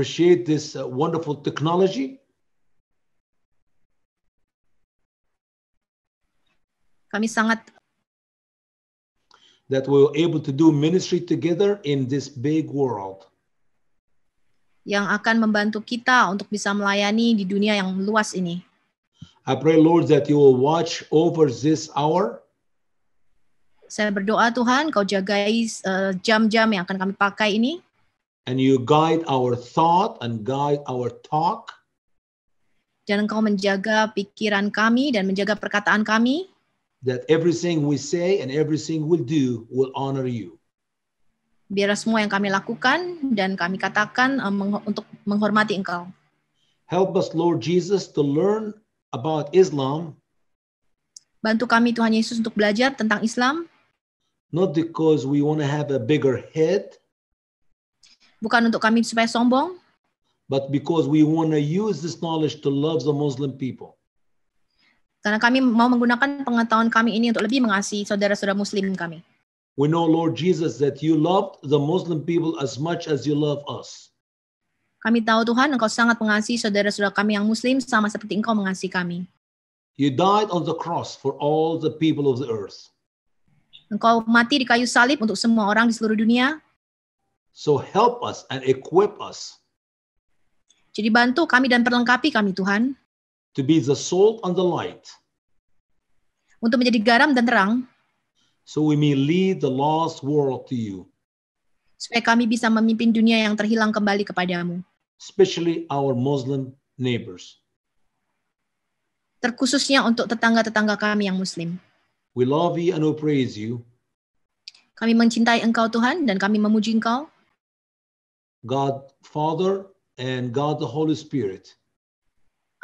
appreciate this uh, wonderful technology. Kami sangat that we were able to do ministry together in this big world. Yang akan membantu kita untuk bisa melayani di dunia yang luas ini. I pray Lord that you will watch over this hour. Saya berdoa Tuhan, kau jagai uh, jam-jam uh, yang akan kami pakai ini. and you guide our thought and guide our talk. Dan engkau menjaga pikiran kami dan menjaga perkataan kami. That everything we say and everything we do will honor you. Biar semua yang kami lakukan dan kami katakan um, eh, meng untuk menghormati engkau. Help us Lord Jesus to learn about Islam. Bantu kami Tuhan Yesus untuk belajar tentang Islam. Not because we want to have a bigger head. bukan untuk kami supaya sombong but because we want to use this knowledge to love the Muslim people. Karena kami mau menggunakan pengetahuan kami ini untuk lebih mengasihi saudara-saudara muslim kami. We know Lord Jesus that you loved the Muslim people as much as you love us. Kami tahu Tuhan engkau sangat mengasihi saudara-saudara kami yang muslim sama seperti engkau mengasihi kami. You died on the cross for all the people of the earth. Engkau mati di kayu salib untuk semua orang di seluruh dunia. So help us and equip us. Jadi bantu kami dan perlengkapi kami Tuhan. To be the salt and the light. Untuk menjadi garam dan terang. So we may lead the lost world to you. Supaya kami bisa memimpin dunia yang terhilang kembali kepadamu. Especially our Muslim neighbors. Terkhususnya untuk tetangga-tetangga kami yang Muslim. We love you and we praise you. Kami mencintai Engkau Tuhan dan kami memuji Engkau. God Father, and God the Holy Spirit.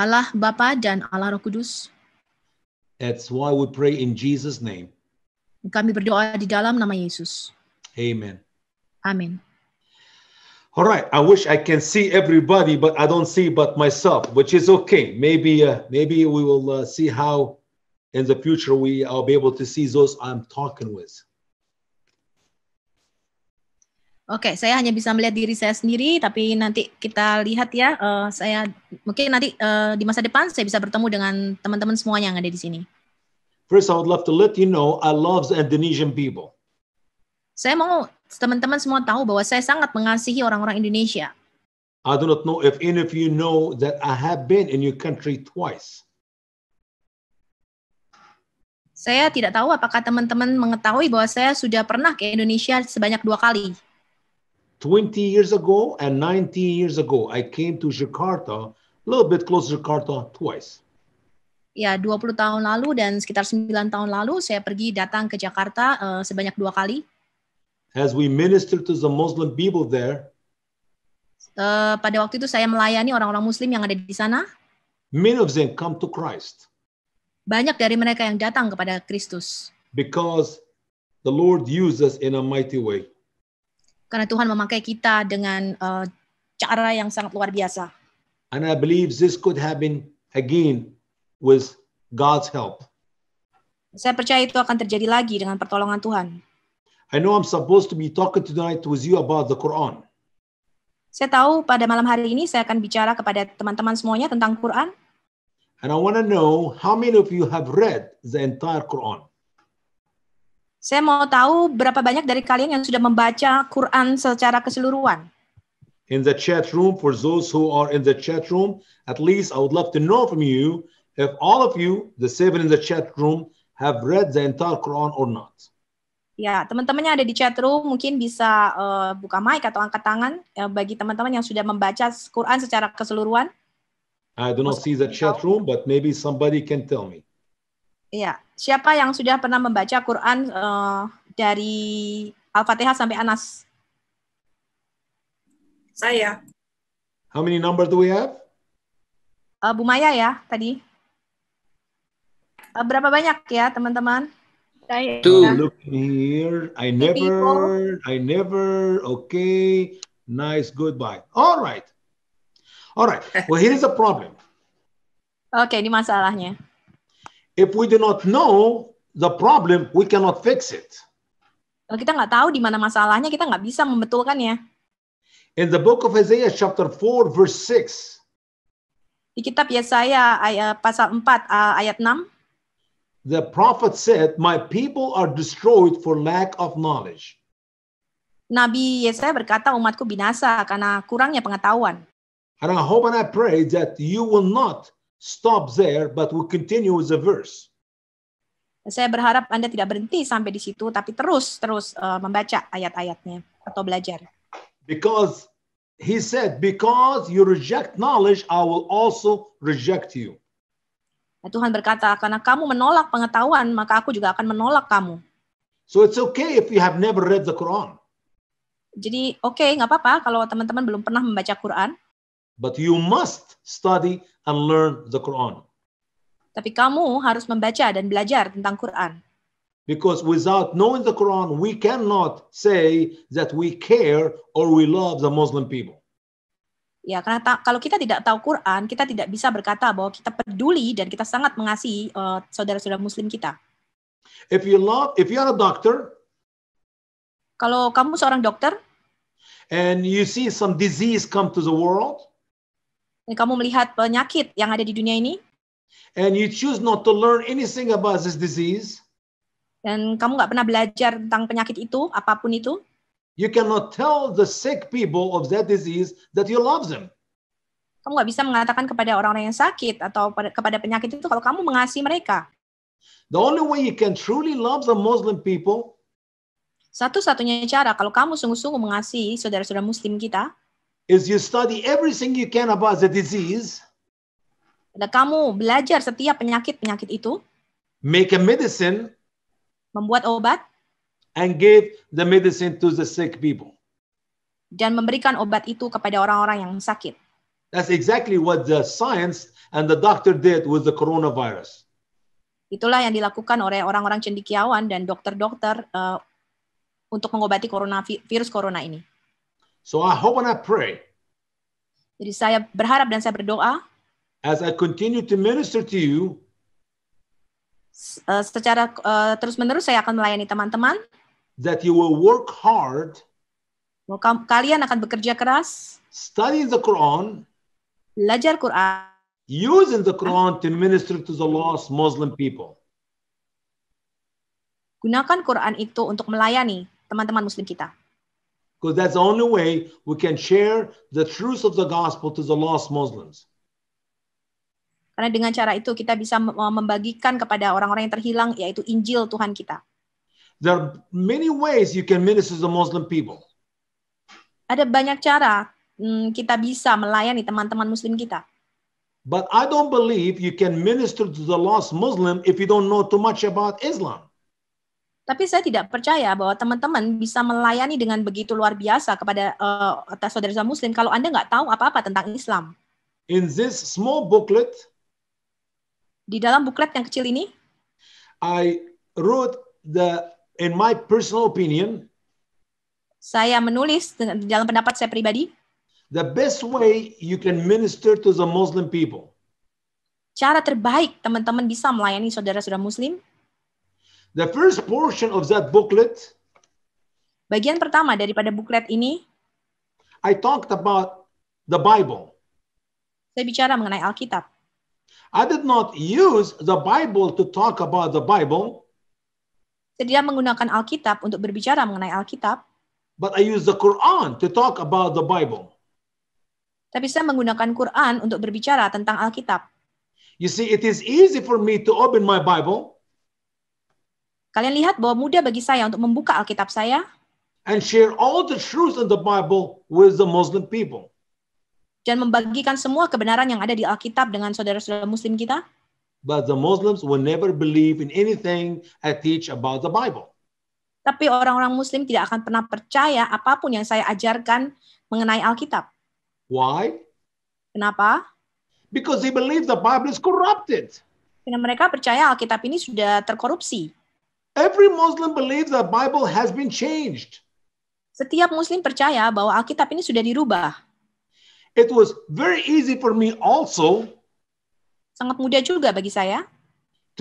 Allah Bapa dan Allah Roh Kudus. That's why we pray in Jesus' name. Kami berdoa di dalam nama Yesus. Amen. Amen. All right. I wish I can see everybody, but I don't see but myself, which is okay. Maybe uh, maybe we will uh, see how in the future we are be able to see those I'm talking with. Oke, okay, saya hanya bisa melihat diri saya sendiri, tapi nanti kita lihat ya. Uh, saya mungkin nanti uh, di masa depan saya bisa bertemu dengan teman-teman semuanya yang ada di sini. First, I would love to let you know I love the Indonesian people. Saya mau teman-teman semua tahu bahwa saya sangat mengasihi orang-orang Indonesia. I do not know if any of you know that I have been in your country twice. Saya tidak tahu apakah teman-teman mengetahui bahwa saya sudah pernah ke Indonesia sebanyak dua kali. 20 years ago and 19 years ago. I came to Jakarta, a little bit close to Jakarta twice. Ya, 20 tahun lalu dan sekitar 9 tahun lalu saya pergi datang ke Jakarta uh, sebanyak dua kali. As we minister to the Muslim people there. Uh, pada waktu itu saya melayani orang-orang Muslim yang ada di sana. Many of them come to Christ. Banyak dari mereka yang datang kepada Kristus. Because the Lord uses in a mighty way karena Tuhan memakai kita dengan uh, cara yang sangat luar biasa. And I believe this could happen again with God's help. Saya percaya itu akan terjadi lagi dengan pertolongan Tuhan. I know I'm supposed to be talking tonight with you about the Quran. Saya tahu pada malam hari ini saya akan bicara kepada teman-teman semuanya tentang Quran. And I want to know how many of you have read the entire Quran. Saya mau tahu berapa banyak dari kalian yang sudah membaca Quran secara keseluruhan. In the chat room, for those who are in the chat room, at least I would love to know from you if all of you, the seven in the chat room, have read the entire Quran or not. Ya, teman-temannya ada di chat room, mungkin bisa uh, buka mic atau angkat tangan uh, bagi teman-teman yang sudah membaca Quran secara keseluruhan. I do not see the chat room, but maybe somebody can tell me. Iya, siapa yang sudah pernah membaca Quran uh, dari Al-Fatihah sampai Anas? Saya. How many number do we have? Uh, Bu Maya ya tadi. Uh, berapa banyak ya teman-teman? Oh, Two. Nah. Look here. I never. I never. Okay. Nice. Goodbye. All right. All right. Well, here is the problem. Oke, okay, ini masalahnya. If we do not know the problem, we cannot fix it. Kalau kita nggak tahu di mana masalahnya, kita nggak bisa membetulkannya. In the book of Isaiah chapter 4 verse 6. Di kitab Yesaya eh, ayat pasal 4 ayat 6. The prophet said, "My people are destroyed for lack of knowledge." Nabi Yesaya berkata, "Umatku binasa karena kurangnya pengetahuan." And I hope and I pray that you will not stop there, but we continue with the verse. Saya berharap Anda tidak berhenti sampai di situ, tapi terus terus uh, membaca ayat-ayatnya atau belajar. Because he said, because you reject knowledge, I will also reject you. Nah, Tuhan berkata, karena kamu menolak pengetahuan, maka aku juga akan menolak kamu. So it's okay if you have never read the Quran. Jadi oke, okay, nggak apa-apa kalau teman-teman belum pernah membaca Quran. But you must study and learn the Quran. Tapi kamu harus membaca dan belajar tentang Quran. Because without knowing the Quran, we cannot say that we care or we love the Muslim people. Ya, karena ta- kalau kita tidak tahu Quran, kita tidak bisa berkata bahwa kita peduli dan kita sangat mengasihi uh, saudara-saudara Muslim kita. If you love, if you are a doctor, kalau kamu seorang dokter, and you see some disease come to the world, kamu melihat penyakit yang ada di dunia ini. And you choose not to learn anything about this disease. Dan kamu nggak pernah belajar tentang penyakit itu, apapun itu. You cannot tell the sick people of that disease that you love them. Kamu nggak bisa mengatakan kepada orang-orang yang sakit atau pada, kepada penyakit itu kalau kamu mengasihi mereka. The only way you can truly love the Muslim people. Satu-satunya cara kalau kamu sungguh-sungguh mengasihi saudara-saudara Muslim kita is you study everything you can about the disease. Dan kamu belajar setiap penyakit-penyakit itu. Make a medicine. Membuat obat. And give the medicine to the sick people. Dan memberikan obat itu kepada orang-orang yang sakit. That's exactly what the science and the doctor did with the coronavirus. Itulah yang dilakukan oleh orang-orang cendikiawan dan dokter-dokter uh, untuk mengobati corona, virus corona ini. So I hope and I pray. Jadi saya berharap dan saya berdoa. As I continue to minister to you. Uh, secara uh, eh, terus menerus saya akan melayani teman-teman. That you will work hard. Kalian akan bekerja keras. Study the Quran. Belajar Quran. Using the Quran to minister to the lost Muslim people. Gunakan Quran itu untuk melayani teman-teman Muslim kita because that's the only way we can share the truth of the gospel to the lost Muslims. Karena dengan cara itu kita bisa membagikan kepada orang-orang yang terhilang yaitu Injil Tuhan kita. There are many ways you can minister to Muslim people. Ada banyak cara hmm, kita bisa melayani teman-teman muslim kita. But I don't believe you can minister to the lost Muslim if you don't know too much about Islam. Tapi saya tidak percaya bahwa teman-teman bisa melayani dengan begitu luar biasa kepada uh, atas saudara Muslim kalau Anda nggak tahu apa-apa tentang Islam. In this small booklet, di dalam buklet yang kecil ini, I wrote the in my personal opinion. Saya menulis dalam pendapat saya pribadi. The best way you can minister to the Muslim people cara terbaik teman-teman bisa melayani saudara-saudara Muslim The first portion of that booklet. Bagian pertama daripada buklet ini. I talked about the Bible. Saya bicara mengenai Alkitab. I did not use the Bible to talk about the Bible. Saya tidak menggunakan Alkitab untuk berbicara mengenai Alkitab. But I use the Quran to talk about the Bible. Tapi saya menggunakan Quran untuk berbicara tentang Alkitab. You see, it is easy for me to open my Bible. Kalian lihat bahwa mudah bagi saya untuk membuka Alkitab saya and share all the truth in the Bible with the Muslim people. Dan membagikan semua kebenaran yang ada di Alkitab dengan saudara-saudara Muslim kita. But the Muslims will never believe in anything I teach about the Bible. Tapi orang-orang Muslim tidak akan pernah percaya apapun yang saya ajarkan mengenai Alkitab. Why? Kenapa? Because they believe the Bible is corrupted. Karena mereka percaya Alkitab ini sudah terkorupsi. Every Muslim believes that Bible has been changed. Setiap Muslim percaya bahwa Alkitab ini sudah dirubah. It was very easy for me also. Sangat mudah juga bagi saya.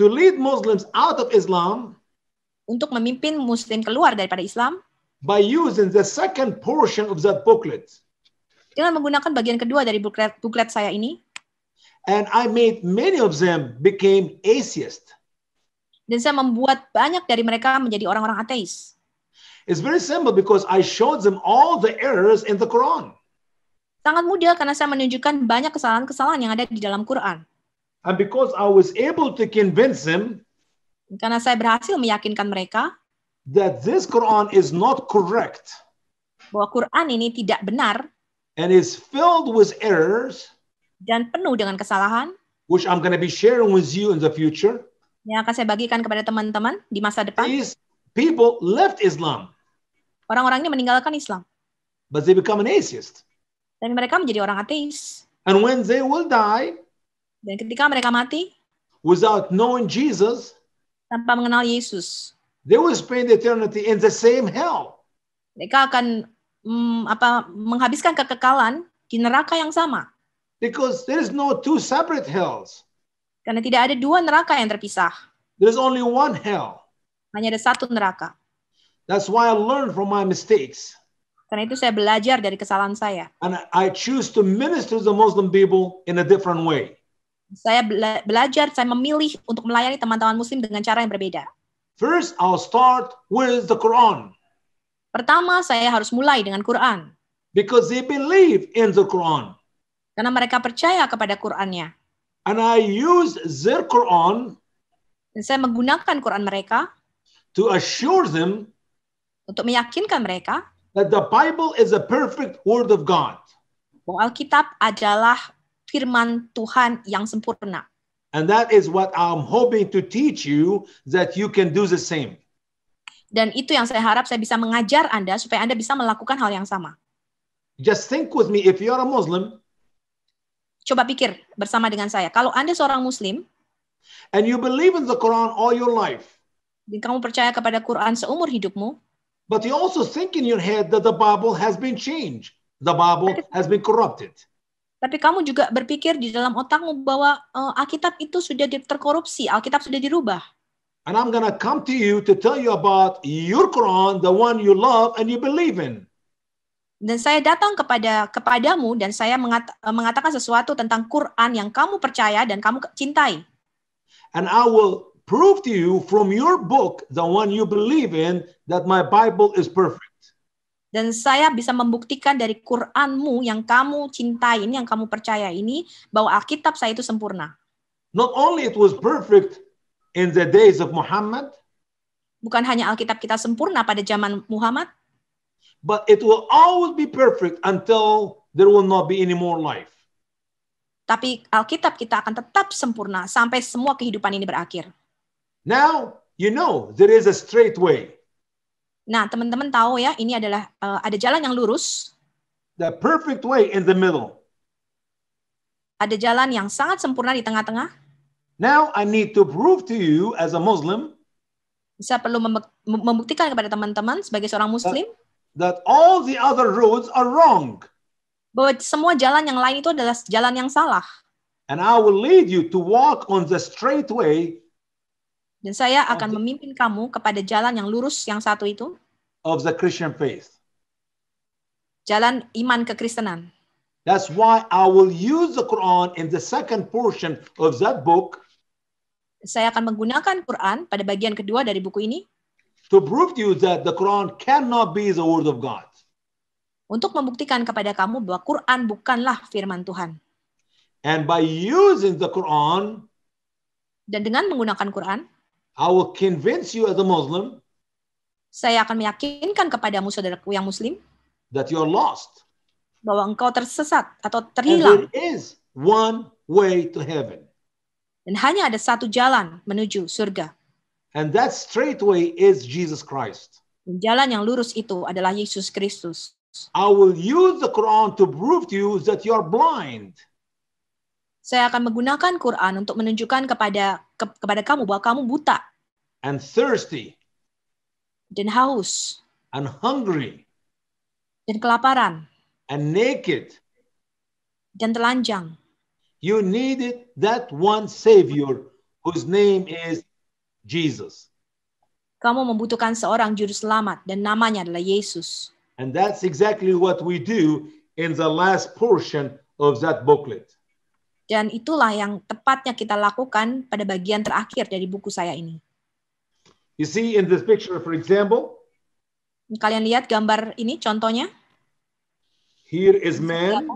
To lead Muslims out of Islam. Untuk memimpin Muslim keluar daripada Islam. By using the second portion of that booklet. Dengan menggunakan bagian kedua dari buklet, booklet saya ini. And I made many of them became atheists. Dan saya membuat banyak dari mereka menjadi orang-orang ateis. It's very simple because I showed them all the errors in the Quran. Sangat mudah karena saya menunjukkan banyak kesalahan-kesalahan yang ada di dalam Quran. And because I was able to convince them karena saya berhasil meyakinkan mereka that this Quran is not correct. Bahwa Quran ini tidak benar. And is filled with errors. Dan penuh dengan kesalahan. Which I'm going to be sharing with you in the future yang akan saya bagikan kepada teman-teman di masa depan. These people left Islam. Orang-orang ini meninggalkan Islam. But they become an atheist. Dan mereka menjadi orang ateis. And when they will die, dan ketika mereka mati, without knowing Jesus, tanpa mengenal Yesus, they will spend eternity in the same hell. Mereka akan mm, apa menghabiskan kekekalan di neraka yang sama. Because there is no two separate hells. Karena tidak ada dua neraka yang terpisah. There's only one hell. Hanya ada satu neraka. That's why I learned from my mistakes. Karena itu saya belajar dari kesalahan saya. And I choose to minister to the Muslim people in a different way. Saya belajar, saya memilih untuk melayani teman-teman Muslim dengan cara yang berbeda. First, I'll start with the Quran. Pertama, saya harus mulai dengan Quran. Because they believe in the Quran. Karena mereka percaya kepada Qurannya. And I use their Quran dan saya menggunakan Quran mereka to assure them untuk meyakinkan mereka that the Bible is a perfect word of God. Bahwa Alkitab adalah firman Tuhan yang sempurna. And that is what I'm hoping to teach you that you can do the same. Dan itu yang saya harap saya bisa mengajar Anda supaya Anda bisa melakukan hal yang sama. Just think with me if you are a Muslim. Coba pikir bersama dengan saya. Kalau Anda seorang muslim and you believe in the Quran all your life. Dan kamu percaya kepada Quran seumur hidupmu. But you also think in your head that the Bible has been changed. The Bible has been corrupted. Tapi kamu juga berpikir di dalam otakmu bahwa uh, Alkitab itu sudah terkorupsi, Alkitab sudah dirubah. And I'm gonna come to you to tell you about your Quran, the one you love and you believe in dan saya datang kepada kepadamu dan saya mengat, eh, mengatakan sesuatu tentang Quran yang kamu percaya dan kamu cintai. And I will prove to you from your book, the one you believe in, that my Bible is perfect. Dan saya bisa membuktikan dari Quranmu yang kamu cintai ini, yang kamu percaya ini, bahwa Alkitab saya itu sempurna. Not only it was perfect in the days of Muhammad. Bukan hanya Alkitab kita sempurna pada zaman Muhammad but it will always be perfect until there will not be any more life. Tapi Alkitab kita akan tetap sempurna sampai semua kehidupan ini berakhir. Now you know there is a straight way. Nah, teman-teman tahu ya, ini adalah uh, ada jalan yang lurus. The perfect way in the middle. Ada jalan yang sangat sempurna di tengah-tengah. Now I need to prove to you as a Muslim. Saya perlu membuktikan kepada teman-teman sebagai seorang Muslim. That uh, that all the other roads are wrong. Bahwa semua jalan yang lain itu adalah jalan yang salah. And I will lead you to walk on the straight way. Dan saya akan memimpin kamu kepada jalan yang lurus yang satu itu. Of the Christian faith. Jalan iman kekristenan. That's why I will use the Quran in the second portion of that book. Saya akan menggunakan Quran pada bagian kedua dari buku ini to prove to you that the Quran cannot be the word of God. Untuk membuktikan kepada kamu bahwa Quran bukanlah firman Tuhan. And by using the Quran, dan dengan menggunakan Quran, I will convince you as a Muslim, saya akan meyakinkan kepadamu saudaraku yang Muslim, that you are lost, bahwa engkau tersesat atau terhilang. And there is one way to heaven. Dan hanya ada satu jalan menuju surga. And that straight is Jesus Christ. Jalan yang lurus itu adalah Yesus Kristus. I will use the Quran to prove to you that you are blind. Saya akan menggunakan Quran untuk menunjukkan kepada ke, kepada kamu bahwa kamu buta. And thirsty. Dan haus. And hungry. Dan kelaparan. And naked. Dan telanjang. You need that one savior whose name is Jesus. Kamu membutuhkan seorang juru selamat dan namanya adalah Yesus. And that's exactly what we do in the last portion of that booklet. Dan itulah yang tepatnya kita lakukan pada bagian terakhir dari buku saya ini. You see in this picture for example, kalian lihat gambar ini contohnya? Here is man.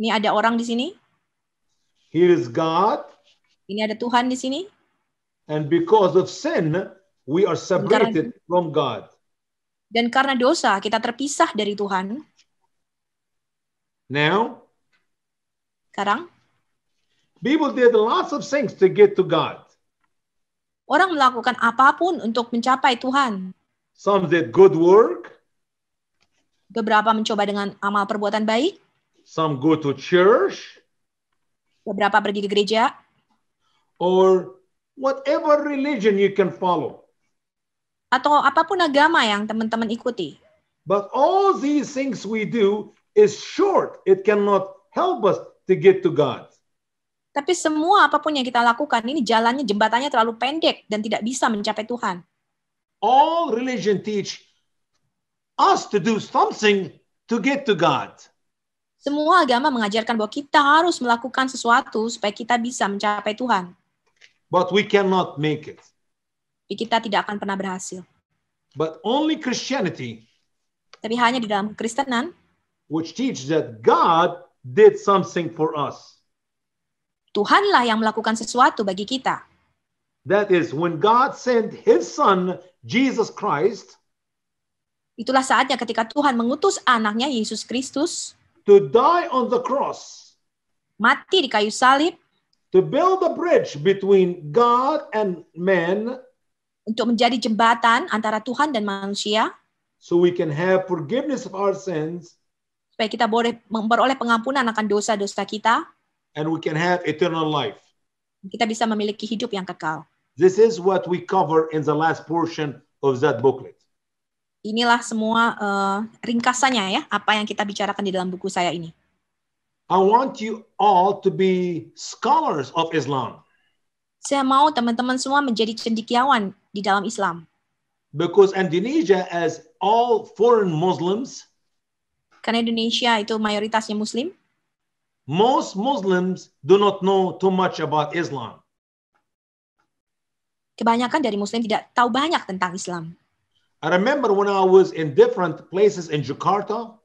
Ini ada orang di sini. Here is God. Ini ada Tuhan di sini and because of sin we are separated karena, from God. Dan karena dosa kita terpisah dari Tuhan. Now, sekarang, people did lots of things to get to God. Orang melakukan apapun untuk mencapai Tuhan. Some did good work. Beberapa mencoba dengan amal perbuatan baik. Some go to church. Beberapa pergi ke gereja. Or whatever religion you can follow. Atau apapun agama yang teman-teman ikuti. But all these things we do is short. It cannot help us to get to God. Tapi semua apapun yang kita lakukan ini jalannya jembatannya terlalu pendek dan tidak bisa mencapai Tuhan. All religion teach us to do something to get to God. Semua agama mengajarkan bahwa kita harus melakukan sesuatu supaya kita bisa mencapai Tuhan. But we cannot make it. Kita tidak akan pernah berhasil. But only Christianity tapi hanya di dalam Kristenan. which teach that God did something for us. Tuhanlah yang melakukan sesuatu bagi kita. That is when God sent his son Jesus Christ Itulah saatnya ketika Tuhan mengutus anaknya Yesus Kristus to die on the cross. Mati di kayu salib to build a bridge between God and man untuk menjadi jembatan antara Tuhan dan manusia so we can have forgiveness of our sins supaya kita boleh memperoleh pengampunan akan dosa-dosa kita and we can have eternal life kita bisa memiliki hidup yang kekal this is what we cover in the last portion of that booklet inilah semua uh, ringkasannya ya apa yang kita bicarakan di dalam buku saya ini I want you all to be scholars of Islam. Saya mau teman-teman semua menjadi cendikiawan di dalam Islam. Because Indonesia as all foreign Muslims karena Indonesia itu mayoritasnya muslim. Most Muslims do not know too much about Islam. Kebanyakan dari muslim tidak tahu banyak tentang Islam. I remember when I was in different places in Jakarta.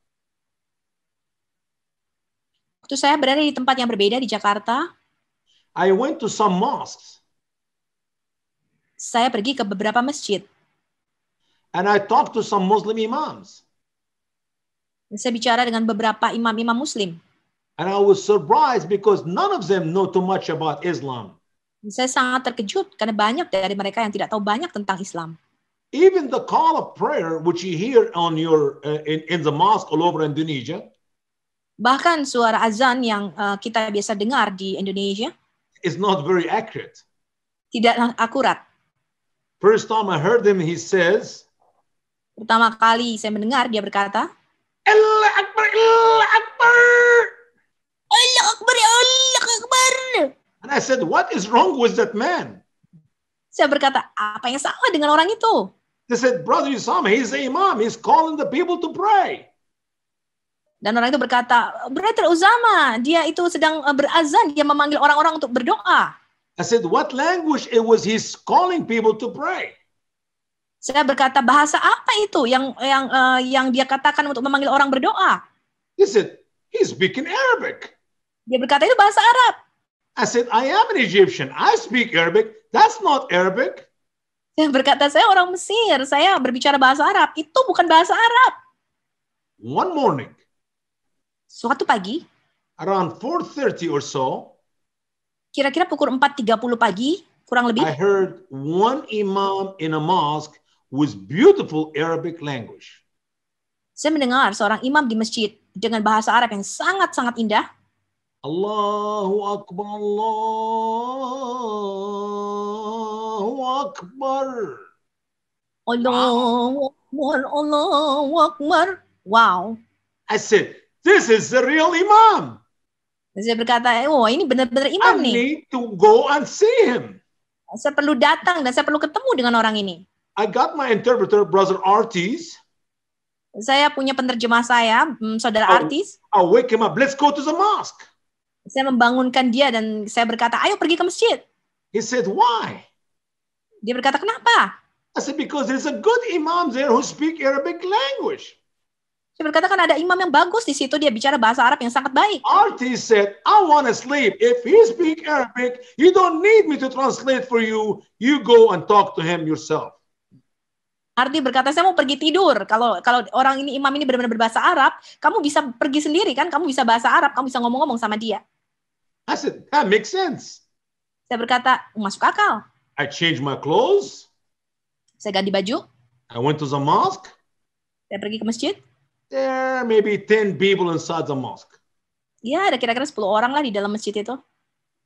Waktu saya berada di tempat yang berbeda di Jakarta. I went to some mosques. Saya pergi ke beberapa masjid. And I talked to some Muslim imams. Dan saya bicara dengan beberapa imam-imam muslim. And I was surprised because none of them know too much about Islam. Dan saya sangat terkejut karena banyak dari mereka yang tidak tahu banyak tentang Islam. Even the call of prayer which you hear on your uh, in, in the mosque all over Indonesia bahkan suara azan yang uh, kita biasa dengar di Indonesia is not very accurate. Tidak akurat. First time I heard him, he says. Pertama kali saya mendengar dia berkata. Allah Akbar, Allah Akbar. Allah Akbar, Allah Akbar. And I said, what is wrong with that man? Saya berkata, apa yang salah dengan orang itu? They said, brother Usama, he's an imam, he's calling the people to pray. Dan orang itu berkata, Brother Uzama, dia itu sedang eh, berazan, dia memanggil orang-orang untuk berdoa. I said, what language it was he's calling people to pray? Saya berkata, bahasa apa itu yang yang uh, yang dia katakan untuk memanggil orang berdoa? He said, he's speaking Arabic. Dia berkata itu bahasa Arab. I said, I am an Egyptian. I speak Arabic. That's not Arabic. Saya berkata, saya orang Mesir. Saya berbicara bahasa Arab. Itu bukan bahasa Arab. One morning, Suatu pagi, around 4:30 or so, kira-kira pukul 4.30 pagi, kurang lebih. I heard one imam in a mosque with beautiful Arabic language. Saya mendengar seorang imam di masjid dengan bahasa Arab yang sangat-sangat indah. Allahu Akbar, Allahu Akbar. Allahu Akbar, Allahu Akbar. Wow. I said, This is the real imam. Saya berkata, oh ini benar-benar imam I nih. need to go and see him. Saya perlu datang dan saya perlu ketemu dengan orang ini. I got my interpreter, Brother Artis. Saya punya penerjemah saya, hmm, Saudara oh, Artis. I wake him up. Let's go to the mosque. Saya membangunkan dia dan saya berkata, ayo pergi ke masjid. He said, why? Dia berkata, kenapa? I said, because there's a good imam there who speak Arabic language. Dia berkata kan ada imam yang bagus di situ dia bicara bahasa Arab yang sangat baik. Arti said, I want to sleep. If he speak Arabic, you don't need me to translate for you. You go and talk to him yourself. Arti berkata saya mau pergi tidur. Kalau kalau orang ini imam ini benar-benar berbahasa Arab, kamu bisa pergi sendiri kan? Kamu bisa bahasa Arab, kamu bisa ngomong-ngomong sama dia. I said, that makes sense. Saya berkata, masuk akal. I change my clothes. Saya ganti baju. I went to the mosque. Saya pergi ke masjid there eh, maybe 10 people inside the mosque. Ya, ada kira-kira 10 orang lah di dalam masjid itu.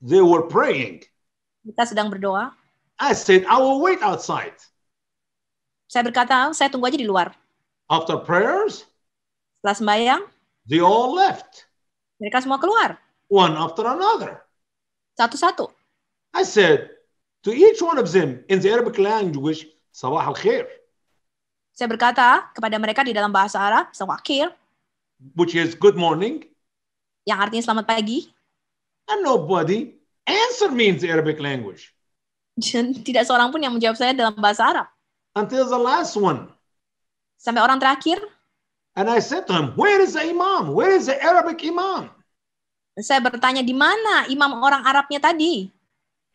They were praying. Kita sedang berdoa. I said, I will wait outside. Saya berkata, saya tunggu aja di luar. After prayers, setelah sembahyang, they all left. Mereka semua keluar. One after another. Satu-satu. I said, to each one of them in the Arabic language, sabah al-khair. Saya berkata kepada mereka di dalam bahasa Arab, Sawakir. Which is good morning. Yang artinya selamat pagi. And nobody answered me in the Arabic language. tidak seorang pun yang menjawab saya dalam bahasa Arab. Until the last one. Sampai orang terakhir. And I said to him, where is the imam? Where is the Arabic imam? Saya bertanya di mana imam orang Arabnya tadi?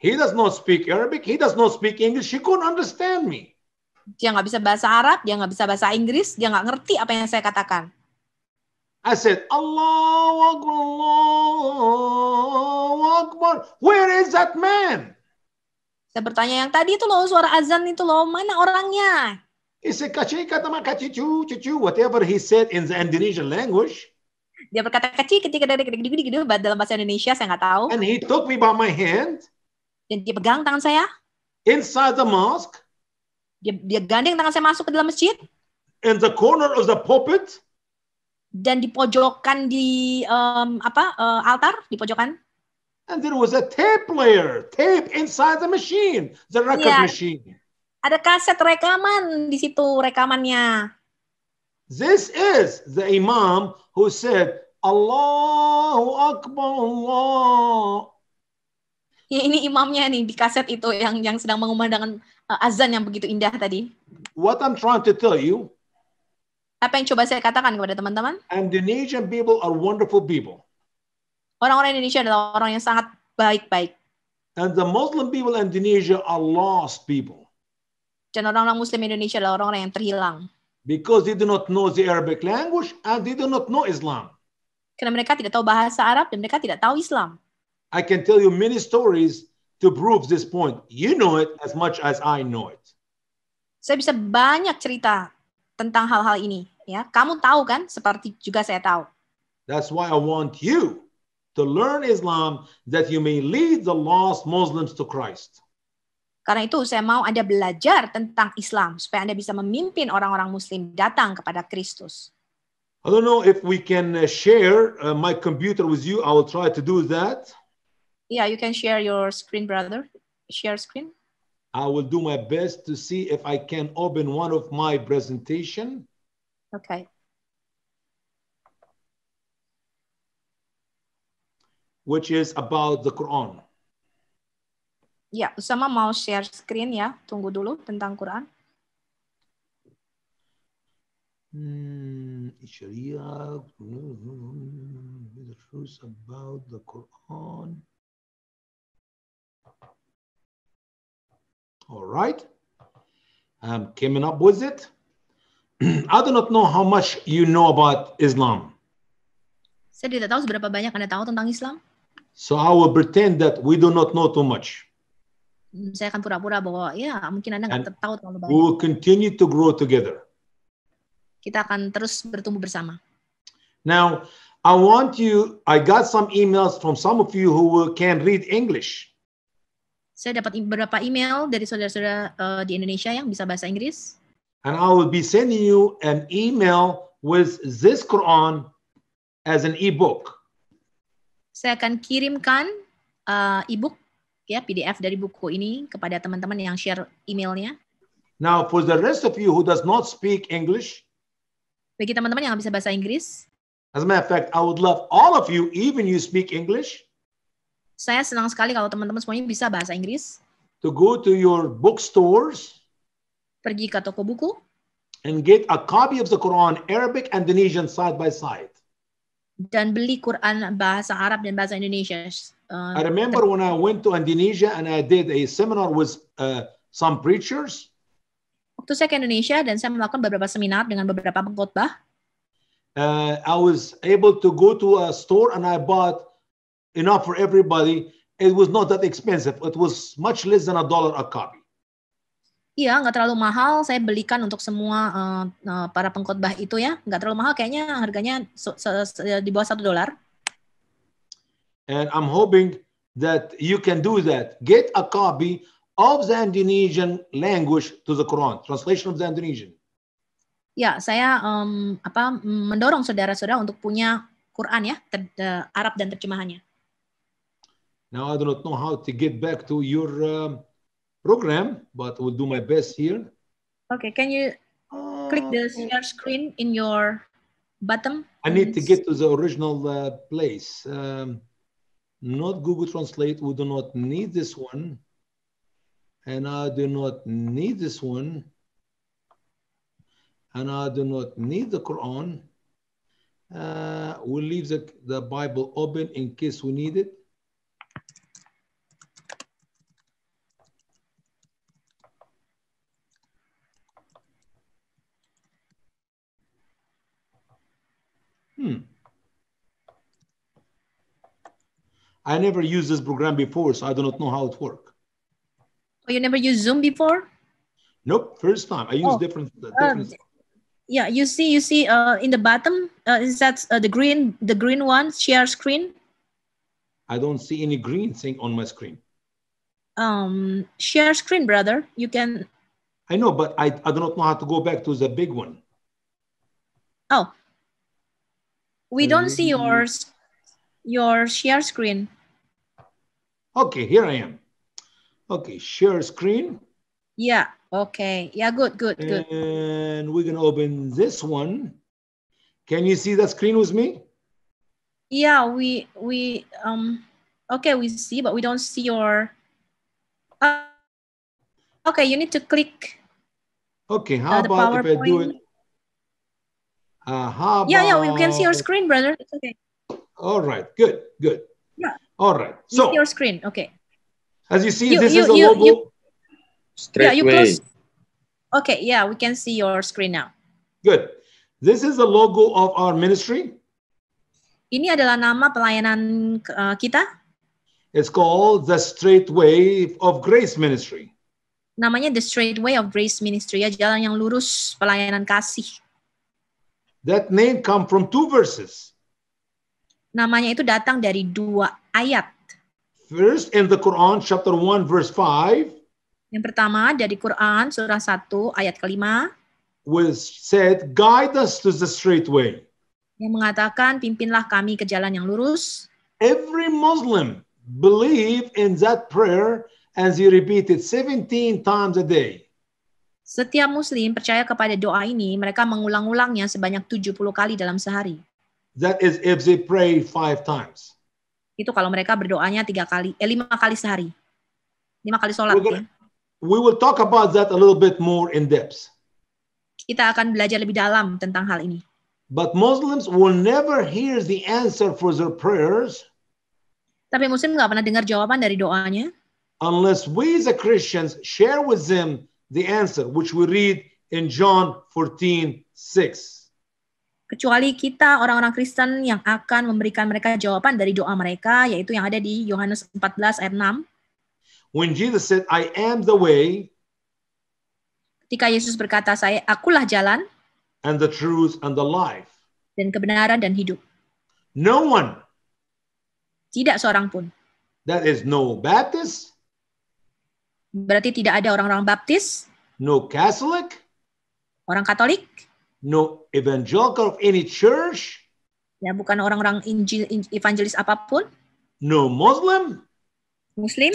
He does not speak Arabic. He does not speak English. He couldn't understand me dia nggak bisa bahasa Arab, dia nggak bisa bahasa Inggris, dia nggak ngerti apa yang saya katakan. I said, Allahu Akbar, Allahu Akbar, where is that man? Saya bertanya yang tadi itu loh, suara azan itu loh, mana orangnya? He said, kata mak kaci cu, cucu, whatever he said in the Indonesian language. Dia berkata kacik, ketika dari gede gede gede dalam bahasa Indonesia saya nggak tahu. And he took me by my hand. Dan dia pegang tangan saya. Inside the mosque. Dia, dia gandeng tangan saya masuk ke dalam masjid. In the corner of the pulpit. Dan di pojokan di um, apa uh, altar di pojokan. And there was a tape player, tape inside the machine, the record yeah. machine. Ada kaset rekaman di situ rekamannya. This is the imam who said, Allahu Akbar, Allah. Ya ini imamnya nih di kaset itu yang yang sedang mengumandangkan Eh, azan yang begitu indah tadi. What I'm trying to tell you. Apa yang coba saya katakan kepada teman-teman? Indonesian people are wonderful people. Orang-orang Indonesia adalah orang yang sangat baik-baik. And the Muslim people in Indonesia are lost people. Dan orang-orang Muslim Indonesia adalah orang-orang yang terhilang. Because they do not know the Arabic language and they do not know Islam. Karena mereka tidak tahu bahasa Arab dan mereka tidak tahu Islam. I can tell you many stories to prove this point. You know it as much as I know it. Saya bisa banyak cerita tentang hal-hal ini, ya. Kamu tahu kan, seperti juga saya tahu. That's why I want you to learn Islam that you may lead the lost Muslims to Christ. Karena itu saya mau Anda belajar tentang Islam supaya Anda bisa memimpin orang-orang muslim datang kepada Kristus. I don't know if we can uh, share uh, my computer with you. I will try to do that. Yeah, you can share your screen, brother. Share screen. I will do my best to see if I can open one of my presentation. Okay. Which is about the Quran. Ya, Usama mau share screen ya. Tunggu dulu tentang Quran. Hmm, Sharia, the truth about the Quran. All right. I'm um, coming up with it. I do not know how much you know about Islam. Saya tidak tahu seberapa banyak Anda tahu tentang Islam. So I will pretend that we do not know too much. Hmm, saya akan pura-pura bahwa ya mungkin Anda nggak tahu terlalu banyak. We will continue to grow together. Kita akan terus bertumbuh bersama. Now, I want you, I got some emails from some of you who can read English. Saya dapat beberapa email dari saudara-saudara uh, di Indonesia yang bisa bahasa Inggris. And I will be sending you an email with this Quran as an ebook. Saya akan kirimkan uh, ebook ya PDF dari buku ini kepada teman-teman yang share emailnya. Now for the rest of you who does not speak English. Bagi teman-teman yang nggak bisa bahasa Inggris. As a matter of fact, I would love all of you, even you speak English. Saya senang sekali kalau teman-teman semuanya bisa bahasa Inggris. To go to your bookstores. Pergi ke toko buku. And get a copy of the Quran Arabic and Indonesian side by side. Dan beli Quran bahasa Arab dan bahasa Indonesia. Uh, I remember when I went to Indonesia and I did a seminar with uh, some preachers. Waktu saya ke Indonesia dan saya melakukan beberapa seminar dengan beberapa pengkhotbah. Uh, I was able to go to a store and I bought enough for everybody. It was not that expensive. It was much less than a dollar a copy. Iya, nggak terlalu mahal. Saya belikan untuk semua uh, uh, para pengkhotbah itu ya. Nggak terlalu mahal, kayaknya harganya so, so, so, di bawah satu dolar. And I'm hoping that you can do that. Get a copy of the Indonesian language to the Quran, translation of the Indonesian. Ya, saya um, apa mendorong saudara-saudara untuk punya Quran ya, ter, uh, Arab dan terjemahannya. Now I do not know how to get back to your um, program, but will do my best here. Okay, can you uh, click the uh, share screen in your bottom? I need to get to the original uh, place. Um, not Google Translate, we do not need this one. And I do not need this one. And I do not need the Quran. Uh, we'll leave the, the Bible open in case we need it. I never used this program before, so I do not know how it works. Oh, you never used Zoom before? Nope, first time. I use oh. different. Um, different yeah, you see, you see, uh, in the bottom uh, is that uh, the green, the green one, share screen. I don't see any green thing on my screen. Um, share screen, brother. You can. I know, but I I do not know how to go back to the big one. Oh. We don't see your your share screen. Okay, here I am. Okay, share screen. Yeah, okay. Yeah, good, good, and good. And we're gonna open this one. Can you see the screen with me? Yeah, we, we, um, okay, we see, but we don't see your, uh, okay, you need to click. Okay, how uh, about PowerPoint. if I do it? Uh, how yeah, yeah, we can see your screen, brother. It's okay. All right, good, good. All right. So your screen, okay. As you see, you, this you, is a you, logo. You, Straight yeah, you close. Okay, yeah, we can see your screen now. Good. This is the logo of our ministry. Ini adalah nama pelayanan uh, kita. It's called the Straight Way of Grace Ministry. Namanya the Straight Way of Grace Ministry ya, jalan yang lurus pelayanan kasih. That name come from two verses. Namanya itu datang dari dua ayat. First in the Quran chapter 1 verse 5. Yang pertama dari Quran surah 1 ayat kelima. Which said guide us to the straight way. Yang mengatakan pimpinlah kami ke jalan yang lurus. Every Muslim believe in that prayer as he repeated 17 times a day. Setiap muslim percaya kepada doa ini, mereka mengulang-ulangnya sebanyak 70 kali dalam sehari. That is if they pray five times. Itu kalau mereka berdoanya tiga kali, eh lima kali sehari, lima kali sholat. Gonna, ya. We will talk about that a little bit more in depth. Kita akan belajar lebih dalam tentang hal ini. But Muslims will never hear the answer for their prayers. Tapi Muslim nggak pernah dengar jawaban dari doanya. Unless we as a Christians share with them the answer, which we read in John 14, 6 kecuali kita orang-orang Kristen yang akan memberikan mereka jawaban dari doa mereka yaitu yang ada di Yohanes 14 ayat 6. When Jesus said I am the way Ketika Yesus berkata saya akulah jalan and the truth and the life dan kebenaran dan hidup. No one tidak seorang pun. That is no Baptist. Berarti tidak ada orang-orang Baptis. No Catholic. Orang Katolik no evangelical of any church. Ya, bukan orang-orang injil, evangelis apapun. No Muslim. Muslim.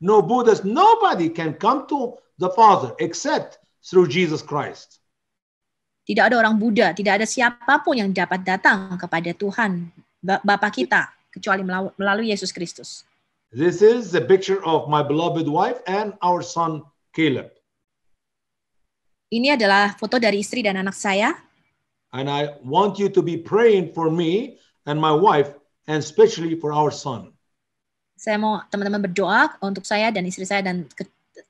No Buddhist. Nobody can come to the Father except through Jesus Christ. Tidak ada orang Buddha, tidak ada siapapun yang dapat datang kepada Tuhan Bapa kita kecuali melalui Yesus Kristus. This is the picture of my beloved wife and our son Caleb. Ini adalah foto dari istri dan anak saya. And I want you to be praying for me and my wife and especially for our son. Saya mau teman-teman berdoa untuk saya dan istri saya dan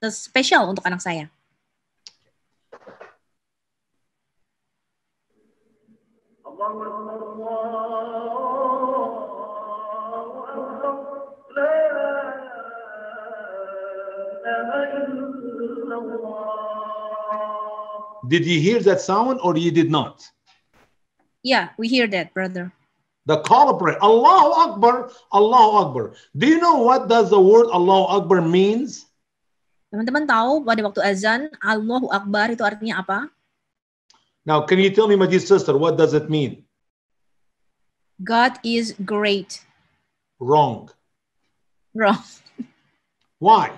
spesial untuk anak saya. Allah Did you hear that sound or you did not? Yeah, we hear that, brother. The call of prayer. Allahu Akbar, Allahu Akbar. Do you know what does the word Allahu Akbar means? Teman-teman tahu pada waktu azan Allahu Akbar itu artinya apa? Now, can you tell me, my dear sister, what does it mean? God is great. Wrong. Wrong. Why?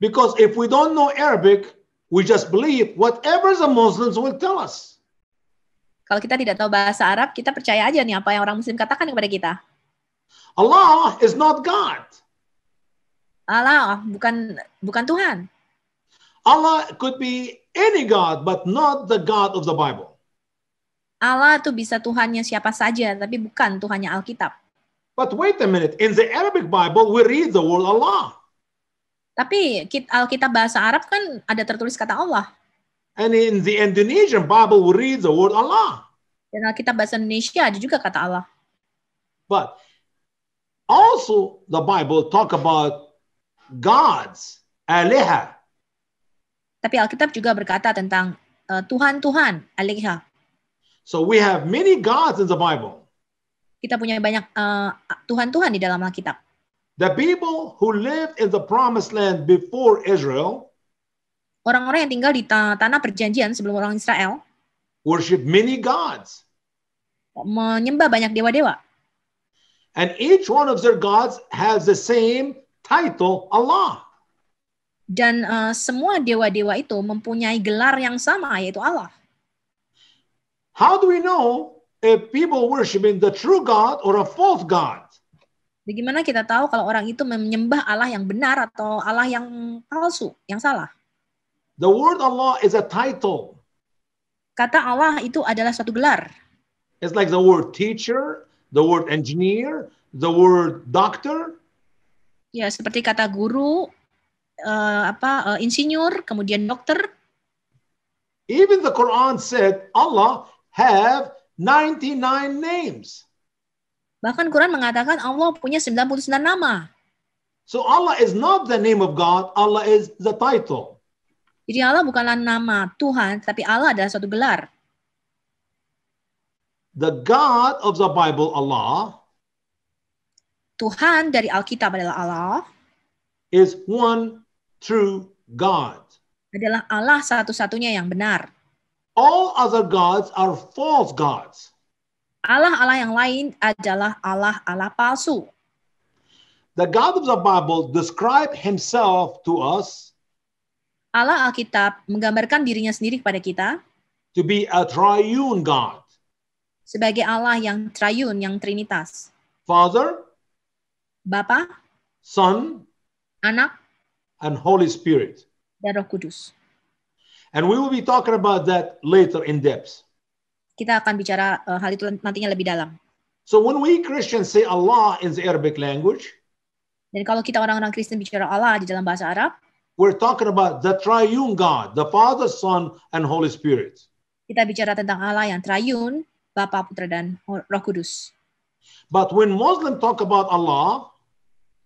Because if we don't know Arabic, We just believe whatever the Muslims will tell us. Kalau kita tidak tahu bahasa Arab, kita percaya aja nih apa yang orang Muslim katakan kepada kita. Allah is not God. Allah bukan bukan Tuhan. Allah could be any God, but not the God of the Bible. Allah itu bisa Tuhannya siapa saja, tapi bukan Tuhannya Alkitab. But wait a minute, in the Arabic Bible we read the word Allah. Tapi Alkitab bahasa Arab kan ada tertulis kata Allah. And in the Indonesian Bible we read the word Allah. Dan Alkitab bahasa Indonesia ada juga kata Allah. But also the Bible talk about gods, aliha. Tapi Alkitab juga berkata tentang eh, Tuhan-Tuhan, uh, So we have many gods in the Bible. Kita punya banyak uh, eh, Tuhan -Tuhan di dalam Alkitab. The people who lived in the promised land before Israel Orang-orang yang tinggal di tanah perjanjian sebelum orang Israel worship many gods. Menyembah banyak dewa-dewa. And each one of their gods has the same title Allah. Dan uh, semua dewa-dewa itu mempunyai gelar yang sama yaitu Allah. How do we know if people worshiping the true God or a false God? Bagaimana kita tahu kalau orang itu menyembah Allah yang benar atau Allah yang palsu, yang salah? The word Allah is a title. Kata Allah itu adalah suatu gelar. It's like the word teacher, the word engineer, the word doctor. Ya, seperti kata guru, uh, apa uh, insinyur, kemudian dokter. Even the Quran said Allah have 99 names. Bahkan Quran mengatakan Allah punya 99 nama. So Allah is not the name of God, Allah is the title. Jadi Allah bukanlah nama Tuhan, tapi Allah adalah suatu gelar. The God of the Bible, Allah, Tuhan dari Alkitab adalah Allah, is one true God. Adalah Allah satu-satunya yang benar. All other gods are false gods. Allah-Allah yang lain adalah Allah-Allah palsu. The God of the Bible describe himself to us Allah Alkitab menggambarkan dirinya sendiri kepada kita to be a triune God. Sebagai Allah yang triune, yang trinitas. Father, Bapa, Son, Anak, and Holy Spirit. Dan Roh Kudus. And we will be talking about that later in depth. Kita akan bicara uh, hal itu nantinya lebih dalam. So when we Christians say Allah in the Arabic language, dan kalau kita orang-orang Kristen bicara Allah di dalam bahasa Arab, we're talking about the triune God, the Father, Son, and Holy Spirit. Kita bicara tentang Allah yang triune, Bapa, Putra, dan Roh Kudus. But when Muslim talk about Allah,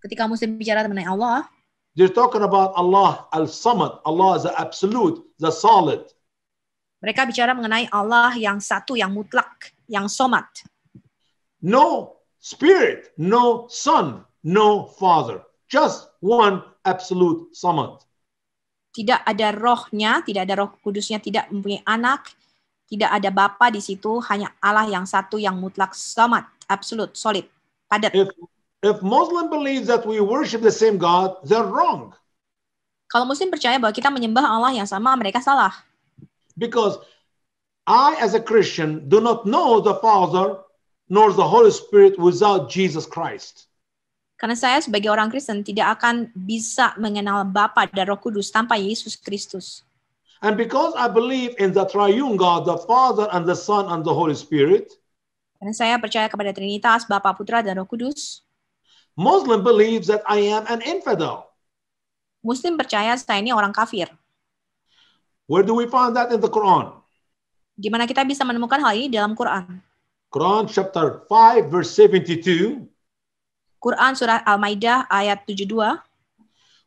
ketika Muslim bicara mengenai Allah, they're talking about Allah al-Samad, Allah the absolute, the solid. Mereka bicara mengenai Allah yang satu, yang mutlak, yang somat. No spirit, no son, no father. Just one absolute somat. Tidak ada rohnya, tidak ada roh kudusnya, tidak mempunyai anak, tidak ada bapa di situ, hanya Allah yang satu yang mutlak somat, absolut, solid, padat. If, if Muslim believes that we worship the same God, they're wrong. Kalau Muslim percaya bahwa kita menyembah Allah yang sama, mereka salah because I, as a Christian, do not know the Father nor the Holy Spirit without Jesus Christ. Karena saya sebagai orang Kristen tidak akan bisa mengenal Bapa dan Roh Kudus tanpa Yesus Kristus. And because I believe in the triune God, the Father and the Son and the Holy Spirit. Karena saya percaya kepada Trinitas, Bapa, Putra dan Roh Kudus. Muslim believes that I am an infidel. Muslim percaya saya ini orang kafir. Where do we find that in the Quran? Di mana kita bisa menemukan hal ini dalam Quran? Quran chapter 5 verse 72. Quran surah Al-Maidah ayat 72.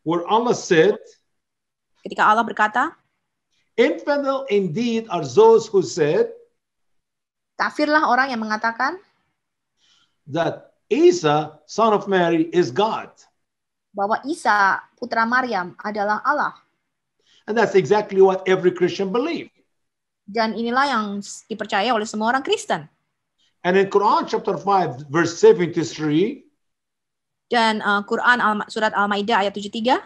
Where Allah said, ketika Allah berkata, Infidel indeed are those who said, kafirlah orang yang mengatakan that Isa son of Mary is God. Bahwa Isa putra Maryam adalah Allah. And that's exactly what every Christian believe. Dan inilah yang dipercaya oleh semua orang Kristen. And in Quran chapter 5 verse 73 dan uh, Quran al surat Al-Maidah ayat 73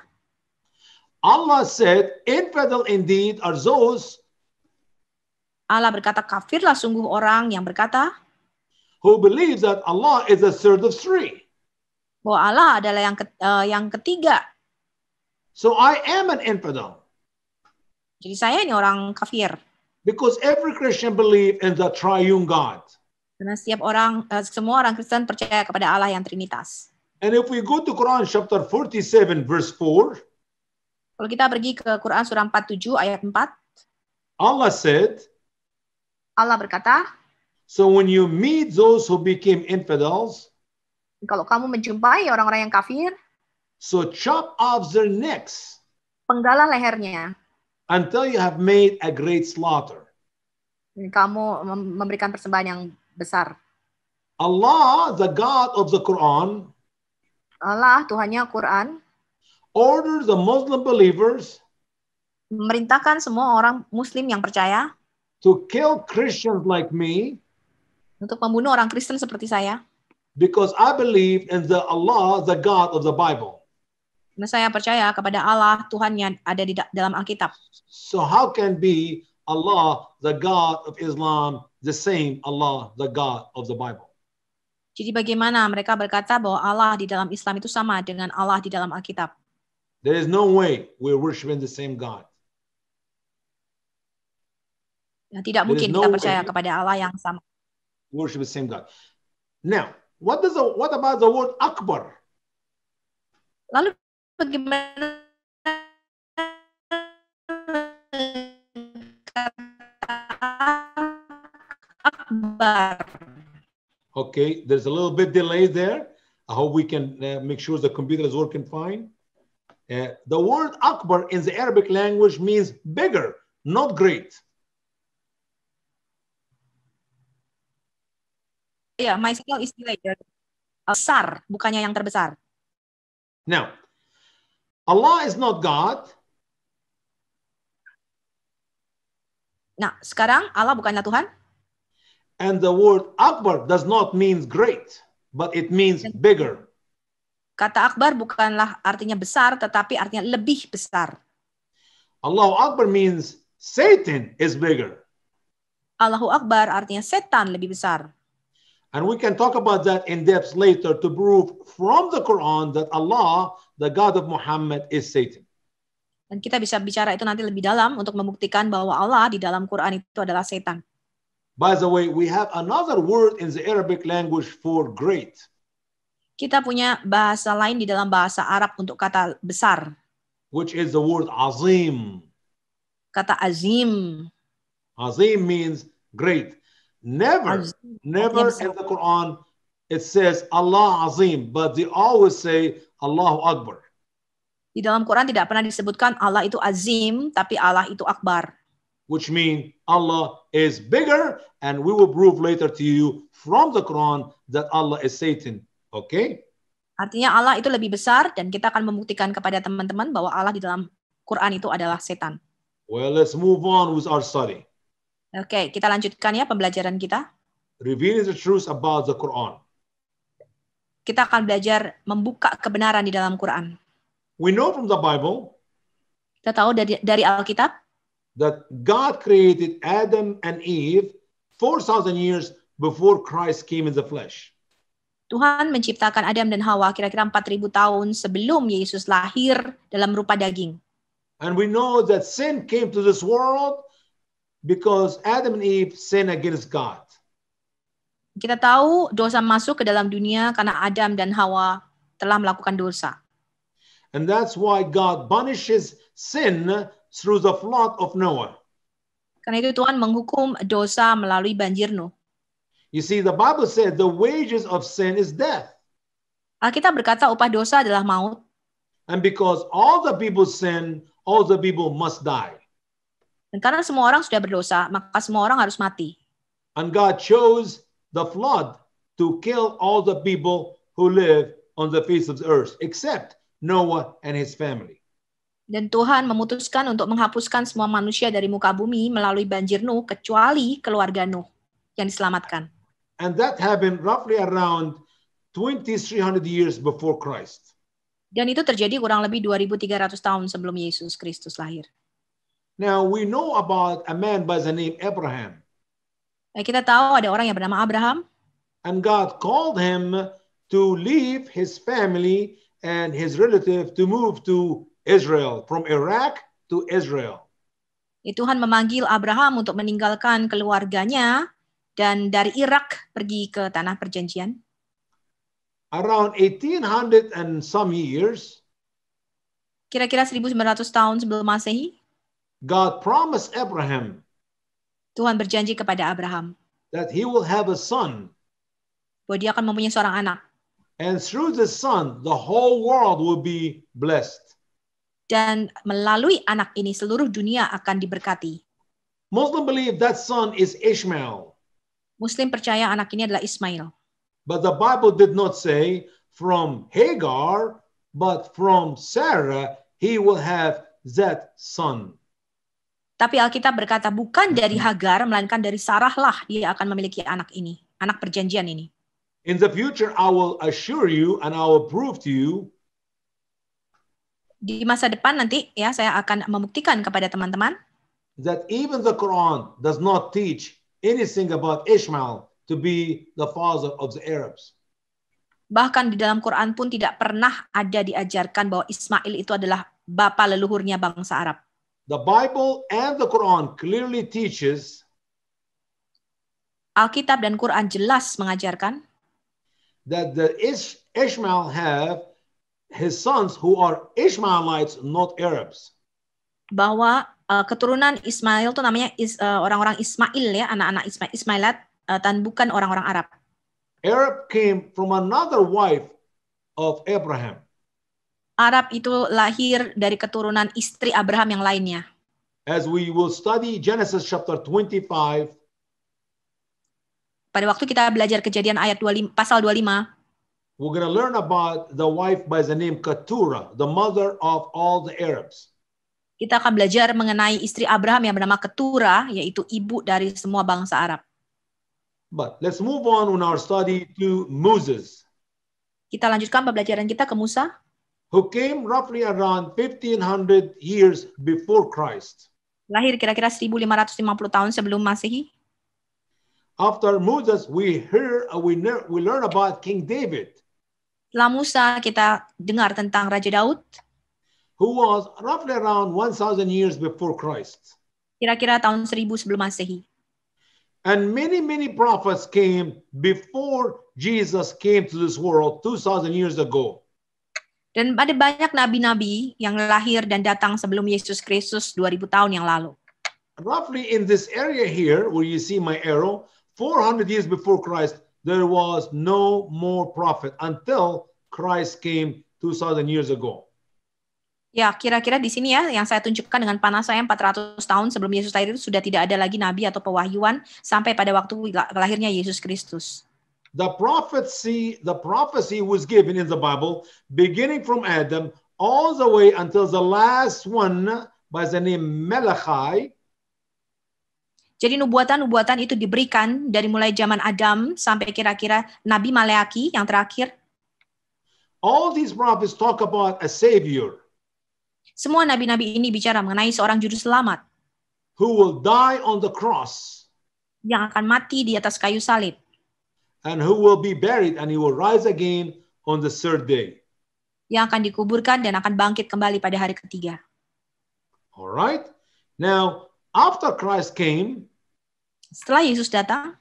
Allah said infidel indeed are those Allah berkata kafirlah sungguh orang yang berkata who believes that Allah is the third of three bahwa Allah adalah yang ke, uh, yang ketiga So I am an infidel jadi saya ini orang kafir. Because every Christian believe in the triune God. Karena setiap orang, eh, semua orang Kristen percaya kepada Allah yang Trinitas. And if we go to Quran chapter 47 verse 4. Kalau kita pergi ke Quran surah 47 ayat 4. Allah said. Allah berkata. So when you meet those who became infidels. Kalau kamu menjumpai orang-orang yang kafir. So chop off their necks. Penggalah lehernya until you have made a great slaughter. Kamu memberikan persembahan yang besar. Allah, the God of the Quran, Allah Tuhannya Quran, Order the Muslim believers memerintahkan semua orang Muslim yang percaya to kill Christians like me untuk membunuh orang Kristen seperti saya because I believe in the Allah, the God of the Bible. Karena saya percaya kepada Allah Tuhan yang ada di dalam Alkitab. So how can be Allah the God of Islam the same Allah the God of the Bible? Jadi bagaimana mereka berkata bahwa Allah di dalam Islam itu sama dengan Allah di dalam Alkitab? There is no way we're worshiping the same God. Nah, tidak There mungkin no kita percaya kepada Allah yang sama. Worship the same God. Now, what does the, what about the word Akbar? Lalu bagaimana Akbar. Okay, there's a little bit delay there. I hope we can uh, make sure the computer is working fine. Uh, the word Akbar in the Arabic language means bigger, not great. Yeah, my skill is delayed. Uh, besar, bukannya yang terbesar. Now, Allah is not God. Nah, sekarang Allah bukanlah Tuhan. And the word Akbar does not mean great, but it means bigger. Kata Akbar bukanlah artinya besar, tetapi artinya lebih besar. Allahu Akbar means Satan is bigger. Allahu Akbar artinya setan lebih besar. And we can talk about that in depth later to prove from the Quran that Allah, the God of Muhammad, is Satan. Dan kita bisa bicara itu nanti lebih dalam untuk membuktikan bahwa Allah di dalam Quran itu adalah setan. By the way, we have another word in the Arabic language for great. Kita punya bahasa lain di dalam bahasa Arab untuk kata besar. Which is the word azim. Kata azim. Azim means great. Never, never in the Quran it says Allah Azim, but they always say Allahu Akbar. Di dalam Quran tidak pernah disebutkan Allah itu Azim, tapi Allah itu Akbar. Which means Allah is bigger, and we will prove later to you from the Quran that Allah is Satan. Okay? Artinya Allah itu lebih besar dan kita akan membuktikan kepada teman-teman bahwa Allah di dalam Quran itu adalah setan. Well, let's move on with our study. Oke, okay, kita lanjutkan ya pembelajaran kita. Revealing the truth about the Quran. Kita akan belajar membuka kebenaran di dalam Quran. We know from the Bible. Kita tahu dari dari Alkitab. That God created Adam and Eve 4,000 years before Christ came in the flesh. Tuhan menciptakan Adam dan Hawa kira-kira 4.000 tahun sebelum Yesus lahir dalam rupa daging. And we know that sin came to this world because Adam and Eve sin against God. Kita tahu dosa masuk ke dalam dunia karena Adam dan Hawa telah melakukan dosa. And that's why God punishes sin through the flood of Noah. Karena itu Tuhan menghukum dosa melalui banjir Nuh. You see, the Bible said the wages of sin is death. Alkitab berkata upah dosa adalah maut. And because all the people sin, all the people must die. Dan karena semua orang sudah berdosa, maka semua orang harus mati. And God chose the flood to kill all the people who live on the face of the earth, except Noah and his family. Dan Tuhan memutuskan untuk menghapuskan semua manusia dari muka bumi melalui banjir Nuh, kecuali keluarga Nuh yang diselamatkan. And that happened roughly around 2300 years before Christ. Dan itu terjadi kurang lebih 2300 tahun sebelum Yesus Kristus lahir. Now we know about a man by the name Abraham. Eh, kita tahu ada orang yang bernama Abraham. And God called him to leave his family and his relative to move to Israel from Iraq to Israel. Eh, Tuhan memanggil Abraham untuk meninggalkan keluarganya dan dari Irak pergi ke tanah perjanjian. Around 1800 and some years. Kira-kira 1900 tahun sebelum Masehi God promised Abraham Tuhan berjanji kepada Abraham that he will have a son. Bahwa dia akan mempunyai seorang anak. And through the son, the whole world will be blessed. Dan melalui anak ini seluruh dunia akan diberkati. Muslim believe that son is Ishmael. Muslim percaya anak ini adalah Ismail. But the Bible did not say from Hagar, but from Sarah he will have that son. Tapi Alkitab berkata bukan hmm. dari Hagar melainkan dari Sarahlah dia akan memiliki anak ini, anak perjanjian ini. In the future I will assure you and I will prove to you di masa depan nanti ya saya akan membuktikan kepada teman-teman that even the Quran does not teach anything about Ishmael to be the father of the Arabs. Bahkan di dalam Quran pun tidak pernah ada diajarkan bahwa Ismail itu adalah bapa leluhurnya bangsa Arab. The Bible and the Quran clearly teaches Alkitab dan Quran jelas mengajarkan that the Ish Ishmael have his sons who are Ishmaelites, not Arabs. Bahwa uh, keturunan Ismail itu namanya is, uh, orang-orang Ismail ya, anak-anak Ismail, Ismailat uh, dan bukan orang-orang Arab. Arab came from another wife of Abraham. Arab itu lahir dari keturunan istri Abraham yang lainnya. As we will study Genesis chapter 25 pada waktu kita belajar kejadian ayat 25 pasal 25 We're going to learn about the wife by the name Keturah, the mother of all the Arabs. Kita akan belajar mengenai istri Abraham yang bernama Keturah, yaitu ibu dari semua bangsa Arab. But let's move on on our study to Moses. Kita lanjutkan pembelajaran kita ke Musa who came roughly around 1500 years before Christ. Lahir kira-kira 1550 tahun sebelum Masehi. After Moses, we hear uh, we, we learn about King David. Setelah Musa, kita dengar tentang Raja Daud. Who was roughly around 1000 years before Christ. Kira-kira tahun 1000 sebelum Masehi. And many, many prophets came before Jesus came to this world 2000 years ago. Dan ada banyak nabi-nabi yang lahir dan datang sebelum Yesus Kristus 2000 tahun yang lalu. Roughly in this area here where you see my arrow, 400 years before Christ there was no more prophet until Christ came 2000 years ago. Ya, kira-kira di sini ya yang saya tunjukkan dengan panah saya 400 tahun sebelum Yesus lahir itu sudah tidak ada lagi nabi atau pewahyuan sampai pada waktu lahirnya Yesus Kristus the prophecy the prophecy was given in the bible beginning from adam all the way until the last one by the name Malachi jadi nubuatan-nubuatan itu diberikan dari mulai zaman Adam sampai kira-kira Nabi Maleaki yang terakhir. All these prophets talk about a savior. Semua nabi-nabi ini bicara mengenai seorang juru selamat. Who will die on the cross. Yang akan mati di atas kayu salib and who will be buried and he will rise again on the third day. Yang akan dikuburkan dan akan bangkit kembali pada hari ketiga. Alright, Now, after Christ came, setelah Yesus datang,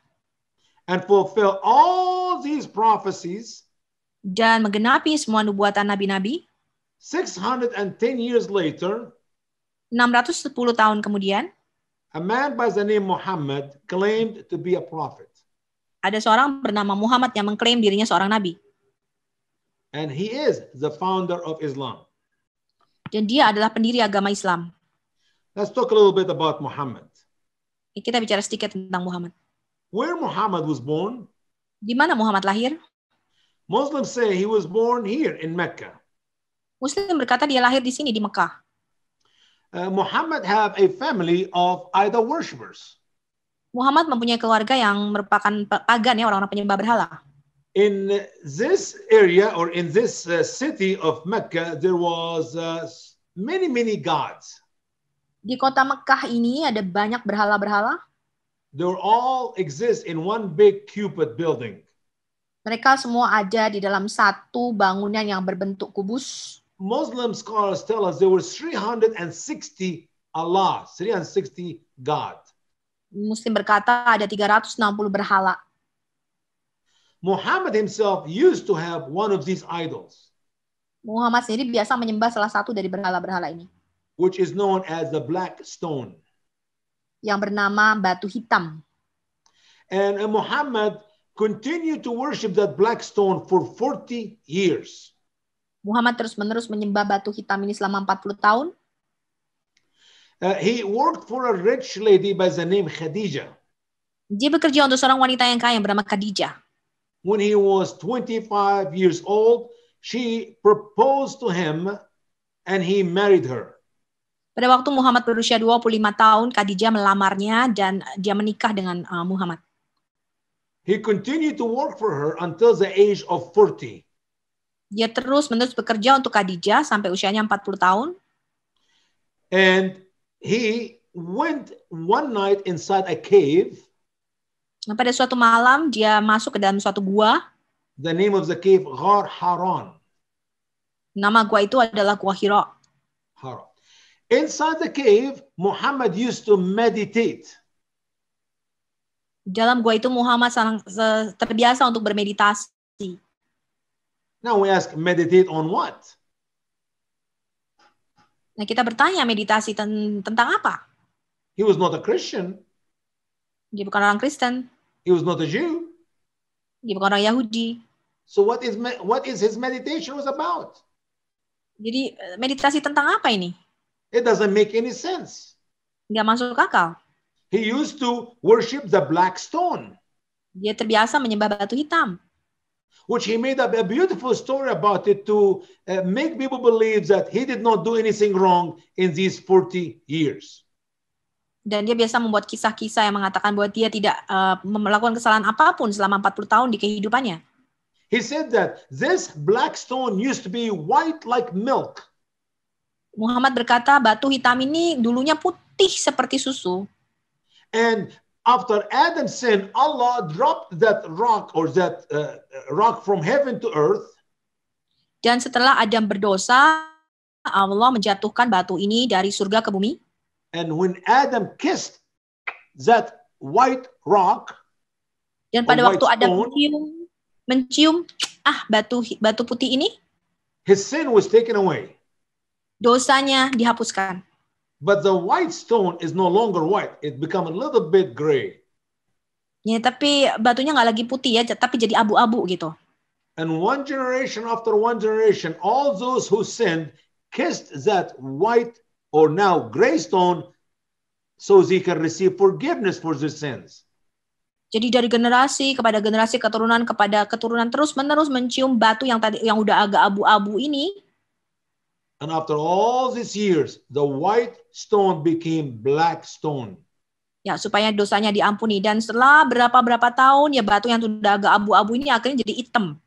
and fulfill all these prophecies, dan menggenapi semua nubuatan nabi-nabi, 610 years later, 610 tahun kemudian, a man by the name Muhammad claimed to be a prophet. Ada seorang bernama Muhammad yang mengklaim dirinya seorang nabi. And he is the founder of Islam. Dan dia adalah pendiri agama Islam. Let's talk a little bit about Muhammad. Kita bicara sedikit tentang Muhammad. Where Muhammad was born? Di mana Muhammad lahir? Muslims say he was born here in Mecca. Muslim berkata dia lahir di sini di Mekah. Uh, Muhammad have a family of idol worshippers. Muhammad mempunyai keluarga yang merupakan pagan ya orang-orang penyembah berhala. In this area or in this uh, city of Mecca there was uh, many many gods. Di kota Mekah ini ada banyak berhala-berhala. They all exist in one big cupid building. Mereka semua ada di dalam satu bangunan yang berbentuk kubus. Muslim scholars tell us there were 360 Allah, 360 gods. Muslim berkata ada 360 berhala. Muhammad himself used to have one of these idols. Muhammad sendiri biasa menyembah salah satu dari berhala-berhala ini. Which is known as the black stone. Yang bernama batu hitam. And uh, Muhammad continued to worship that black stone for 40 years. Muhammad terus-menerus menyembah batu hitam ini selama 40 tahun. Uh, he worked for a rich lady by the name Khadijah. Dia bekerja untuk seorang wanita yang kaya bernama Khadijah. When he was 25 years old, she proposed to him and he married her. Pada waktu Muhammad berusia 25 tahun, Khadijah melamarnya dan dia menikah dengan uh, Muhammad. He continued to work for her until the age of 40. Dia terus menerus bekerja untuk Khadijah sampai usianya 40 tahun. And he went one night inside a cave. Nah, pada suatu malam dia masuk ke dalam suatu gua. The name of the cave Ghar Haran. Nama gua itu adalah gua Hira. Haran. Inside the cave, Muhammad used to meditate. Dalam gua itu Muhammad sangat terbiasa untuk bermeditasi. Now we ask meditate on what? Nah, kita bertanya meditasi ten tentang apa? He was not a Christian. Dia bukan orang Kristen. He was not a Jew. Dia bukan orang Yahudi. So what is what is his meditation was about? Jadi meditasi tentang apa ini? It doesn't make any sense. Nggak masuk akal. He used to worship the black stone. Dia terbiasa menyembah batu hitam which he made up a beautiful story about it to uh, make people believe that he did not do anything wrong in these 40 years. Dan dia biasa membuat kisah-kisah yang mengatakan bahwa dia tidak uh, melakukan kesalahan apapun selama 40 tahun di kehidupannya. He said that this black stone used to be white like milk. Muhammad berkata batu hitam ini dulunya putih seperti susu. And after Adam sinned, Allah dropped that rock or that uh, rock from heaven to earth. Dan setelah Adam berdosa, Allah menjatuhkan batu ini dari surga ke bumi. And when Adam kissed that white rock, dan pada waktu Adam stone, mencium, mencium ah batu batu putih ini, his sin was taken away. Dosanya dihapuskan. But the white stone is no longer white. It become a little bit gray. Ya, tapi batunya nggak lagi putih ya, tapi jadi abu-abu gitu. And one generation after one generation, all those who sinned kissed that white or now gray stone so they can receive forgiveness for their sins. Jadi dari generasi kepada generasi keturunan kepada keturunan terus menerus mencium batu yang tadi yang udah agak abu-abu ini. And after all these years, the white stone became black stone. Ya, supaya dosanya diampuni dan setelah berapa-berapa tahun ya batu yang sudah agak abu-abu ini akhirnya jadi hitam.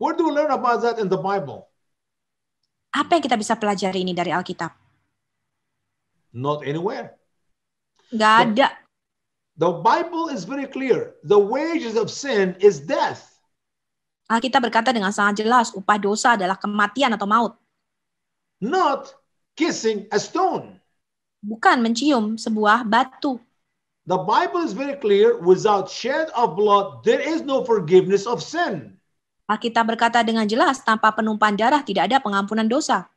What do we learn about that in the Bible? Apa yang kita bisa pelajari ini dari Alkitab? Not anywhere. Gak ada. The, the Bible is very clear. The wages of sin is death. Alkitab berkata dengan sangat jelas, upah dosa adalah kematian atau maut. Not kissing a stone bukan mencium sebuah batu. The Bible is very clear, without shed of blood there is no forgiveness of sin. Alkitab berkata dengan jelas, tanpa penumpahan darah tidak ada pengampunan dosa.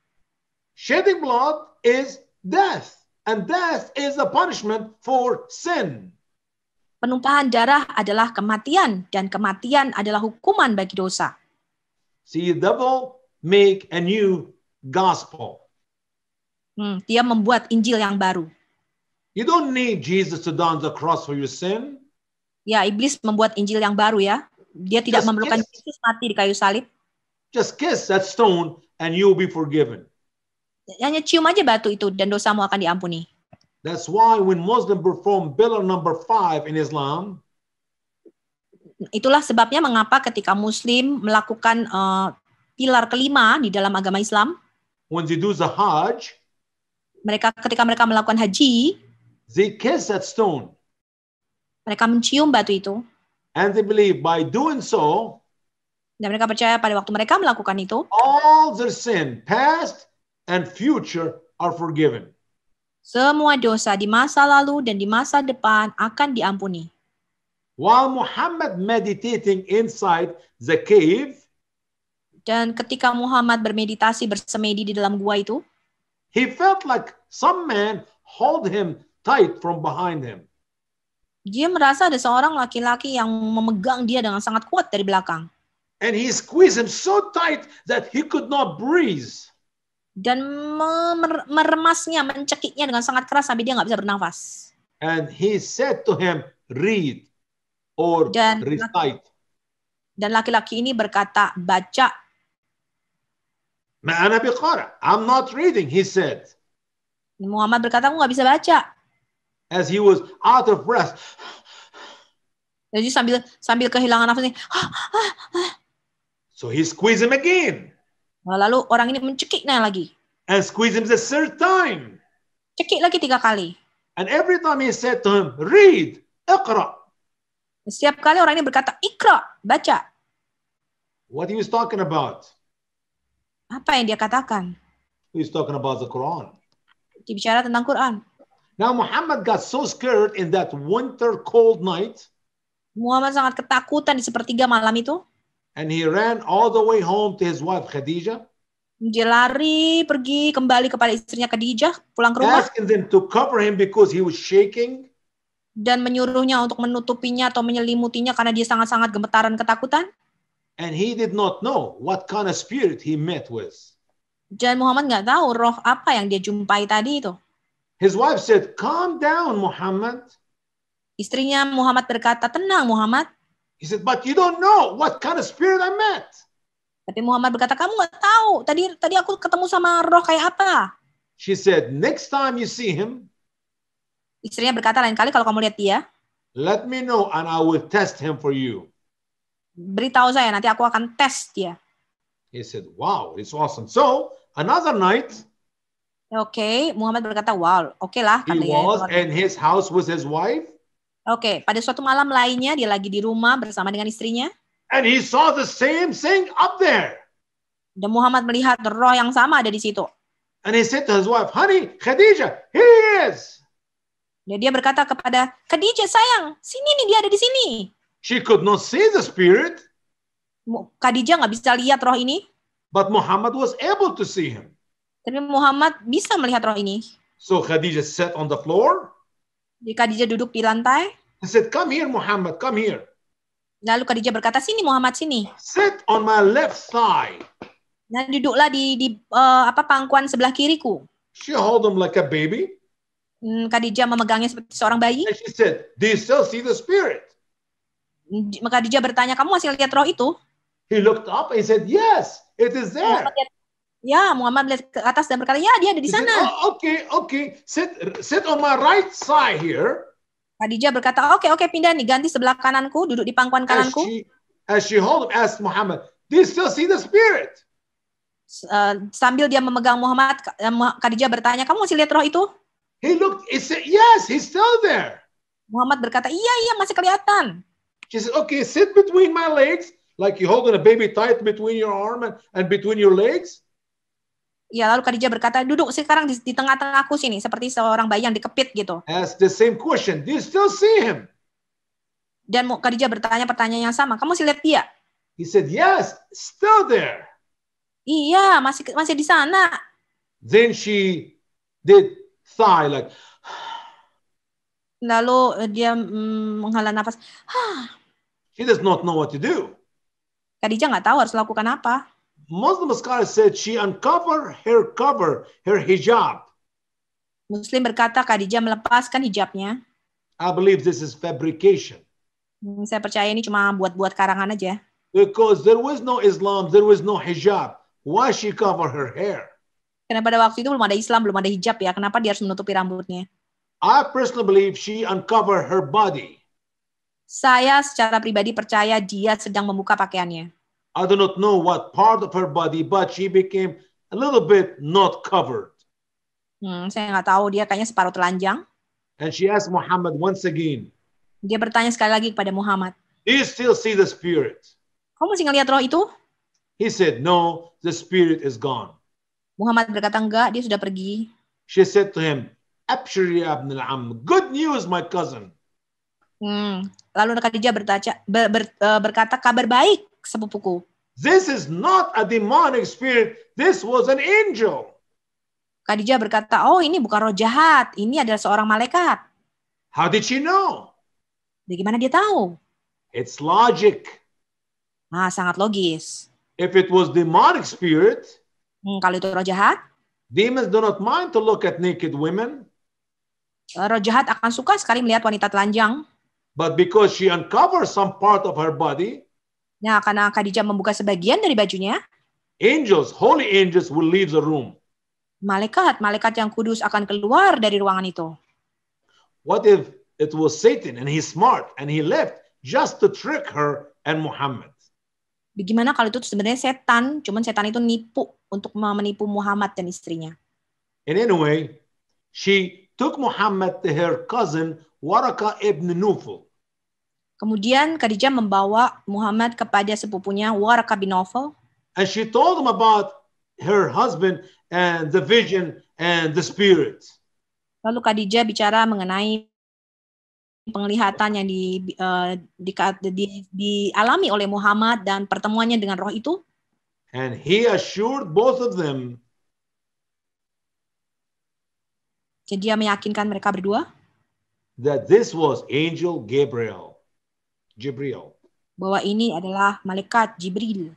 Shedding blood is death, and death is the punishment for sin. Penumpahan darah adalah kematian, dan kematian adalah hukuman bagi dosa. See, the devil make a new gospel. Hmm, dia membuat Injil yang baru. You don't need Jesus to die on the cross for your sin. Ya, iblis membuat Injil yang baru ya. Dia tidak just memerlukan kiss. Yesus mati di kayu salib. Just kiss that stone and you'll be forgiven. Hanya cium aja batu itu dan dosamu akan diampuni. That's why when Muslim perform pillar number five in Islam, itulah sebabnya mengapa ketika Muslim melakukan uh, pilar kelima di dalam agama Islam, when they do the Hajj, mereka ketika mereka melakukan haji, they kiss that stone. Mereka mencium batu itu. And they believe by doing so, dan mereka percaya pada waktu mereka melakukan itu, all their sin, past and future, are forgiven. Semua dosa di masa lalu dan di masa depan akan diampuni. While Muhammad meditating inside the cave, dan ketika Muhammad bermeditasi bersemedi di dalam gua itu, He felt like some man hold him tight from behind him. Dia merasa ada seorang laki-laki yang memegang dia dengan sangat kuat dari belakang. And he squeezed him so tight that he could not breathe. Dan meremasnya, mencekiknya dengan sangat keras sampai dia nggak bisa bernafas. And he said to him, read or dan recite. Dan laki-laki ini berkata, baca أنا بقرأ. I'm not reading, he said. Muhammad berkata, aku nggak bisa baca. As he was out of breath. Jadi sambil sambil kehilangan nih. So he squeezed him again. Lalu orang ini mencekiknya lagi. And squeezed him the third time. Cekik lagi tiga kali. And every time he said to him, read, ikra." Setiap kali orang ini berkata, ikra, baca. What he was talking about? Apa yang dia katakan? He's talking about the Quran. bicara tentang Quran. Now Muhammad got so scared in that winter cold night. Muhammad sangat ketakutan di sepertiga malam itu. And he ran all the way home to his wife Khadijah. Dia lari pergi kembali kepada istrinya Khadijah pulang ke rumah. Asking them to cover him because he was shaking. Dan menyuruhnya untuk menutupinya atau menyelimutinya karena dia sangat-sangat gemetaran ketakutan and he did not know what kind of spirit he met with. Jan Muhammad nggak tahu roh apa yang dia jumpai tadi itu. His wife said, "Calm down, Muhammad." Istrinya Muhammad berkata, "Tenang, Muhammad." He said, "But you don't know what kind of spirit I met." Tapi Muhammad berkata, "Kamu nggak tahu. Tadi tadi aku ketemu sama roh kayak apa." She said, "Next time you see him." Istrinya berkata, "Lain kali kalau kamu lihat dia, let me know and I will test him for you." beritahu saya nanti aku akan tes dia. He said, "Wow, it's awesome." So another night. Oke, okay, Muhammad berkata, "Wow, oke okay lah." He was ya, and his house with his wife. Oke, okay, pada suatu malam lainnya dia lagi di rumah bersama dengan istrinya. And he saw the same thing up there. Dan Muhammad melihat roh yang sama ada di situ. And he said to his wife, "Honey, Khadijah, here he is." Dan dia berkata kepada Khadijah, "Sayang, sini nih dia ada di sini." She could not see the spirit. Khadijah nggak bisa lihat roh ini. But Muhammad was able to see him. Tapi Muhammad bisa melihat roh ini. So Khadijah sat on the floor. Jadi Khadijah duduk di lantai. He said, come here Muhammad, come here. Lalu Khadijah berkata, sini Muhammad, sini. Sit on my left thigh. Nah, duduklah di, di uh, apa pangkuan sebelah kiriku. She hold him like a baby. Hmm, Khadijah memegangnya seperti seorang bayi. And she said, "Do you still see the spirit?" Khadijah bertanya, kamu masih lihat roh itu? He looked up and said, yes, it is there. Ya, Muhammad lihat ke atas dan berkata, ya dia ada di sana. Oke, oh, oke, okay, okay. sit, sit on my right side here. Khadijah berkata, oke, okay, oke, okay, pindah nih, ganti sebelah kananku, duduk di pangkuan kananku. As she, as she hold up, asked Muhammad, do you still see the spirit? Uh, sambil dia memegang Muhammad, eh, Khadijah bertanya, kamu masih lihat roh itu? He looked, he said, yes, he's still there. Muhammad berkata, iya, iya, masih kelihatan. She says, okay, sit between my legs, like you holding a baby tight between your arm and, and between your legs. Ya, lalu Khadijah berkata, duduk sekarang di, di tengah-tengahku sini, seperti seorang bayi yang dikepit gitu. Ask the same question. Do you still see him? Dan Khadijah bertanya pertanyaan yang sama. Kamu sih lihat dia? He said, yes, still there. Iya, masih masih di sana. Then she did sigh like, Lalu eh, dia menghala mm, menghela nafas. She does not know what to do. Khadijah nggak tahu harus lakukan apa. Muslim scholar said she uncover her cover, her hijab. Muslim berkata Khadijah melepaskan hijabnya. I believe this is fabrication. Hmm, saya percaya ini cuma buat-buat karangan aja. Because there was no Islam, there was no hijab. Why she cover her hair? Karena pada waktu itu belum ada Islam, belum ada hijab ya. Kenapa dia harus menutupi rambutnya? I personally believe she uncovered her body. Saya secara pribadi percaya dia sedang membuka pakaiannya. I do not know what part of her body, but she became a little bit not covered. Hmm, saya nggak tahu dia kayaknya separuh telanjang. And she asked Muhammad once again. Dia bertanya sekali lagi kepada Muhammad. Do you still see the spirit? Kamu masih ngelihat roh itu? He said, no, the spirit is gone. Muhammad berkata enggak, dia sudah pergi. She said to him, Abshir يا al Am, good news my cousin hmm. lalu Khadijah bertaca, ber, ber, e, berkata kabar baik sepupuku this is not a demonic spirit this was an angel Khadijah berkata oh ini bukan roh jahat ini adalah seorang malaikat how did she know bagaimana dia tahu it's logic ah sangat logis if it was demonic spirit hmm, kalau itu roh jahat Demons do not mind to look at naked women. Eh, Roh jahat akan suka sekali melihat wanita telanjang. But because she uncovers some part of her body, nah karena Khadijah membuka sebagian dari bajunya, angels, holy angels will leave the room. Malaikat, malaikat yang kudus akan keluar dari ruangan itu. What if it was Satan and he's smart and he left just to trick her and Muhammad? Bagaimana kalau itu sebenarnya setan, cuman setan itu nipu untuk menipu Muhammad dan istrinya. any anyway, she took Muhammad to her cousin Waraka ibn Nufal. Kemudian Khadijah membawa Muhammad kepada sepupunya Waraka bin Nufal. And she told him about her husband and the vision and the spirit. Lalu Khadijah bicara mengenai penglihatan yang di, uh, eh, di, di, dialami oleh Muhammad dan pertemuannya dengan roh itu. And he assured both of them Jadi dia meyakinkan mereka berdua that this was angel Gabriel. Jibril. Bahwa ini adalah malaikat Jibril.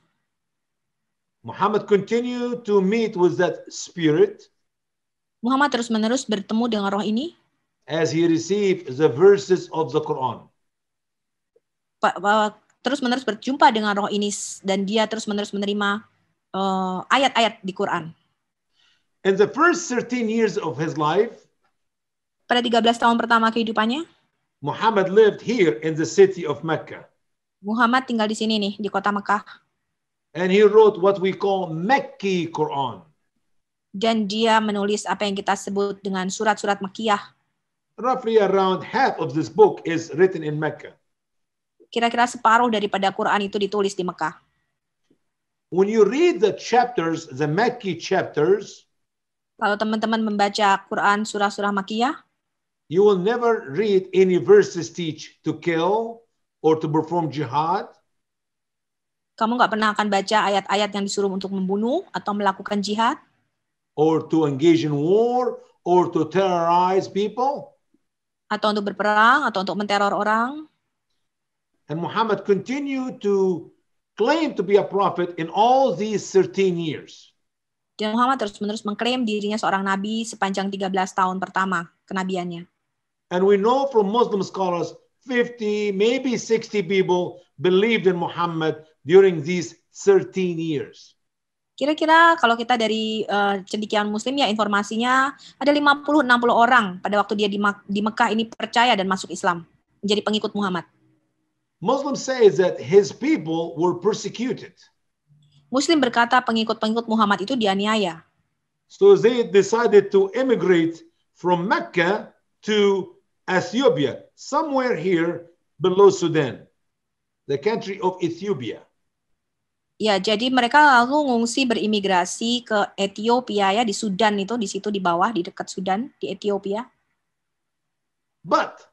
Muhammad continued to meet with that spirit. Muhammad terus-menerus bertemu dengan roh ini. As he received the verses of the Quran. Terus-menerus berjumpa dengan roh ini dan dia terus-menerus menerima eh, ayat-ayat uh, ayat -ayat di Quran. In the first 13 years of his life, pada 13 tahun pertama kehidupannya, Muhammad lived here in the city of Mecca. Muhammad tinggal di sini nih di kota Mekah. And he wrote what we call Mekki Quran. Dan dia menulis apa yang kita sebut dengan surat-surat Mekkiyah. Roughly around half of this book is written in Mecca. Kira-kira separuh daripada Quran itu ditulis di Mekah. When you read the chapters, the Mekki chapters, kalau teman-teman membaca Quran surah-surah Makiyah, you will never read any verses teach to kill or to perform jihad. Kamu nggak pernah akan baca ayat-ayat yang disuruh untuk membunuh atau melakukan jihad. Or to engage in war or to terrorize people. Atau untuk berperang atau untuk menteror orang. And Muhammad continued to claim to be a prophet in all these 13 years dan Muhammad terus-menerus mengklaim dirinya seorang nabi sepanjang 13 tahun pertama kenabiannya. And we know from Muslim scholars 50 maybe 60 people believed in Muhammad during these 13 years. Kira-kira kalau kita dari uh, cendikiawan muslim ya informasinya ada 50 60 orang pada waktu dia di, Mak di Mekah ini percaya dan masuk Islam menjadi pengikut Muhammad. Muslim says that his people were persecuted. Muslim berkata pengikut-pengikut Muhammad itu dianiaya. So they decided to emigrate from Mecca to Ethiopia, somewhere here below Sudan, the country of Ethiopia. Ya, jadi mereka lalu ngungsi berimigrasi ke Ethiopia ya di Sudan itu di situ di bawah di dekat Sudan di Ethiopia. But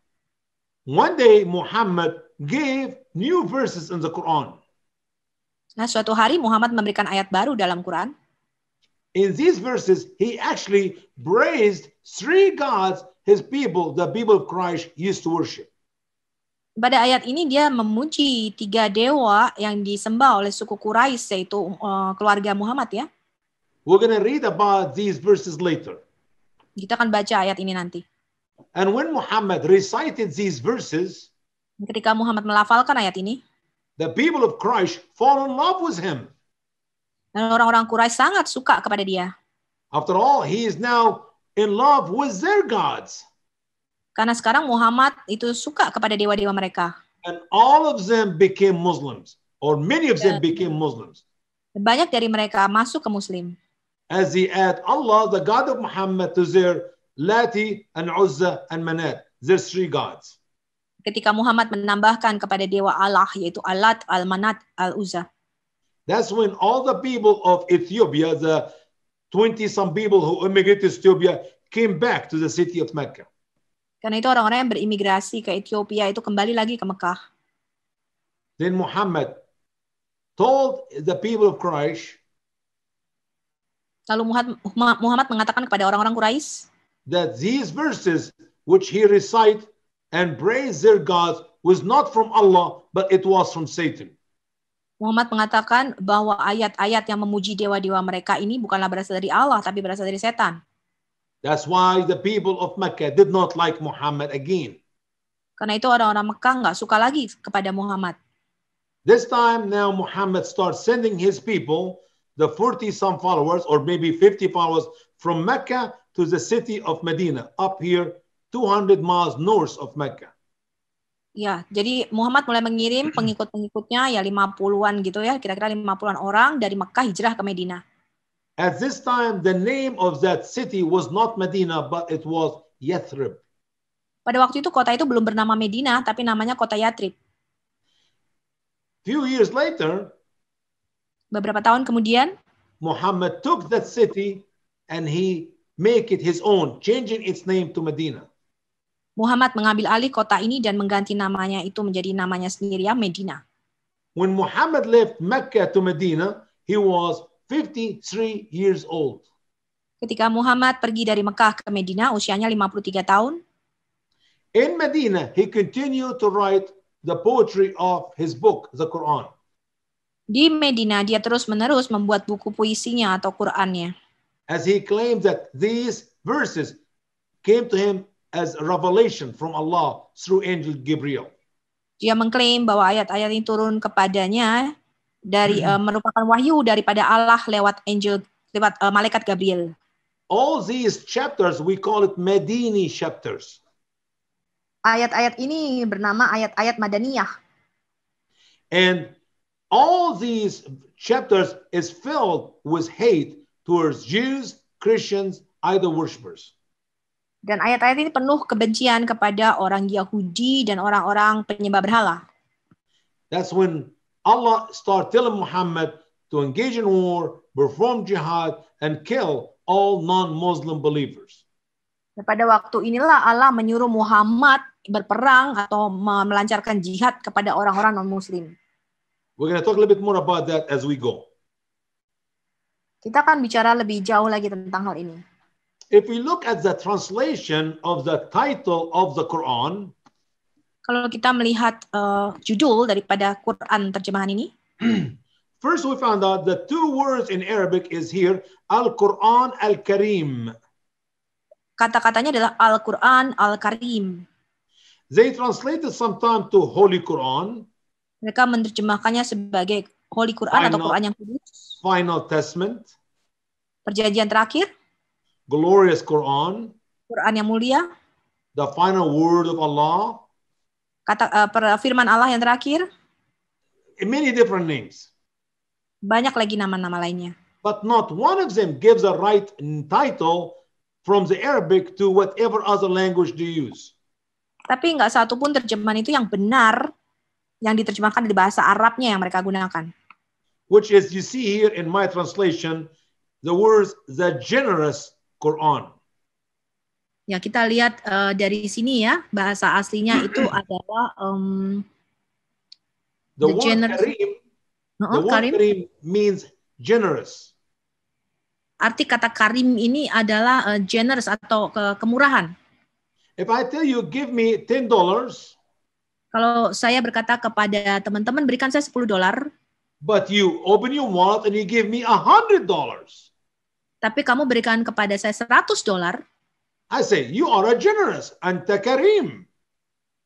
one day Muhammad gave new verses in the Quran. Nah, suatu hari Muhammad memberikan ayat baru dalam Quran. In these verses, he actually praised three gods his people, the people of Christ, used to worship. Pada ayat ini dia memuji tiga dewa yang disembah oleh suku Quraisy yaitu uh, keluarga Muhammad ya. We're gonna read about these verses later. Kita akan baca ayat ini nanti. And when Muhammad recited these verses, ketika Muhammad melafalkan ayat ini, The people of Quraysh fall in love with him. Dan orang-orang Quraisy sangat suka kepada dia. After all, he is now in love with their gods. Karena sekarang Muhammad itu suka kepada dewa-dewa mereka. And all of them became Muslims, or many of them became Muslims. Banyak dari mereka masuk ke Muslim. As he add Allah, the God of Muhammad, to their Lati and Uzza and Manat, their three gods ketika Muhammad menambahkan kepada dewa Allah yaitu Alat, Al-Manat, Al-Uzza. That's when all the people of Ethiopia, the 20 some people who immigrated to Ethiopia came back to the city of Mecca. Karena itu orang-orang yang berimigrasi ke Ethiopia itu kembali lagi ke Mekah. Then Muhammad told the people of Quraisy Lalu Muhammad, Muhammad mengatakan kepada orang-orang Quraisy that these verses which he recite and praise their gods was not from Allah, but it was from Satan. Muhammad mengatakan bahwa ayat-ayat yang memuji dewa-dewa mereka ini bukanlah berasal dari Allah, tapi berasal dari setan. That's why the people of Mecca did not like Muhammad again. Karena itu orang-orang Mekah nggak suka lagi kepada Muhammad. This time now Muhammad starts sending his people, the 40 some followers or maybe 50 followers from Mecca to the city of Medina, up here 200 miles north of Mecca. Ya, jadi Muhammad mulai mengirim pengikut-pengikutnya ya 50-an gitu ya, kira-kira 50-an orang dari Mekah hijrah ke Madinah. At this time the name of that city was not Medina but it was Yathrib. Pada waktu itu kota itu belum bernama Medina tapi namanya kota Yathrib. Few years later beberapa tahun kemudian Muhammad took that city and he make it his own, changing its name to Medina. Muhammad mengambil alih kota ini dan mengganti namanya itu menjadi namanya sendiri ya Medina. When Muhammad left Mecca to Medina, he was 53 years old. Ketika Muhammad pergi dari Mekah ke Medina, usianya 53 tahun. In Medina, he continued to write the poetry of his book, the Quran. Di Medina, dia terus-menerus membuat buku puisinya atau Qur'annya. As he claimed that these verses came to him as revelation from Allah through angel Gabriel. Dia mengklaim bahwa ayat-ayat ini turun kepadanya dari mm -hmm. uh, merupakan wahyu daripada Allah lewat angel lewat uh, malaikat Gabriel. All these chapters we call it Medini chapters. Ayat-ayat ini bernama ayat-ayat Madaniyah. And all these chapters is filled with hate towards Jews, Christians, idol worshippers. Dan ayat-ayat ini penuh kebencian kepada orang Yahudi dan orang-orang penyembah berhala. That's when Allah start telling Muhammad to engage in war, perform jihad, and kill all non-Muslim believers. Pada waktu inilah Allah menyuruh Muhammad berperang atau melancarkan jihad kepada orang-orang non-Muslim. We're going to talk a little bit more about that as we go. Kita akan bicara lebih jauh lagi tentang hal ini if we look at the translation of the title of the Quran, kalau kita melihat uh, judul daripada Quran terjemahan ini, first we found out the two words in Arabic is here Al-Quran Al-Karim. Kata-katanya adalah Al-Quran Al-Karim. They translated sometimes to Holy Quran. Mereka menerjemahkannya sebagai Holy Quran final, atau Quran yang kudus. Final Testament. Perjanjian terakhir glorious Quran, Quran yang mulia, the final word of Allah, kata uh, firman Allah yang terakhir, many different names. Banyak lagi nama-nama lainnya. But not one of them gives a right title from the Arabic to whatever other language they use. Tapi nggak satu pun terjemahan itu yang benar yang diterjemahkan di bahasa Arabnya yang mereka gunakan. Which is you see here in my translation, the words the generous Quran. Ya, kita lihat uh, dari sini ya, bahasa aslinya itu adalah um, the, the word generous. Karim, uh the word karim. karim means generous. Arti kata karim ini adalah uh, generous atau ke kemurahan. If I tell you give me ten dollars, kalau saya berkata kepada teman-teman berikan saya 10 dolar, but you open your wallet and you give me a hundred dollars tapi kamu berikan kepada saya 100 dolar, I say, you are a generous and karim.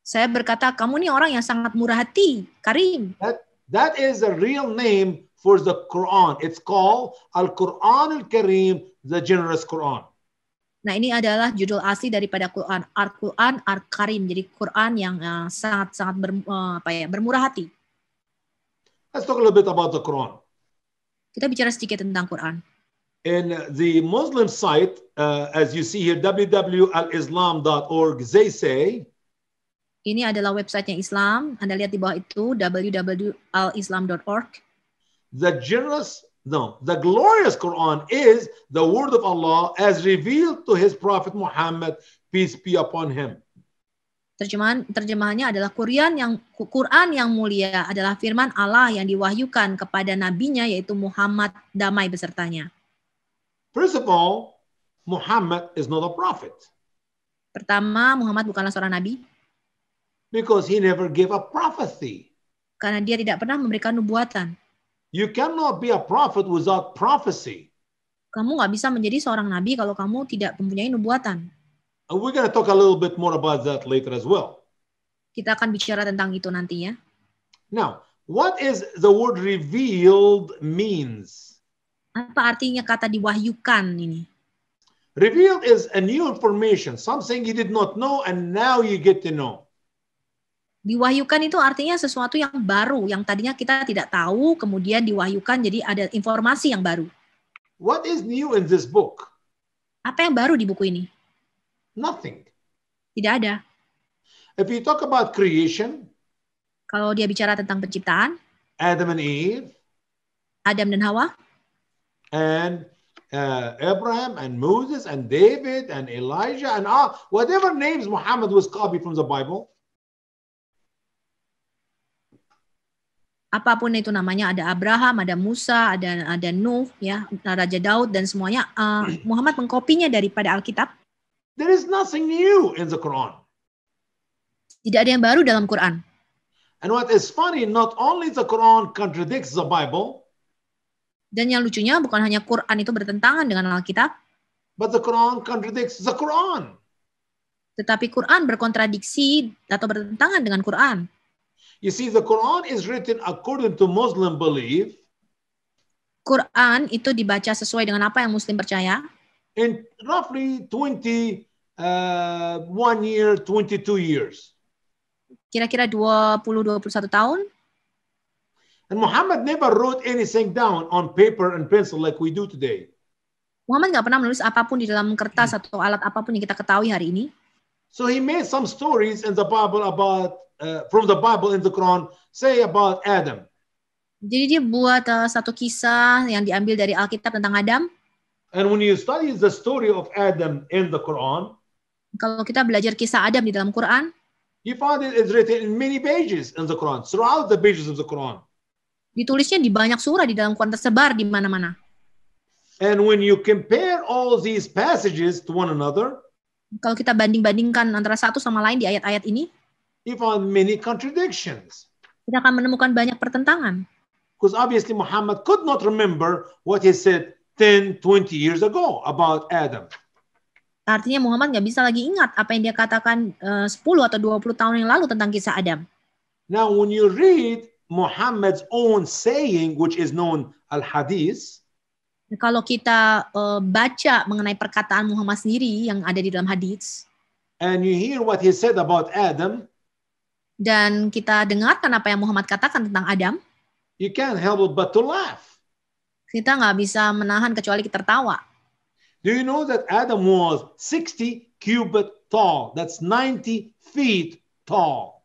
Saya berkata, kamu ini orang yang sangat murah hati, karim. That, that is the real name for the Quran. It's called Al-Quran Al-Karim, the generous Quran. Nah, ini adalah judul asli daripada Quran, Al-Quran Al-Karim. Jadi Quran yang sangat-sangat uh, eh, sangat, sangat ber, uh, apa ya, bermurah hati. Let's talk a little bit about the Quran. Kita bicara sedikit tentang Quran in the Muslim site, uh, as you see here, www.alislam.org, they say, ini adalah websitenya Islam. Anda lihat di bawah itu www.alislam.org. The generous, no, the glorious Quran is the word of Allah as revealed to His Prophet Muhammad, peace be upon him. Terjemahan terjemahannya adalah Quran yang Quran yang mulia adalah firman Allah yang diwahyukan kepada nabinya yaitu Muhammad damai besertanya. First of all, Muhammad is not a prophet. Pertama, Muhammad bukanlah seorang nabi. Because he never gave a prophecy. Karena dia tidak pernah memberikan nubuatan. You cannot be a prophet without prophecy. Kamu nggak bisa menjadi seorang nabi kalau kamu tidak mempunyai nubuatan. And we're gonna talk a little bit more about that later as well. Kita akan bicara tentang itu nantinya. Now, what is the word revealed means? Apa artinya kata diwahyukan ini? Revealed is a new information, something you did not know and now you get to know. Diwahyukan itu artinya sesuatu yang baru, yang tadinya kita tidak tahu, kemudian diwahyukan jadi ada informasi yang baru. What is new in this book? Apa yang baru di buku ini? Nothing. Tidak ada. If you talk about creation, kalau dia bicara tentang penciptaan, Adam and Eve, Adam dan Hawa, and uh, Abraham and Moses and David and Elijah and uh, whatever names Muhammad was copied from the Bible. Apapun itu namanya ada Abraham, ada Musa, ada ada Nuh, ya Raja Daud dan semuanya uh, Muhammad mengkopinya daripada Alkitab. There is nothing new in the Quran. Tidak ada yang baru dalam Quran. And what is funny, not only the Quran contradicts the Bible. Dan yang lucunya bukan hanya Quran itu bertentangan dengan Alkitab. But the Quran contradicts the Quran. Tetapi Quran berkontradiksi atau bertentangan dengan Quran. You see, the Quran is written according to Muslim belief. Quran itu dibaca sesuai dengan apa yang Muslim percaya. In roughly 20 uh, one year, 22 years. Kira-kira 20-21 tahun. And Muhammad never wrote anything down on paper and pencil like we do today. Muhammad nggak pernah menulis apapun di dalam kertas atau alat apapun yang kita ketahui hari ini. So he made some stories in the Bible about uh, from the Bible in the Quran say about Adam. Jadi dia buat uh, satu kisah yang diambil dari Alkitab tentang Adam. And when you study the story of Adam in the Quran, kalau kita belajar kisah Adam di dalam Quran, you find it is written in many pages in the Quran, throughout the pages of the Quran. Ditulisnya di banyak surah di dalam Quran tersebar di mana-mana. And when you compare all these passages to one another, kalau kita banding-bandingkan antara satu sama lain di ayat-ayat ini, you find many contradictions. Kita akan menemukan banyak pertentangan. Because obviously Muhammad could not remember what he said 10, 20 years ago about Adam. Artinya Muhammad nggak bisa lagi ingat apa yang dia katakan eh, uh, 10 atau 20 tahun yang lalu tentang kisah Adam. Now when you read Muhammad's own saying which is known al-hadis. Kalau kita uh, baca mengenai perkataan Muhammad sendiri yang ada di dalam hadis. And you hear what he said about Adam. Dan kita dengarkan apa yang Muhammad katakan tentang Adam. You can't help but to laugh. Kita nggak bisa menahan kecuali kita tertawa. Do you know that Adam was 60 cubit tall? That's 90 feet tall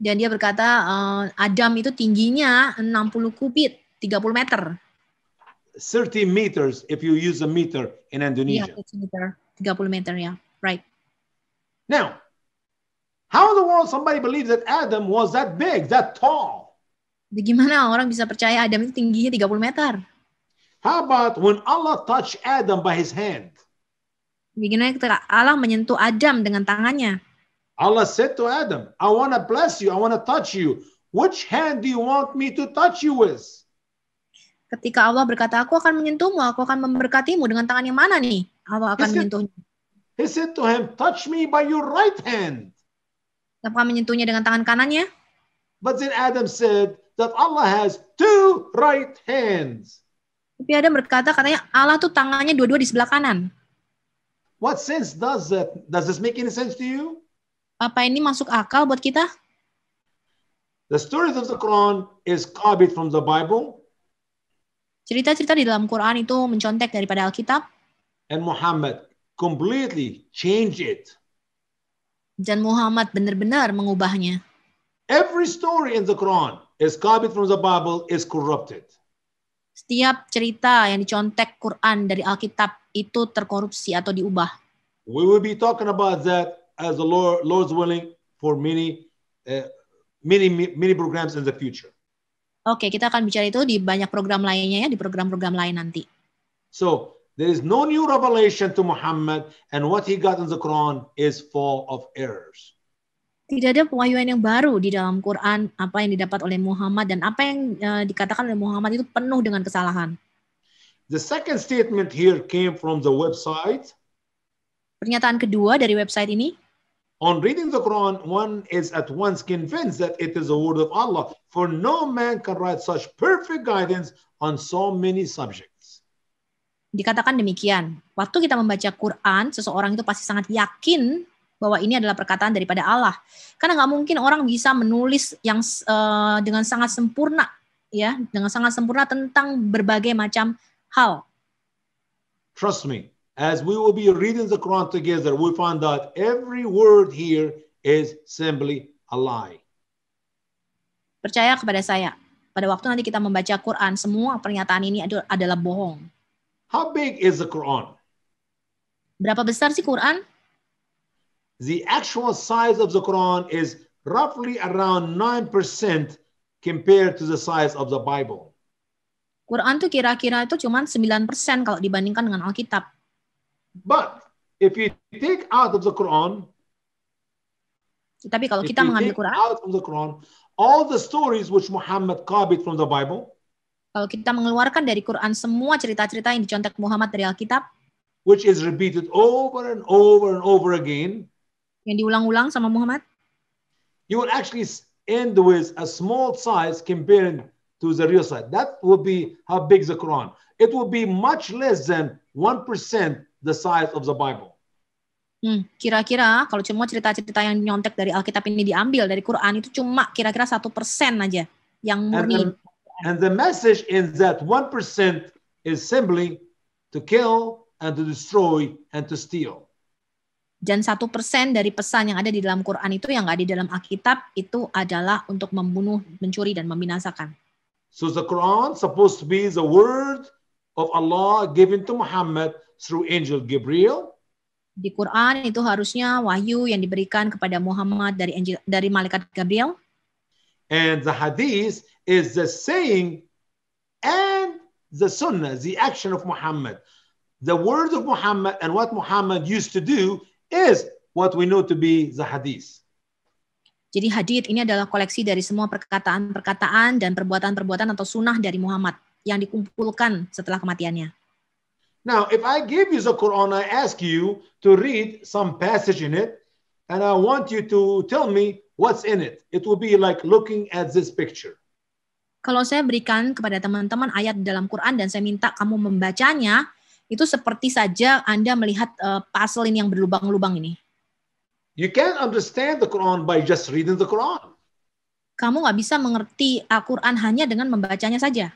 dan dia berkata uh, Adam itu tingginya 60 kubit, 30 meter. 30 meters if you use a meter in Indonesia. Yeah, meter, 30 meter, yeah, right. Now, how in the world somebody believes that Adam was that big, that tall? Bagaimana orang bisa percaya Adam itu tingginya 30 meter? How about when Allah touched Adam by his hand? Bagaimana Allah menyentuh Adam dengan tangannya? Allah said to Adam, I want to bless you, I want to touch you. Which hand do you want me to touch you with? Ketika Allah berkata, aku akan menyentuhmu, aku akan memberkatimu dengan tangan yang mana nih? Allah akan menyentuhnya. He said to him, touch me by your right hand. Apakah menyentuhnya dengan tangan kanannya? But then Adam said that Allah has two right hands. Tapi Adam berkata, katanya Allah tuh tangannya dua-dua di sebelah kanan. What sense does that? Does this make any sense to you? apa ini masuk akal buat kita? The stories of the Quran is copied from the Bible. Cerita-cerita di dalam Quran itu mencontek daripada Alkitab. And Muhammad completely changed it. Dan Muhammad benar-benar mengubahnya. Every story in the Quran is copied from the Bible is corrupted. Setiap cerita yang dicontek Quran dari Alkitab itu terkorupsi atau diubah. We will be talking about that as the Lord, Lord's willing, for many, uh, many, many programs in the future. Oke, okay, kita akan bicara itu di banyak program lainnya ya, di program-program lain nanti. So, there is no new revelation to Muhammad and what he got in the Quran is full of errors. Tidak ada pewahyuan yang baru di dalam Quran apa yang didapat oleh Muhammad dan apa yang uh, dikatakan oleh Muhammad itu penuh dengan kesalahan. The second statement here came from the website. Pernyataan kedua dari website ini. On reading the Quran, one is at once convinced that it is the word of Allah, for no man can write such perfect guidance on so many subjects. Dikatakan demikian, waktu kita membaca Quran, seseorang itu pasti sangat yakin bahwa ini adalah perkataan daripada Allah. Karena nggak mungkin orang bisa menulis yang uh, dengan sangat sempurna, ya, dengan sangat sempurna tentang berbagai macam hal. Trust me, as we will be reading the Quran together, we find that every word here is simply a lie. Percaya kepada saya, pada waktu nanti kita membaca Quran, semua pernyataan ini adalah bohong. How big is the Quran? Berapa besar sih Quran? The actual size of the Quran is roughly around 9% compared to the size of the Bible. Quran tuh kira-kira itu cuma 9% kalau dibandingkan dengan Alkitab. But if you take out of the Quran, tapi kalau kita mengambil Quran, out of the Quran, all the stories which Muhammad copied from the Bible, kalau kita mengeluarkan dari Quran semua cerita-cerita yang dicontek Muhammad dari Alkitab, which is repeated over and over and over again, yang diulang-ulang sama Muhammad, you will actually end with a small size compared to the real size. That will be how big the Quran. It will be much less than one percent the size of the Bible. Hmm, kira-kira kalau cuma cerita-cerita yang nyontek dari Alkitab ini diambil dari Quran itu cuma kira-kira satu persen aja yang murni. And the, and the message is that one percent is simply to kill and to destroy and to steal. Dan satu persen dari pesan yang ada di dalam Quran itu yang nggak di dalam Alkitab itu adalah untuk membunuh, mencuri dan membinasakan. So the Quran supposed to be the word of Allah given to Muhammad through angel Gabriel. Di Quran itu harusnya wahyu yang diberikan kepada Muhammad dari angel, dari malaikat Gabriel. And the hadith is the saying and the sunnah, the action of Muhammad. The word of Muhammad and what Muhammad used to do is what we know to be the hadith. Jadi hadith ini adalah koleksi dari semua perkataan-perkataan dan perbuatan-perbuatan atau sunnah dari Muhammad yang dikumpulkan setelah kematiannya. Now, if I give you the Quran, I ask you to read some passage in it, and I want you to tell me what's in it. It will be like looking at this picture. Kalau saya berikan kepada teman-teman ayat dalam Quran dan saya minta kamu membacanya, itu seperti saja Anda melihat uh, puzzle ini yang berlubang-lubang ini. You can't understand the Quran by just reading the Quran. Kamu nggak bisa mengerti Al-Quran hanya dengan membacanya saja.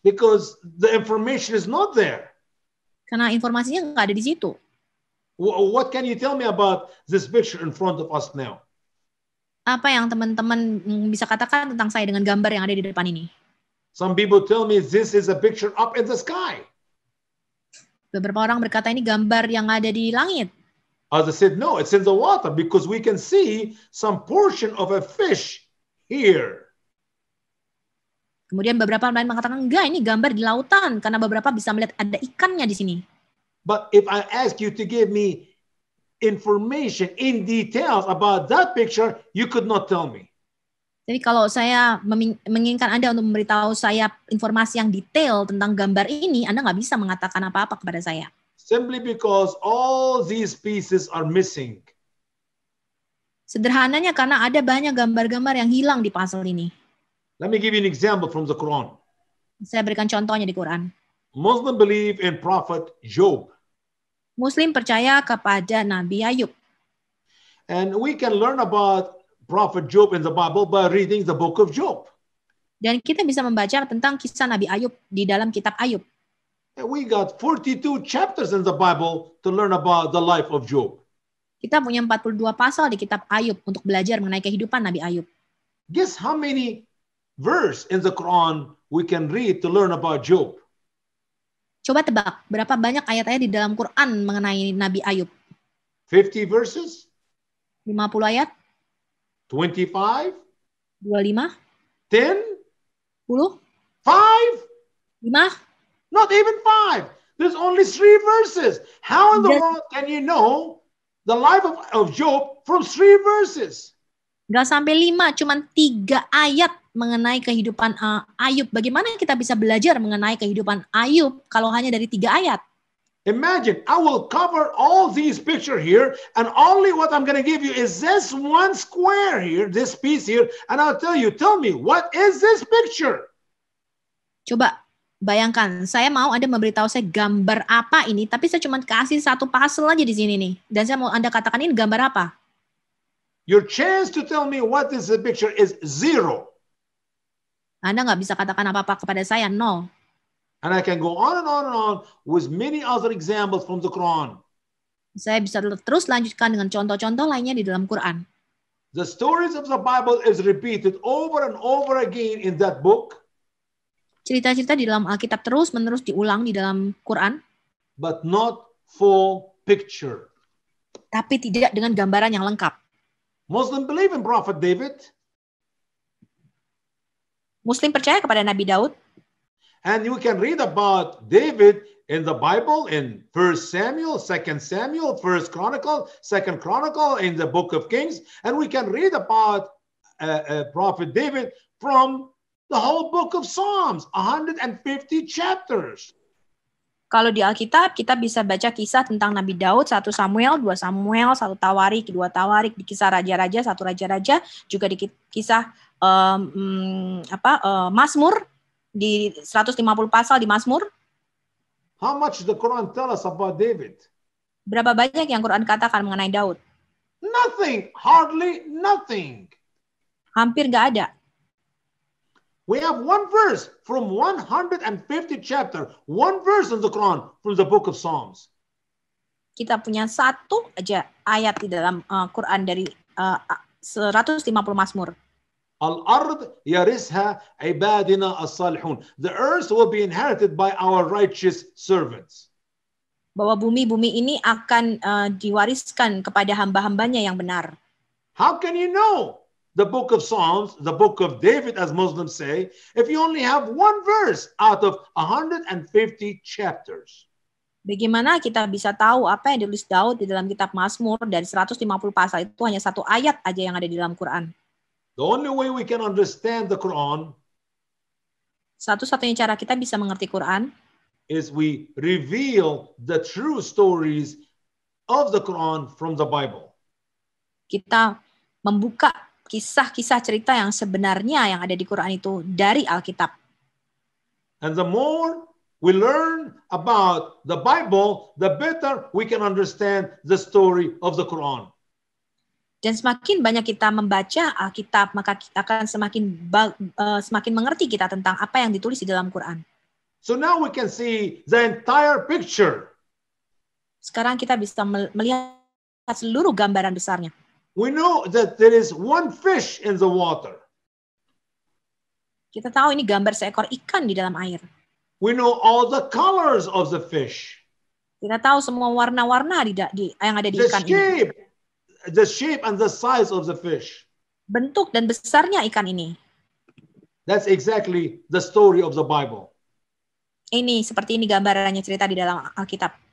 Because the information is not there karena informasinya nggak ada di situ. What can you tell me about this picture in front of us now? Apa yang teman-teman mm, bisa katakan tentang saya dengan gambar yang ada di depan ini? Some people tell me this is a picture up in the sky. Beberapa orang berkata ini gambar yang ada di langit. Others said no, it's in the water because we can see some portion of a fish here. Kemudian beberapa lain mengatakan enggak ini gambar di lautan karena beberapa bisa melihat ada ikannya di sini. But if I ask you to give me information in details about that picture, you could not tell me. Jadi kalau saya menginginkan Anda untuk memberitahu saya informasi yang detail tentang gambar ini, Anda nggak bisa mengatakan apa-apa kepada saya. Simply because all these pieces are missing. Sederhananya karena ada banyak gambar-gambar yang hilang di puzzle ini. Let me give you an example from the Quran. Saya berikan contohnya di Quran. Muslim believe in prophet Job. Muslim percaya kepada Nabi Ayub. And we can learn about prophet Job in the Bible by reading the book of Job. Dan kita bisa membaca tentang kisah Nabi Ayub di dalam kitab Ayub. And we got 42 chapters in the Bible to learn about the life of Job. Kita punya 42 pasal di kitab Ayub untuk belajar mengenai kehidupan Nabi Ayub. Guess how many verse in the Quran we can read to learn about Job? Coba tebak, berapa banyak ayat-ayat di dalam Quran mengenai Nabi Ayub? 50 verses? 50 ayat? 25? 25? 10? 10? 5? 5? Not even 5. There's only three verses. How in the world can you know the life of, of Job from three verses? Gak sampai lima, cuman tiga ayat mengenai kehidupan uh, Ayub. Bagaimana kita bisa belajar mengenai kehidupan Ayub kalau hanya dari tiga ayat? Imagine, I will cover all these picture here, and only what I'm going to give you is this one square here, this piece here, and I'll tell you, tell me, what is this picture? Coba bayangkan, saya mau Anda memberitahu saya gambar apa ini, tapi saya cuma kasih satu puzzle aja di sini nih. Dan saya mau Anda katakan ini gambar apa? Your chance to tell me what is the picture is zero. Anda nggak bisa katakan apa-apa kepada saya, nol. And I can go on and on and on with many other examples from the Quran. Saya bisa terus lanjutkan dengan contoh-contoh lainnya di dalam Quran. The stories of the Bible is repeated over and over again in that book. Cerita-cerita di dalam Alkitab terus-menerus diulang di dalam Quran. But not full picture. Tapi tidak dengan gambaran yang lengkap. Muslim believe in Prophet David. Muslim percaya kepada Nabi Daud. And you can read about David in the Bible in First Samuel, Second Samuel, First Chronicle, Second Chronicle, in the Book of Kings, and we can read about uh, uh, Prophet David from the whole book of Psalms, 150 chapters. Kalau di Alkitab kita bisa baca kisah tentang Nabi Daud, 1 Samuel, 2 Samuel, 1 Tawarik, 2 Tawarik, di kisah raja-raja, 1 raja-raja, juga di kisah um, apa uh, Mazmur di 150 pasal di Mazmur. How much the Quran tell us about David? Berapa banyak yang Quran katakan mengenai Daud? Nothing, hardly nothing. Hampir nggak ada. We have one verse from 150 chapter, one verse in the Quran from the book of Psalms. Kita punya satu aja ayat di dalam uh, Quran dari uh, 150 Mazmur. Al-ard yarisha ibadina as-salihun. The earth will be inherited by our righteous servants. Bahwa bumi-bumi ini akan uh, diwariskan kepada hamba-hambanya yang benar. How can you know? the book of Psalms, the book of David, as Muslims say, if you only have one verse out of 150 chapters? Bagaimana kita bisa tahu apa yang ditulis Daud di dalam kitab Mazmur dari 150 pasal itu hanya satu ayat aja yang ada di dalam Quran? The only way we can understand the Quran satu-satunya cara kita bisa mengerti Quran is we reveal the true stories of the Quran from the Bible. Kita membuka kisah-kisah cerita yang sebenarnya yang ada di Quran itu dari Alkitab. And the more we learn about the Bible, the better we can understand the story of the Quran. Dan semakin banyak kita membaca Alkitab, maka kita akan semakin uh, semakin mengerti kita tentang apa yang ditulis di dalam Quran. So now we can see the entire picture. Sekarang kita bisa melihat seluruh gambaran besarnya. We know that there is one fish in the water. Kita tahu ini gambar seekor ikan di dalam air. We know all the colors of the fish. Kita tahu semua warna-warna di, di yang ada di the ikan shape, ini. The shape and the size of the fish. Bentuk dan besarnya ikan ini. That's exactly the story of the Bible. Ini seperti ini gambarannya cerita di dalam Alkitab.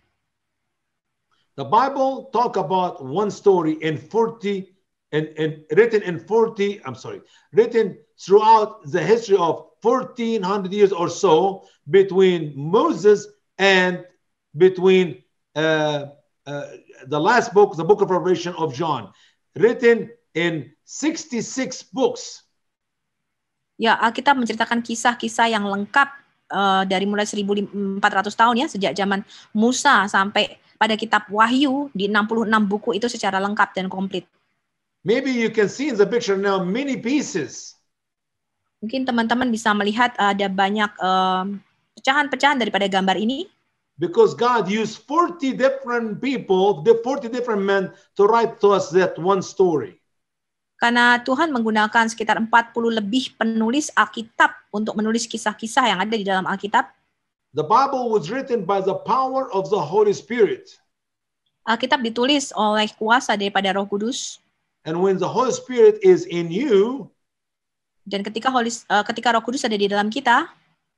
The Bible talk about one story in 40 and, and written in 40, I'm sorry, written throughout the history of 1400 years or so between Moses and between uh, uh, the last book, the book of Revelation of John, written in 66 books. Ya, Alkitab menceritakan kisah-kisah yang lengkap uh, dari mulai 1400 tahun ya, sejak zaman Musa sampai pada kitab Wahyu di 66 buku itu secara lengkap dan komplit. Maybe you can see in the picture now many pieces. Mungkin teman-teman bisa melihat ada banyak ehm, pecahan-pecahan um, daripada gambar ini. Because God used 40 different people, the 40 different men to write to us that one story karena Tuhan menggunakan sekitar 40 lebih penulis Alkitab untuk menulis kisah-kisah yang ada di dalam Alkitab. The Bible was written by the power of the Holy Spirit. Alkitab ditulis oleh kuasa daripada Roh Kudus. And when the Holy Spirit is in you, dan ketika Holy, uh, ketika Roh Kudus ada di dalam kita,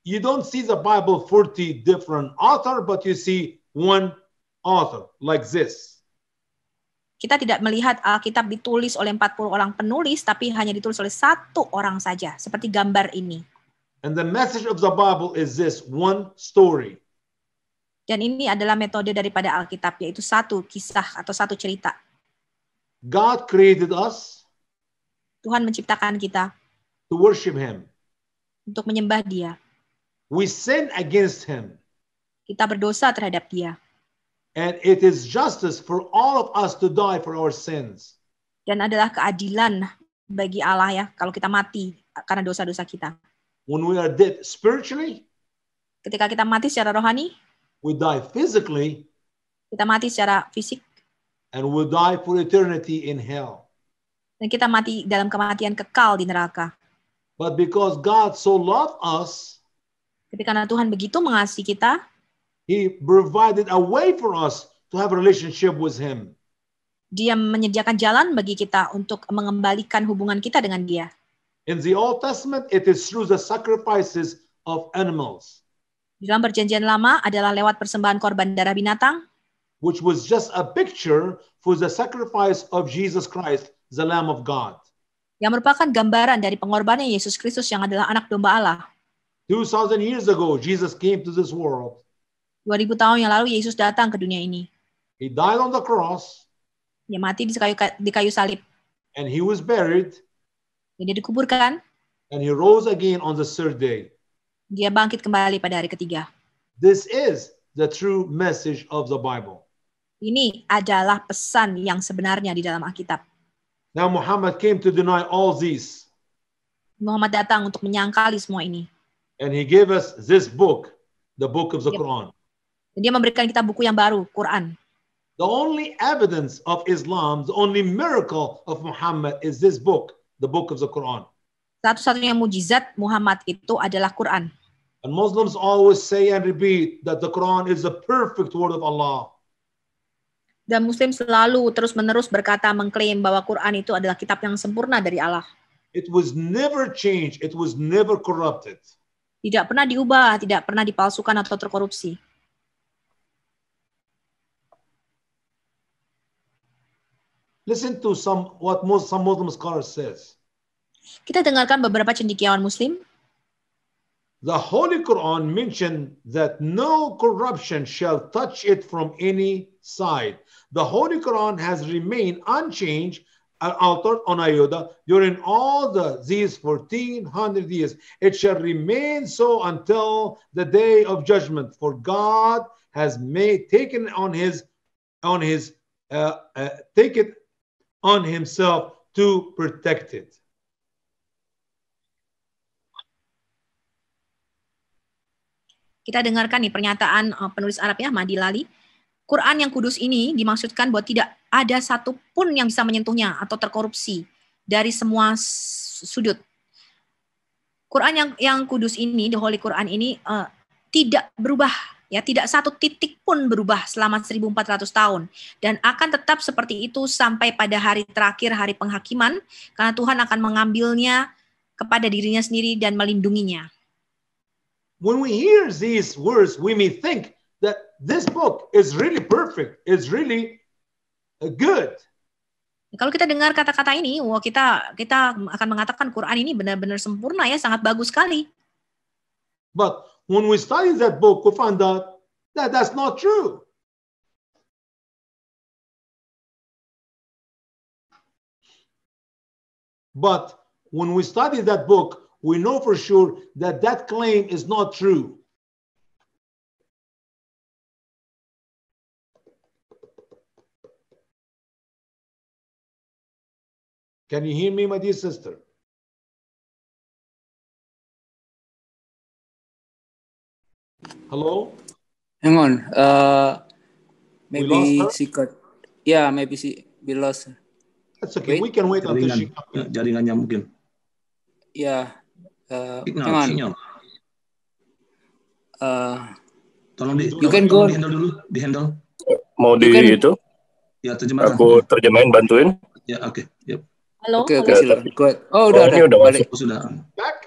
you don't see the Bible 40 different author, but you see one author like this. Kita tidak melihat Alkitab ditulis oleh 40 orang penulis, tapi hanya ditulis oleh satu orang saja, seperti gambar ini. And the message of the Bible is this one story. Dan ini adalah metode daripada Alkitab yaitu satu kisah atau satu cerita. God created us. Tuhan menciptakan kita. To worship him. Untuk menyembah dia. We sin against him. Kita berdosa terhadap dia. And it is justice for all of us to die for our sins. Dan adalah keadilan bagi Allah ya kalau kita mati karena dosa-dosa kita when we are dead spiritually, ketika kita mati secara rohani, we die physically, kita mati secara fisik, and we die for eternity in hell. Dan kita mati dalam kematian kekal di neraka. But because God so loved us, tapi karena Tuhan begitu mengasihi kita, He provided a way for us to have a relationship with Him. Dia menyediakan jalan bagi kita untuk mengembalikan hubungan kita dengan Dia. In the Old Testament, it is through the sacrifices of animals. dalam perjanjian lama adalah lewat persembahan korban darah binatang. Which was just a picture for the sacrifice of Jesus Christ, the Lamb of God. Yang merupakan gambaran dari pengorbanan Yesus Kristus yang adalah anak domba Allah. 2000 years ago, Jesus came to this world. 2000 tahun yang lalu Yesus datang ke dunia ini. He died on the cross. Dia mati di kayu, di kayu salib. And he was buried. Jadi dikuburkan. And he rose again on the third day. Dia bangkit kembali pada hari ketiga. This is the true message of the Bible. Ini adalah pesan yang sebenarnya di dalam Alkitab. Now Muhammad came to deny all these. Muhammad datang untuk menyangkali semua ini. And he gave us this book, the book of the dia, Quran. Dia memberikan kita buku yang baru, Quran. The only evidence of Islam, the only miracle of Muhammad is this book, the book of the Quran. Satu-satunya mujizat Muhammad itu adalah Quran. And Muslims always say and repeat that the Quran is the perfect word of Allah. Dan Muslim selalu terus-menerus berkata mengklaim bahwa Quran itu adalah kitab yang sempurna dari Allah. It was never changed, it was never corrupted. Tidak pernah diubah, tidak pernah dipalsukan atau terkorupsi. Listen to some what most some Muslim scholars says. Kita dengarkan beberapa cendekiawan Muslim. The Holy Quran mentioned that no corruption shall touch it from any side. The Holy Quran has remained unchanged and uh, altered on iota during all the, these 1400 years. It shall remain so until the day of judgment, for God has made taken on his on his uh, uh, taken on himself to protect it. Kita dengarkan nih pernyataan eh, penulis Arab ya, Mahdi Lali. Quran yang kudus ini dimaksudkan buat tidak ada satupun yang bisa menyentuhnya atau terkorupsi dari semua sudut. Quran yang yang kudus ini, the Holy Quran ini uh, tidak berubah ya tidak satu titik pun berubah selama 1400 tahun dan akan tetap seperti itu sampai pada hari terakhir hari penghakiman karena Tuhan akan mengambilnya kepada dirinya sendiri dan melindunginya. When we hear these words we may think that this book is really perfect, is really uh, good. Kalau kita dengar kata-kata ini, wah kita kita akan mengatakan Quran ini benar-benar sempurna ya, sangat bagus sekali. But When we study that book, we find out that that's not true. But when we study that book, we know for sure that that claim is not true. Can you hear me, my dear sister? Hello? Hang on. Uh, maybe she got. Yeah, maybe she we lost. That's okay. Wait. We can wait jaringan. until she comes. Jaringannya mungkin. Yeah. Uh, signal, hang on. Signal. Uh, tolong di, you can go. Di handle dulu, di handle. Mau you di can... itu? Ya terjemahan. Aku terjemahin bantuin. Ya oke. Okay. Yep. Halo. Oke okay, oke okay, silakan. Oh udah oh, udah. Udah balik. Oh, sudah. Back.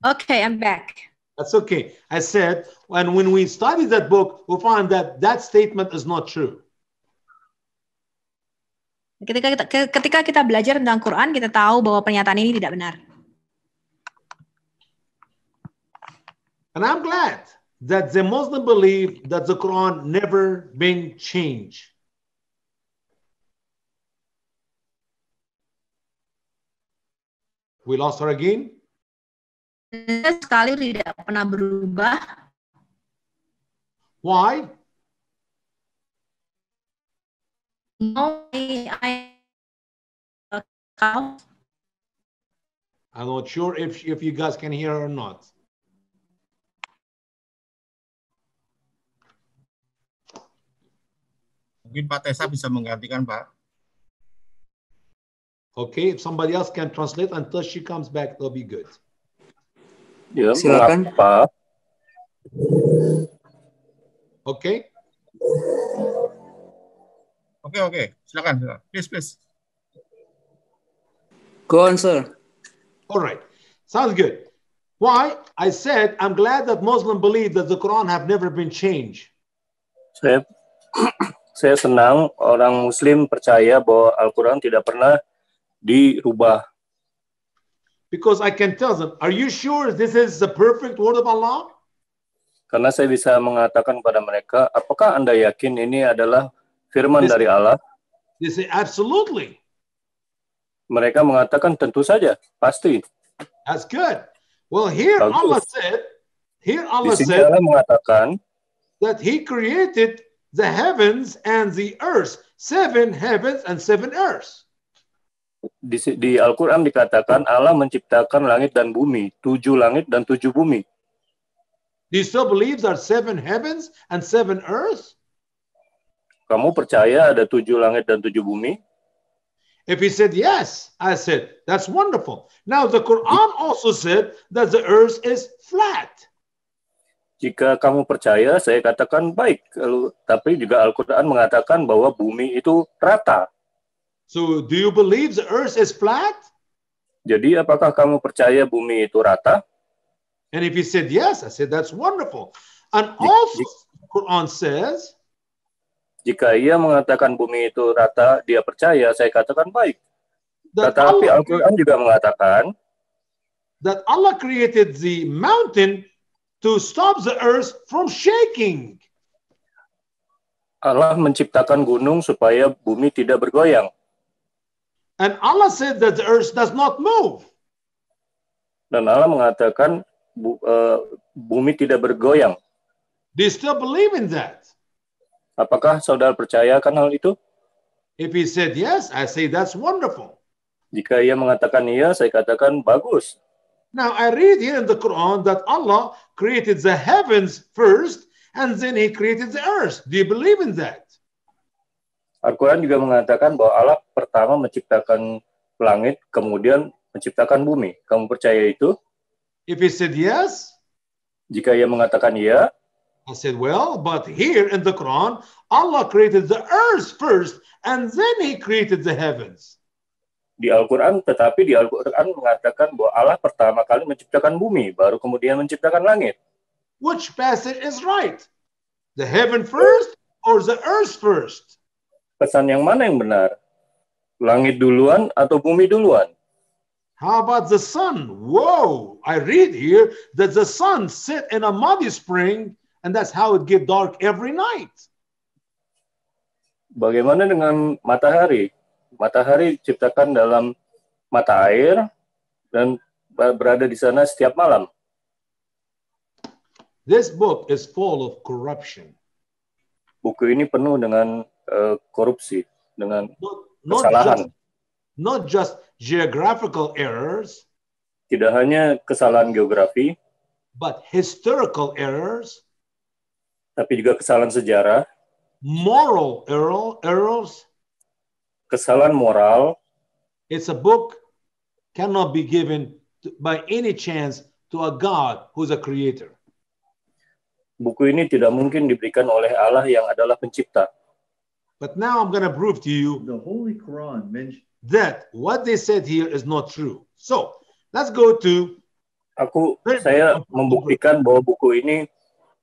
Oke, okay, I'm back. That's okay. I said, and when we studied that book, we found that that statement is not true. Ketika kita, ketika kita belajar tentang Quran, kita tahu bahwa pernyataan ini tidak benar. And I'm glad that the Muslim believe that the Quran never been changed. We lost her again. sekali tidak pernah berubah. Why? No, I, I I'm not sure if if you guys can hear or not. Mungkin Pak Tesa bisa menggantikan Pak. Okay, if somebody else can translate until she comes back, that'll be good. Ya, Silakan. Pak. Oke. Oke, oke. Silakan, Please, please. Go on, sir. All right. Sounds good. Why? I said I'm glad that Muslim believe that the Quran have never been changed. Saya, saya senang orang Muslim percaya bahwa Al-Quran tidak pernah dirubah because I can tell them, are you sure this is the perfect word of Allah? Karena saya bisa mengatakan kepada mereka, apakah Anda yakin ini adalah firman this, dari Allah? They say, absolutely. Mereka mengatakan tentu saja, pasti. That's good. Well, here Bagus. Allah said, here Allah said Allah mengatakan that he created the heavens and the earth, seven heavens and seven earths di, di Al-Quran dikatakan Allah menciptakan langit dan bumi, tujuh langit dan tujuh bumi. Do you still believe there are seven heavens and seven earth? Kamu percaya ada tujuh langit dan tujuh bumi? If he said yes, I said, that's wonderful. Now the Quran also said that the earth is flat. Jika kamu percaya, saya katakan baik. Lalu, tapi juga Al-Quran mengatakan bahwa bumi itu rata. So, do you believe the earth is flat? Jadi, apakah kamu percaya bumi itu rata? And if he said yes, I said that's wonderful. And also, Quran says, jika ia mengatakan bumi itu rata, dia percaya, saya katakan baik. Tetapi Al-Quran juga mengatakan, that Allah created the mountain to stop the earth from shaking. Allah menciptakan gunung supaya bumi tidak bergoyang. And Allah said that the earth does not move. Dan Allah mengatakan bu, uh, bumi tidak bergoyang. Do you still believe in that? Apakah saudara percayakan hal itu? If he said yes, I say that's wonderful. Jika ia mengatakan iya, saya katakan bagus. Now I read here in the Quran that Allah created the heavens first and then he created the earth. Do you believe in that? Al-Quran juga mengatakan bahwa Allah pertama menciptakan langit, kemudian menciptakan bumi. Kamu percaya itu? If he said yes, jika ia mengatakan iya. I said, well, but here in the Quran, Allah created the earth first and then he created the heavens. Di Al-Quran, tetapi di Al-Quran mengatakan bahwa Allah pertama kali menciptakan bumi, baru kemudian menciptakan langit. Which passage is right? The heaven first or the earth first? pesan yang mana yang benar? Langit duluan atau bumi duluan? How about the sun? Whoa! I read here that the sun sit in a muddy spring and that's how it get dark every night. Bagaimana dengan matahari? Matahari diciptakan dalam mata air dan berada di sana setiap malam. This book is full of corruption. Buku ini penuh dengan uh, korupsi dengan not, not Just, not just geographical errors. Tidak hanya kesalahan geografi, but historical errors. Tapi juga kesalahan sejarah. Moral error, errors. Kesalahan moral. It's a book cannot be given to, by any chance to a God who's a creator. Buku ini tidak mungkin diberikan oleh Allah yang adalah pencipta. But now I'm going to prove to you the Holy Quran mentioned that what they said here is not true. So let's go to. Aku saya membuktikan bahwa buku ini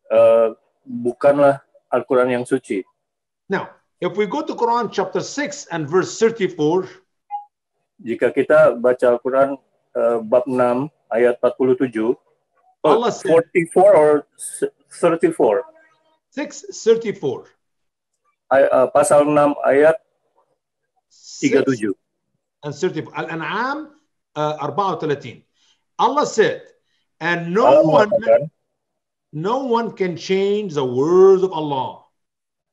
uh, bukanlah Al-Quran yang suci. Now, if we go to Quran chapter 6 and verse 34, jika kita baca Al-Quran uh, bab 6 ayat 47, Allah 44 said, or 34? 634. Ah, pasal 6 ayat 37. And 34. Al-An'am uh, ah, 34. Allah said, and no Allah one no one can change the words of Allah.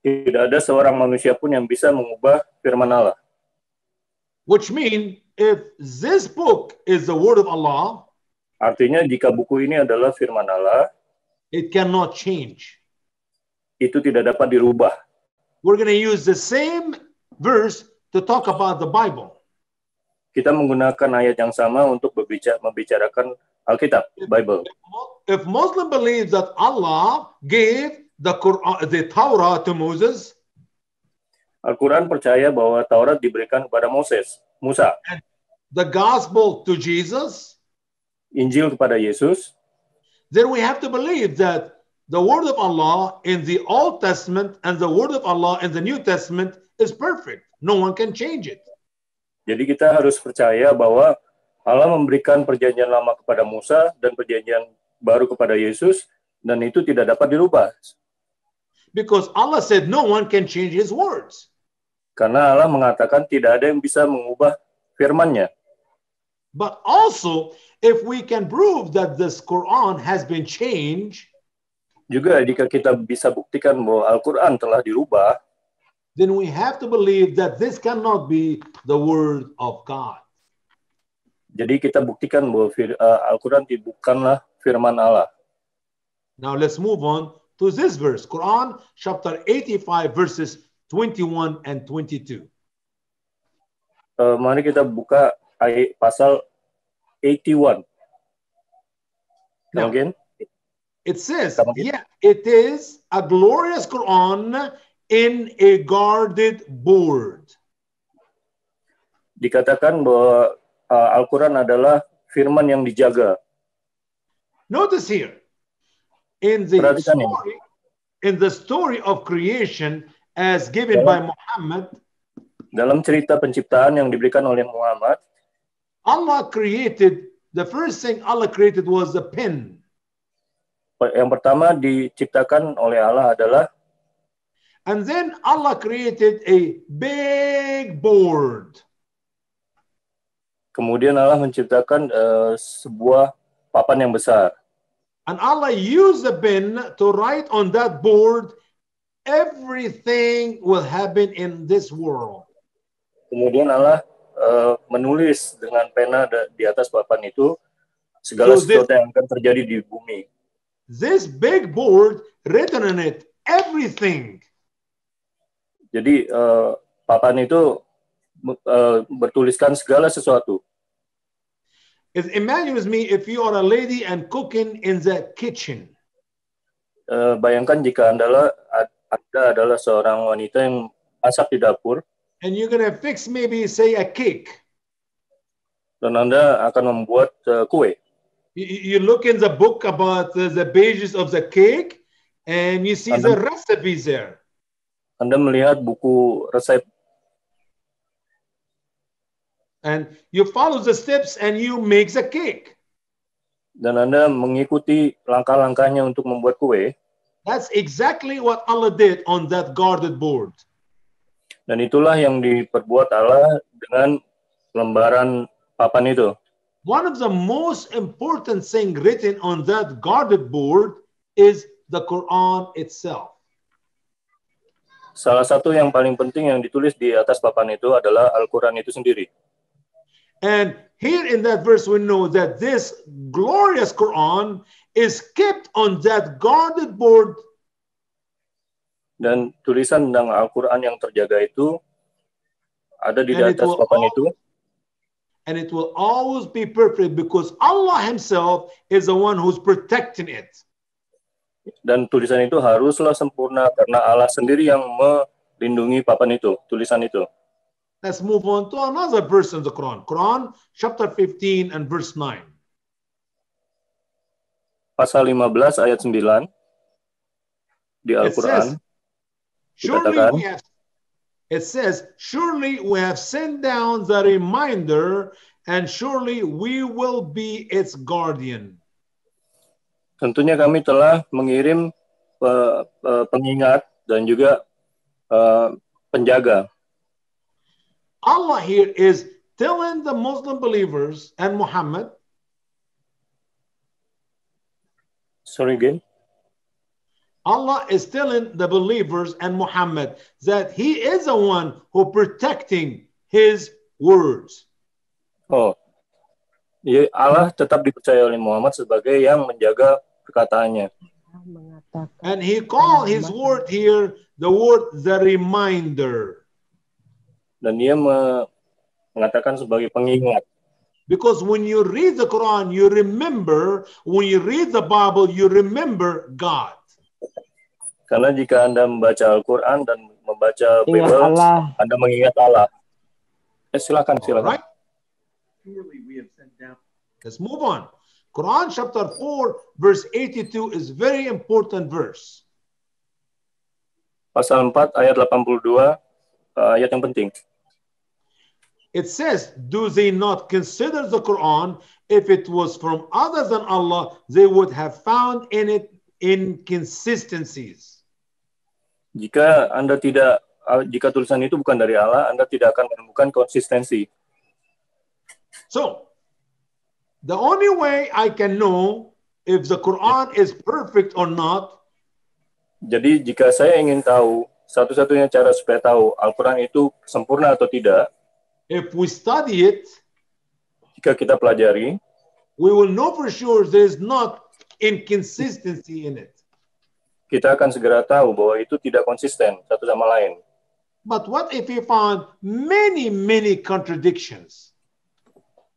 Tidak ada seorang manusia pun yang bisa mengubah firman Allah. Which mean if this book is the word of Allah, artinya jika buku ini adalah firman Allah, it cannot change. Itu tidak dapat dirubah we're going to use the same verse to talk about the Bible. Kita menggunakan ayat yang sama untuk berbicara membicarakan Alkitab, Bible. If Muslim believes that Allah gave the Quran, the Torah to Moses, Al-Quran percaya bahwa Taurat diberikan kepada Moses, Musa. And the gospel to Jesus, Injil kepada Yesus. Then we have to believe that the word of Allah in the Old Testament and the word of Allah in the New Testament is perfect. No one can change it. Jadi kita harus percaya bahwa Allah memberikan perjanjian lama kepada Musa dan perjanjian baru kepada Yesus dan itu tidak dapat dirubah. Because Allah said no one can change his words. Karena Allah mengatakan tidak ada yang bisa mengubah firman-Nya. But also if we can prove that this Quran has been changed juga jika kita bisa buktikan bahwa Al-Quran telah dirubah, then we have to believe that this cannot be the word of God. Jadi kita buktikan bahwa eh, Al-Quran bukanlah firman Allah. Now let's move on to this verse, Quran chapter 85 verses 21 and 22. Uh, eh, mari kita buka ayat pasal 81. Now, Again. It says, yeah, it is a glorious Quran in a guarded board. Dikatakan bahwa uh, Al-Quran adalah firman yang dijaga. Notice here, in the story, in the story of creation as given dalam, by Muhammad, dalam cerita penciptaan yang diberikan oleh Muhammad, Allah created the first thing Allah created was a pen yang pertama diciptakan oleh Allah adalah And then Allah created a big board. Kemudian Allah menciptakan uh, sebuah papan yang besar. And Allah used a pen to write on that board everything will happen in this world. Kemudian Allah uh, menulis dengan pena di atas papan itu segala so sesuatu yang akan terjadi di bumi. This big board written on it everything. Jadi uh, papan itu uh, bertuliskan segala sesuatu. Is imagine with me if you are a lady and cooking in the kitchen. Uh, bayangkan jika anda anda adalah seorang wanita yang masak di dapur. And you're gonna fix maybe say a cake. Dan anda akan membuat uh, kue you, look in the book about the, the pages of the cake and you see anda, the recipes there. Anda melihat buku resep. And you follow the steps and you make the cake. Dan Anda mengikuti langkah-langkahnya untuk membuat kue. That's exactly what Allah did on that guarded board. Dan itulah yang diperbuat Allah dengan lembaran papan itu one of the most important thing written on that guarded board is the Quran itself. Salah satu yang paling penting yang ditulis di atas papan itu adalah Al-Quran itu sendiri. And here in that verse we know that this glorious Quran is kept on that guarded board. Dan tulisan tentang Al-Quran yang terjaga itu ada di atas papan all... itu and it will always be perfect because Allah Himself is the one who's protecting it. Dan tulisan itu haruslah sempurna karena Allah sendiri yang melindungi papan itu, tulisan itu. Let's move on to another verse in the Quran. Quran chapter 15 and verse 9. Pasal 15 ayat 9 di Al-Quran. Surely we have It says, Surely we have sent down the reminder, and surely we will be its guardian. Tentunya kami telah mengirim uh, uh, pengingat dan juga uh, penjaga. Allah here is telling the Muslim believers and Muhammad. Sorry again. Allah is telling the believers and Muhammad that he is the one who protecting his words. Oh. Jadi Allah tetap dipercaya oleh Muhammad sebagai yang menjaga perkataannya. And he called his word here the word the reminder. Dan dia mengatakan sebagai pengingat. Because when you read the Quran, you remember. When you read the Bible, you remember God. Karena jika Anda membaca Al-Quran dan membaca ya Bible, Anda mengingat Allah. Eh, silakan, silakan. Let's move on. Quran chapter 4 verse 82 is very important verse. Pasal 4 ayat 82 eh, ayat yang penting. It says, do they not consider the Quran if it was from other than Allah, they would have found in it inconsistencies. Jika Anda tidak ah, jika tulisan itu bukan dari Allah, Anda tidak akan menemukan konsistensi. So, the only way I can know if the Quran is perfect or not. Jadi jika saya ingin tahu, satu-satunya cara supaya tahu Al-Quran itu sempurna atau tidak, if we study it, jika kita pelajari, we will know for sure there is not inconsistency in it kita akan segera tahu bahwa itu tidak konsisten satu sama lain. But what if you found many many contradictions?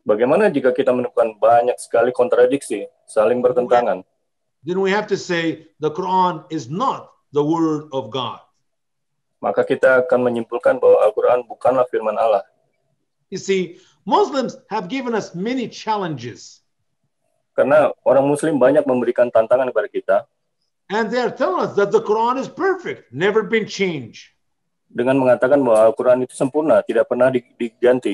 Bagaimana jika kita menemukan banyak sekali kontradiksi, saling bertentangan? Then we have to say the Quran is not the word of God. Maka kita akan menyimpulkan bahwa Al-Quran bukanlah firman Allah. You see, Muslims have given us many challenges. Karena orang Muslim banyak memberikan tantangan kepada kita. And they are telling us that the Quran is perfect, never been changed. Dengan mengatakan bahwa Al-Quran itu sempurna, tidak pernah diganti.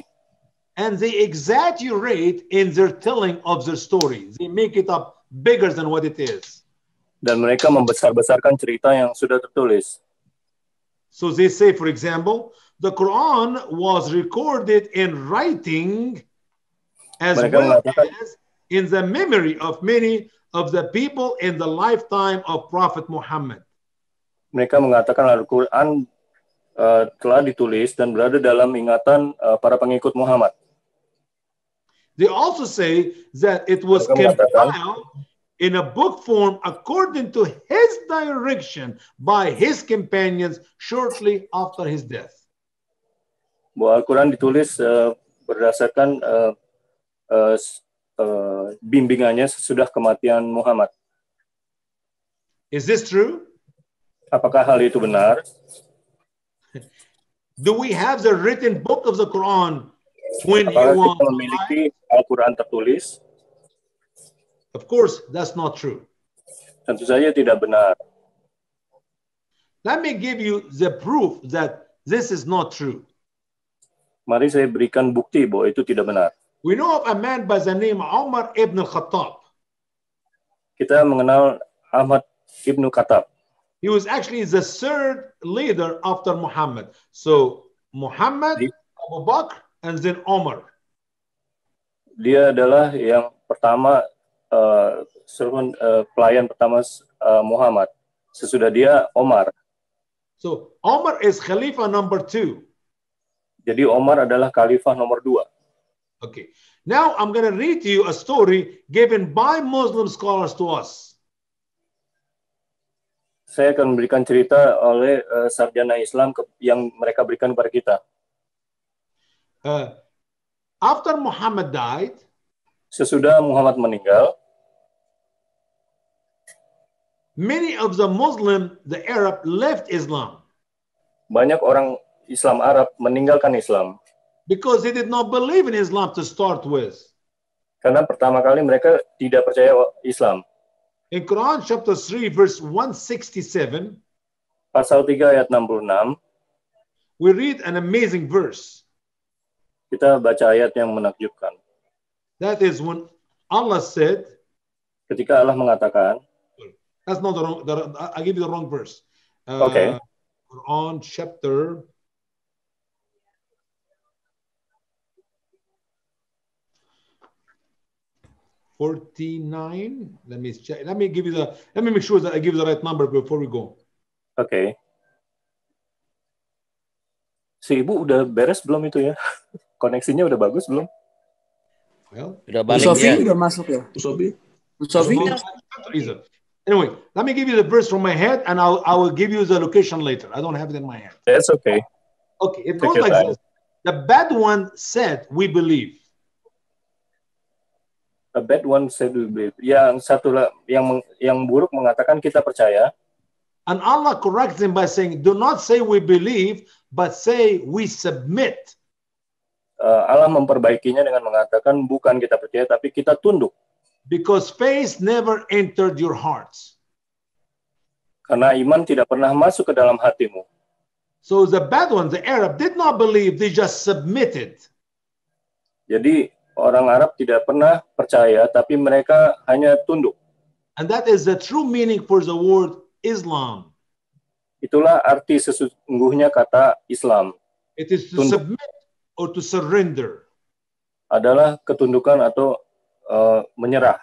And they exaggerate in their telling of their story. They make it up bigger than what it is. Dan mereka membesar-besarkan cerita yang sudah tertulis. So they say, for example, the Quran was recorded in writing as mereka well as in the memory of many of the people in the lifetime of Prophet Muhammad. Mereka mengatakan Al-Quran uh, eh, telah ditulis dan berada dalam ingatan uh, para pengikut Muhammad. They also say that it was compiled in a book form according to his direction by his companions shortly after his death. Bahwa Al-Quran ditulis uh, berdasarkan uh, uh, Eh, bimbingannya sesudah kematian Muhammad. Is this true? Apakah hal itu benar? Do we have the written book of the Quran when Apakah kita memiliki Al-Quran tertulis? Of course, that's not true. Tentu saja tidak benar. Let me give you the proof that this is not true. Mari saya berikan bukti bahwa itu tidak benar. We know of a man by the name Umar ibn khattab Kita mengenal Ahmad ibn Khattab. He was actually the third leader after Muhammad. So Muhammad, Abu Bakr, and then Omar. Dia adalah yang pertama uh, eh, seruan uh, eh, pelayan pertama uh, Muhammad. Sesudah dia Omar. So Omar is Khalifah number two. Jadi Omar adalah Khalifah nomor dua. Okay. Now I'm going to read to you a story given by Muslim scholars to us. Saya akan memberikan cerita oleh uh, sarjana Islam ke, yang mereka berikan kepada kita. Uh, after Muhammad died, sesudah Muhammad meninggal, many of the Muslim, the Arab left Islam. Banyak orang Islam Arab meninggalkan Islam. Because they did not believe in Islam to start with. Karena pertama kali mereka tidak percaya Islam. In Quran chapter 3 verse 167 pasal 3 ayat 66 we read an amazing verse. Kita baca ayat yang menakjubkan. That is when Allah said ketika Allah mengatakan That's not the wrong the, I give you the wrong verse. Uh, okay. Quran chapter 49 let me check let me give you the let me make sure that i give you the right number before we go okay si ibu udah beres belum itu ya koneksinya udah bagus belum well udah balik Sofi ya. udah masuk ya Sofi Sofi anyway let me give you the verse from my head and I'll, i will give you the location later i don't have it in my head that's okay okay it goes like this the bad one said we believe a bad one said we believe. Yang satu yang yang buruk mengatakan kita percaya. And Allah corrects them by saying, do not say we believe, but say we submit. Uh, Allah memperbaikinya dengan mengatakan bukan kita percaya, tapi kita tunduk. Because faith never entered your hearts. Karena iman tidak pernah masuk ke dalam hatimu. So the bad ones, the Arab, did not believe, they just submitted. Jadi orang Arab tidak pernah percaya, tapi mereka hanya tunduk. And that is the true meaning for the word Islam. Itulah arti sesungguhnya kata Islam. It is to tunduk. submit or to surrender. Adalah ketundukan atau uh, menyerah.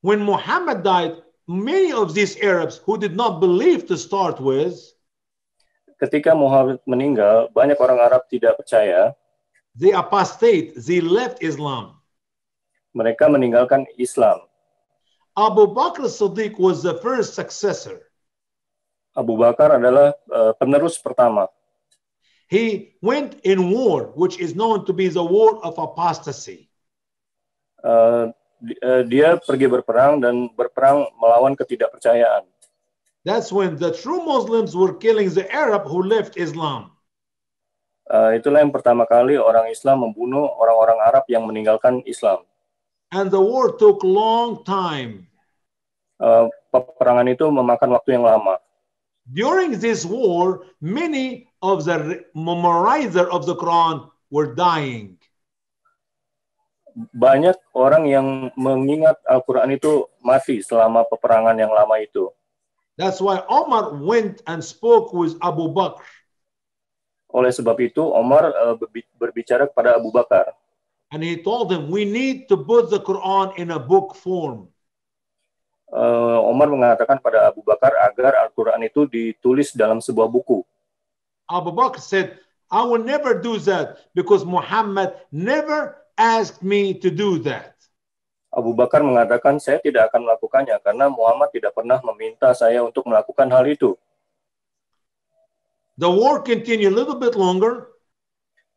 When Muhammad died, many of these Arabs who did not believe to start with ketika Muhammad meninggal, banyak orang Arab tidak percaya. They apostate. They left Islam. Mereka meninggalkan Islam. Abu Bakr Siddiq was the first successor. Abu Bakar adalah uh, penerus pertama. He went in war, which is known to be the war of apostasy. Uh, dia pergi berperang dan berperang melawan ketidakpercayaan. That's when the true Muslims were killing the Arab who left Islam. Uh, itulah yang pertama kali orang Islam membunuh orang-orang Arab yang meninggalkan Islam. And the war took long time. Uh, peperangan itu memakan waktu yang lama. During this war, many of the memorizer of the Quran were dying. Banyak orang yang mengingat Al-Quran itu mati selama peperangan yang lama itu. That's why Omar went and spoke with Abu Bakr. Oleh sebab itu Omar uh, berbicara kepada Abu Bakar. And he told them, we need to put the Quran in a book form. Uh, Omar mengatakan pada Abu Bakar agar Al-Quran itu ditulis dalam sebuah buku. Abu Bakar said, I will never do that because Muhammad never asked me to do that. Abu Bakar mengatakan, saya tidak akan melakukannya karena Muhammad tidak pernah meminta saya untuk melakukan hal itu. The war continued a little bit longer.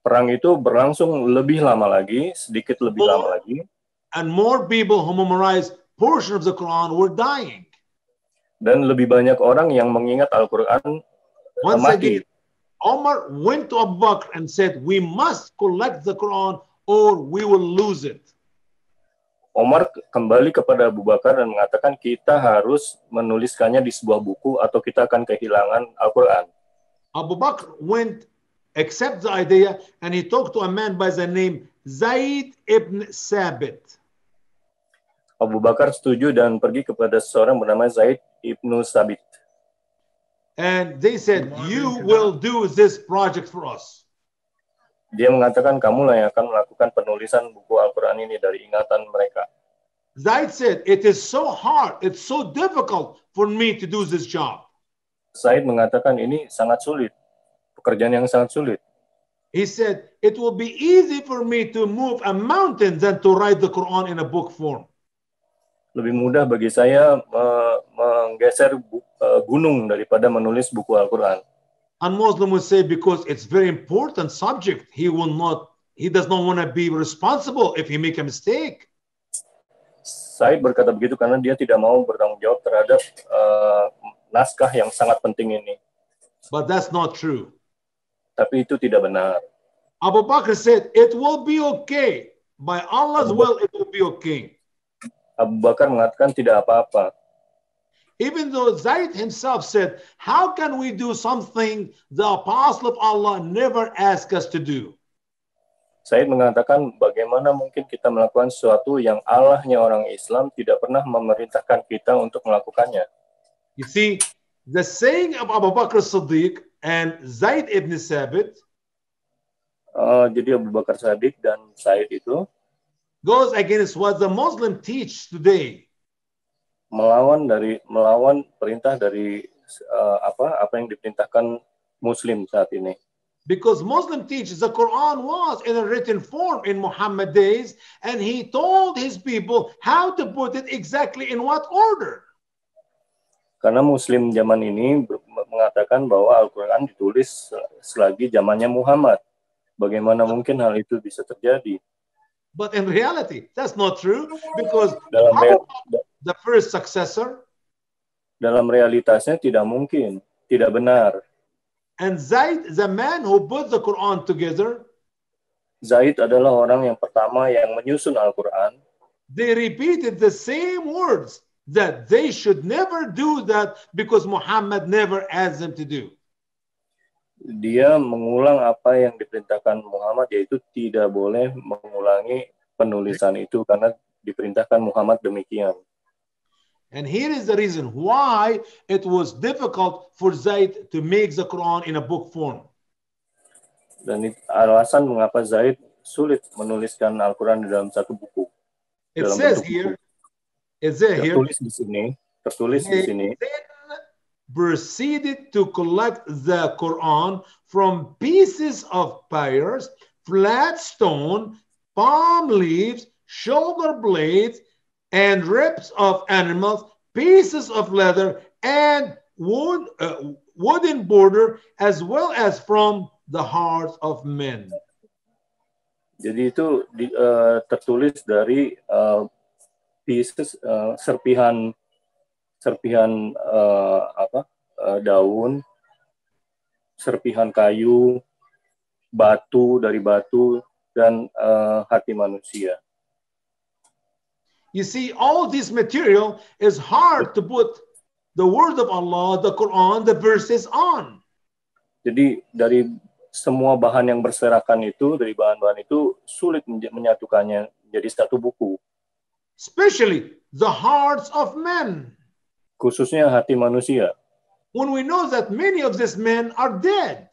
Perang itu berlangsung lebih lama lagi, sedikit lebih more, lama lagi. And more people who memorized portion of the Quran were dying. Dan lebih banyak orang yang mengingat Al-Quran Once mati. Again, Omar went to Abu Bakr and said, "We must collect the Quran or we will lose it." Omar kembali kepada Abu Bakar dan mengatakan kita harus menuliskannya di sebuah buku atau kita akan kehilangan Al-Quran. Abu Bakr went, accept the idea, and he talked to a man by the name Zaid ibn Sabit. Abu Bakar setuju dan pergi kepada seorang bernama Zaid ibn Sabit. And they said, you will do this project for us. Dia mengatakan kamu lah yang akan melakukan penulisan buku Al-Quran ini dari ingatan mereka. Zaid said, it is so hard, it's so difficult for me to do this job. Said mengatakan ini sangat sulit, pekerjaan yang sangat sulit. He said, it will be easy for me to move a mountain than to write the Quran in a book form. Lebih mudah bagi saya uh, menggeser bu uh, gunung daripada menulis buku Al-Quran. And Muslim would say because it's very important subject, he will not, he does not want to be responsible if he make a mistake. Said berkata begitu karena dia tidak mau bertanggung jawab terhadap uh, naskah yang sangat penting ini. But that's not true. Tapi itu tidak benar. Abu Bakar said, "It will be okay. By Allah's will, it will be okay." Abu Bakar mengatakan tidak apa-apa. Even though Zaid himself said, "How can we do something the apostle of Allah never asked us to do?" Zaid mengatakan bagaimana mungkin kita melakukan sesuatu yang Allahnya orang Islam tidak pernah memerintahkan kita untuk melakukannya. You see, the saying of Abu Bakr Siddiq and Zaid ibn Sabit. Uh, jadi Abu Bakar Siddiq dan itu goes against what the Muslim teach today. Melawan dari melawan perintah dari uh, apa apa yang diperintahkan Muslim saat ini. Because Muslim teaches the Quran was in a written form in Muhammad days, and he told his people how to put it exactly in what order. Karena Muslim zaman ini mengatakan bahwa Al-Quran ditulis selagi zamannya Muhammad. Bagaimana mungkin hal itu bisa terjadi? But in reality, that's not true because dalam how the first successor dalam realitasnya tidak mungkin, tidak benar. And Zaid, the man who put the Quran together, Zaid adalah orang yang pertama yang menyusun Al-Quran. They repeated the same words that they should never do that because Muhammad never asked them to do. Dia mengulang apa yang diperintahkan Muhammad yaitu tidak boleh mengulangi penulisan itu karena diperintahkan Muhammad demikian. And here is the reason why it was difficult for Zaid to make the Quran in a book form. Dan alasan mengapa Zaid sulit menuliskan Al-Quran dalam satu buku. It dalam says buku. here, is it here? they Proceeded to collect the Quran from pieces of pyres, flat stone, palm leaves, shoulder blades, and ribs of animals, pieces of leather, and wood, uh, wooden border, as well as from the hearts of men. Jadi itu uh, tertulis dari uh, di uh, eh, serpihan serpihan uh, apa uh, daun serpihan kayu batu dari batu dan uh, hati manusia you see all this material is hard to put the word of Allah the Quran the verses on jadi dari semua bahan yang berserakan itu dari bahan-bahan itu sulit menyatukannya menjadi satu buku especially the hearts of men. Khususnya hati manusia. When we know that many of these men are dead.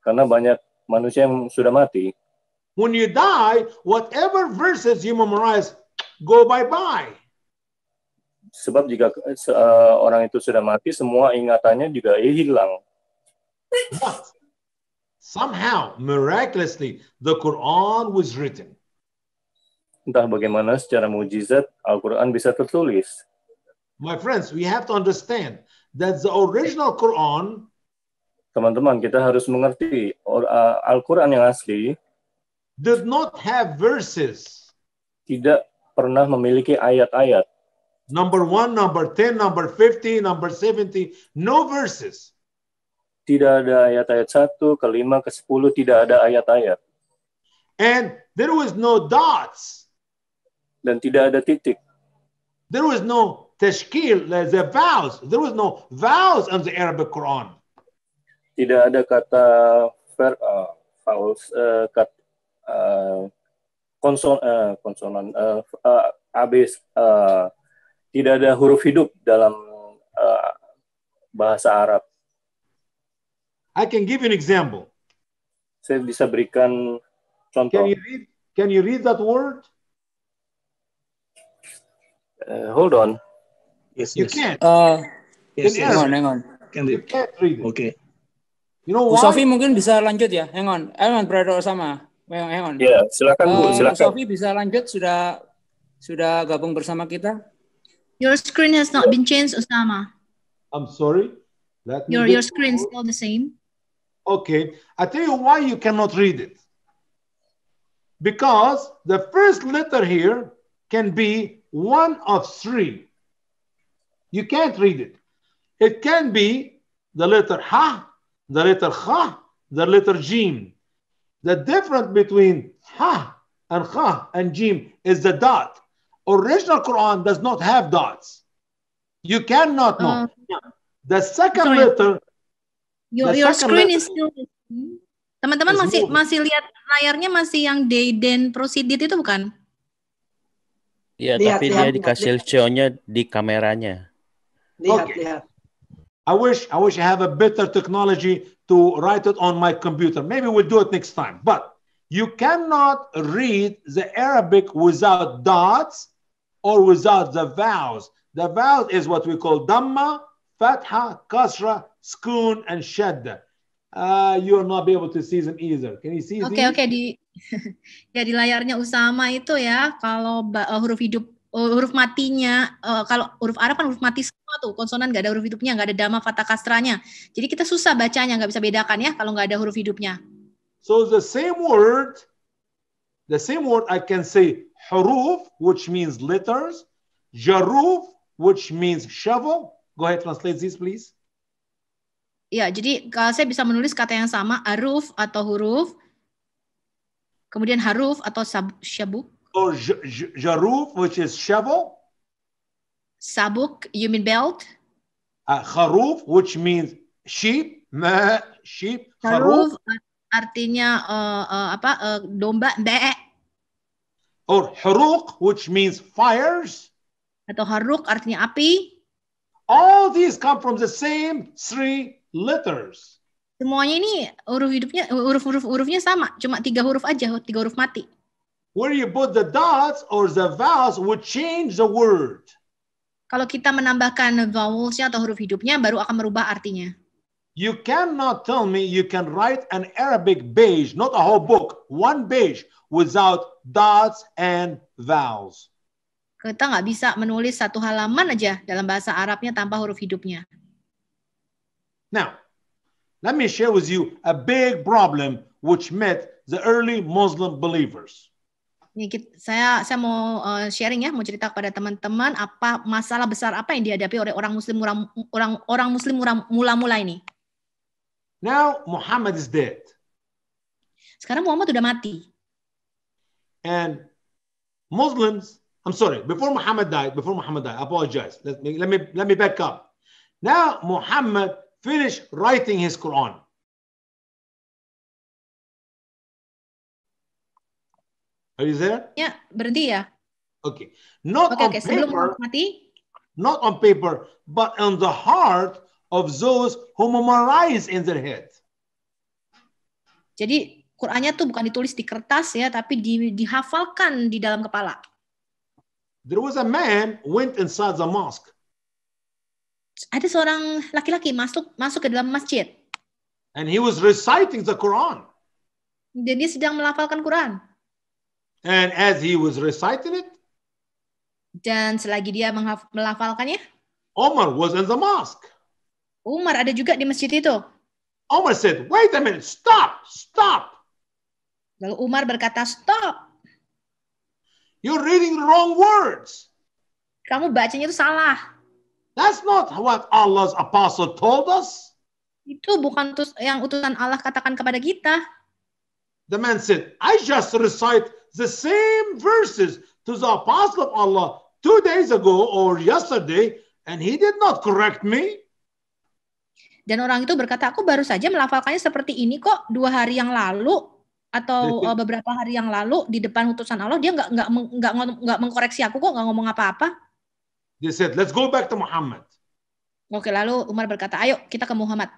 Karena banyak manusia yang sudah mati. When you die, whatever verses you memorize go bye-bye. Sebab jika uh, orang itu sudah mati, semua ingatannya juga hilang. But somehow, miraculously, the Quran was written entah bagaimana secara mujizat Al-Quran bisa tertulis. My friends, we have to understand that the original Quran Teman-teman, kita harus mengerti uh, Al-Quran yang asli did not have verses. Tidak pernah memiliki ayat-ayat. Number one, number ten, number fifty, number seventy, no verses. Tidak ada ayat-ayat satu, kelima, ke sepuluh, tidak ada ayat-ayat. And there was no dots dan tidak ada titik. There was no tashkil, the vowels. There was no vowels on the Arabic Quran. Tidak ada kata ver, uh, vowels, uh, kat, uh, konson, uh, konsonan, uh, uh, abis, uh, tidak ada huruf hidup dalam uh, bahasa Arab. I can give you an example. Saya bisa berikan contoh. Can you read, can you read that word? Uh, hold on. Yes, you yes. can't. Uh, yes, yes. Hang on, hang on. Can they? Okay. You know why? Sofi mungkin bisa lanjut ya. Hang on, hang on, brother sama. Hang on. Ya, yeah, silakan Bu, uh, silakan. Sofi bisa lanjut sudah sudah gabung bersama kita. Your screen has not been changed, Osama. I'm sorry. Let your your screen is still the same. Okay, I tell you why you cannot read it. Because the first letter here can be one of three. You can't read it. It can be the letter ha, the letter kha, the letter jim. The difference between ha and kha and jim is the dot. Original Quran does not have dots. You cannot know. Uh, the second sorry. letter. Your, your screen letter, is still. Teman-teman masih moving. masih lihat layarnya masih yang they then proceeded itu bukan? Iya, lihat, tapi lihat, dia dikasih lihat. show-nya di kameranya. Lihat, okay. lihat. I wish I wish I have a better technology to write it on my computer. Maybe we'll do it next time. But you cannot read the Arabic without dots or without the vowels. The vowel is what we call Dhamma, fatha, kasra, sukun, and shadda. Uh, you'll not be able to see them either. Can you see? Okay, these? okay. Do ya di layarnya Usama itu ya kalau uh, huruf hidup uh, huruf matinya uh, kalau huruf Arab kan huruf mati semua tuh konsonan nggak ada huruf hidupnya nggak ada dama fata kastranya jadi kita susah bacanya nggak bisa bedakan ya kalau nggak ada huruf hidupnya so the same word the same word I can say huruf which means letters jaruf which means shovel go ahead translate this please Ya, jadi kalau saya bisa menulis kata yang sama, aruf atau huruf, Kemudian haruf atau sab, syabuk. Oh, jaruf, which is shovel. Sabuk, you mean belt? Uh, haruf, which means sheep, ma, sheep. Haruf, artinya uh, uh, apa? Uh, domba, be. Or haruk which means fires. Atau haruk artinya api. All these come from the same three letters. Semuanya ini huruf hidupnya huruf-huruf hurufnya sama, cuma tiga huruf aja, tiga huruf mati. Where you put the dots or the vowels would change the word. Kalau kita menambahkan vowelsnya atau huruf hidupnya, baru akan merubah artinya. You cannot tell me you can write an Arabic page, not a whole book, one page without dots and vowels. Kita nggak bisa menulis satu halaman aja dalam bahasa Arabnya tanpa huruf hidupnya. Now, Let me share with you a big problem which met the early Muslim believers. Ini saya saya mau eh, sharing ya, mau cerita kepada teman-teman apa masalah besar apa yang dihadapi oleh orang Muslim orang orang Muslim mula-mula ini. Now Muhammad is dead. Sekarang Muhammad sudah mati. And Muslims, I'm sorry, before Muhammad died, before Muhammad died, I apologize. Let me let me let me back up. Now Muhammad finish writing his Quran. Are you there? Ya, berarti ya. Okay. Not okay, on okay. paper. Mati. Not on paper, but on the heart of those who memorize in their head. Jadi Qurannya tuh bukan ditulis di kertas ya, tapi di, dihafalkan di dalam kepala. There was a man went inside the mosque ada seorang laki-laki masuk masuk ke dalam masjid. And he was reciting the Quran. Dan sedang melafalkan Quran. And as he was reciting it, dan selagi dia melafalkannya, Omar was in the mosque. Umar ada juga di masjid itu. Omar said, "Wait a minute, stop, stop." Lalu Umar berkata, "Stop." You're reading wrong words. Kamu bacanya itu salah. That's not what Allah's apostle told us. Itu bukan yang utusan Allah katakan kepada kita. The man said, I just recite the same verses to the apostle of Allah two days ago or yesterday, and he did not correct me. Dan orang itu berkata, aku baru saja melafalkannya seperti ini kok dua hari yang lalu atau eh, beberapa hari yang lalu di depan utusan Allah dia nggak nggak nggak nggak mengkoreksi aku kok nggak ngomong apa-apa. They said, let's go back to Muhammad. Oke, lalu Umar berkata, ayo kita ke Muhammad.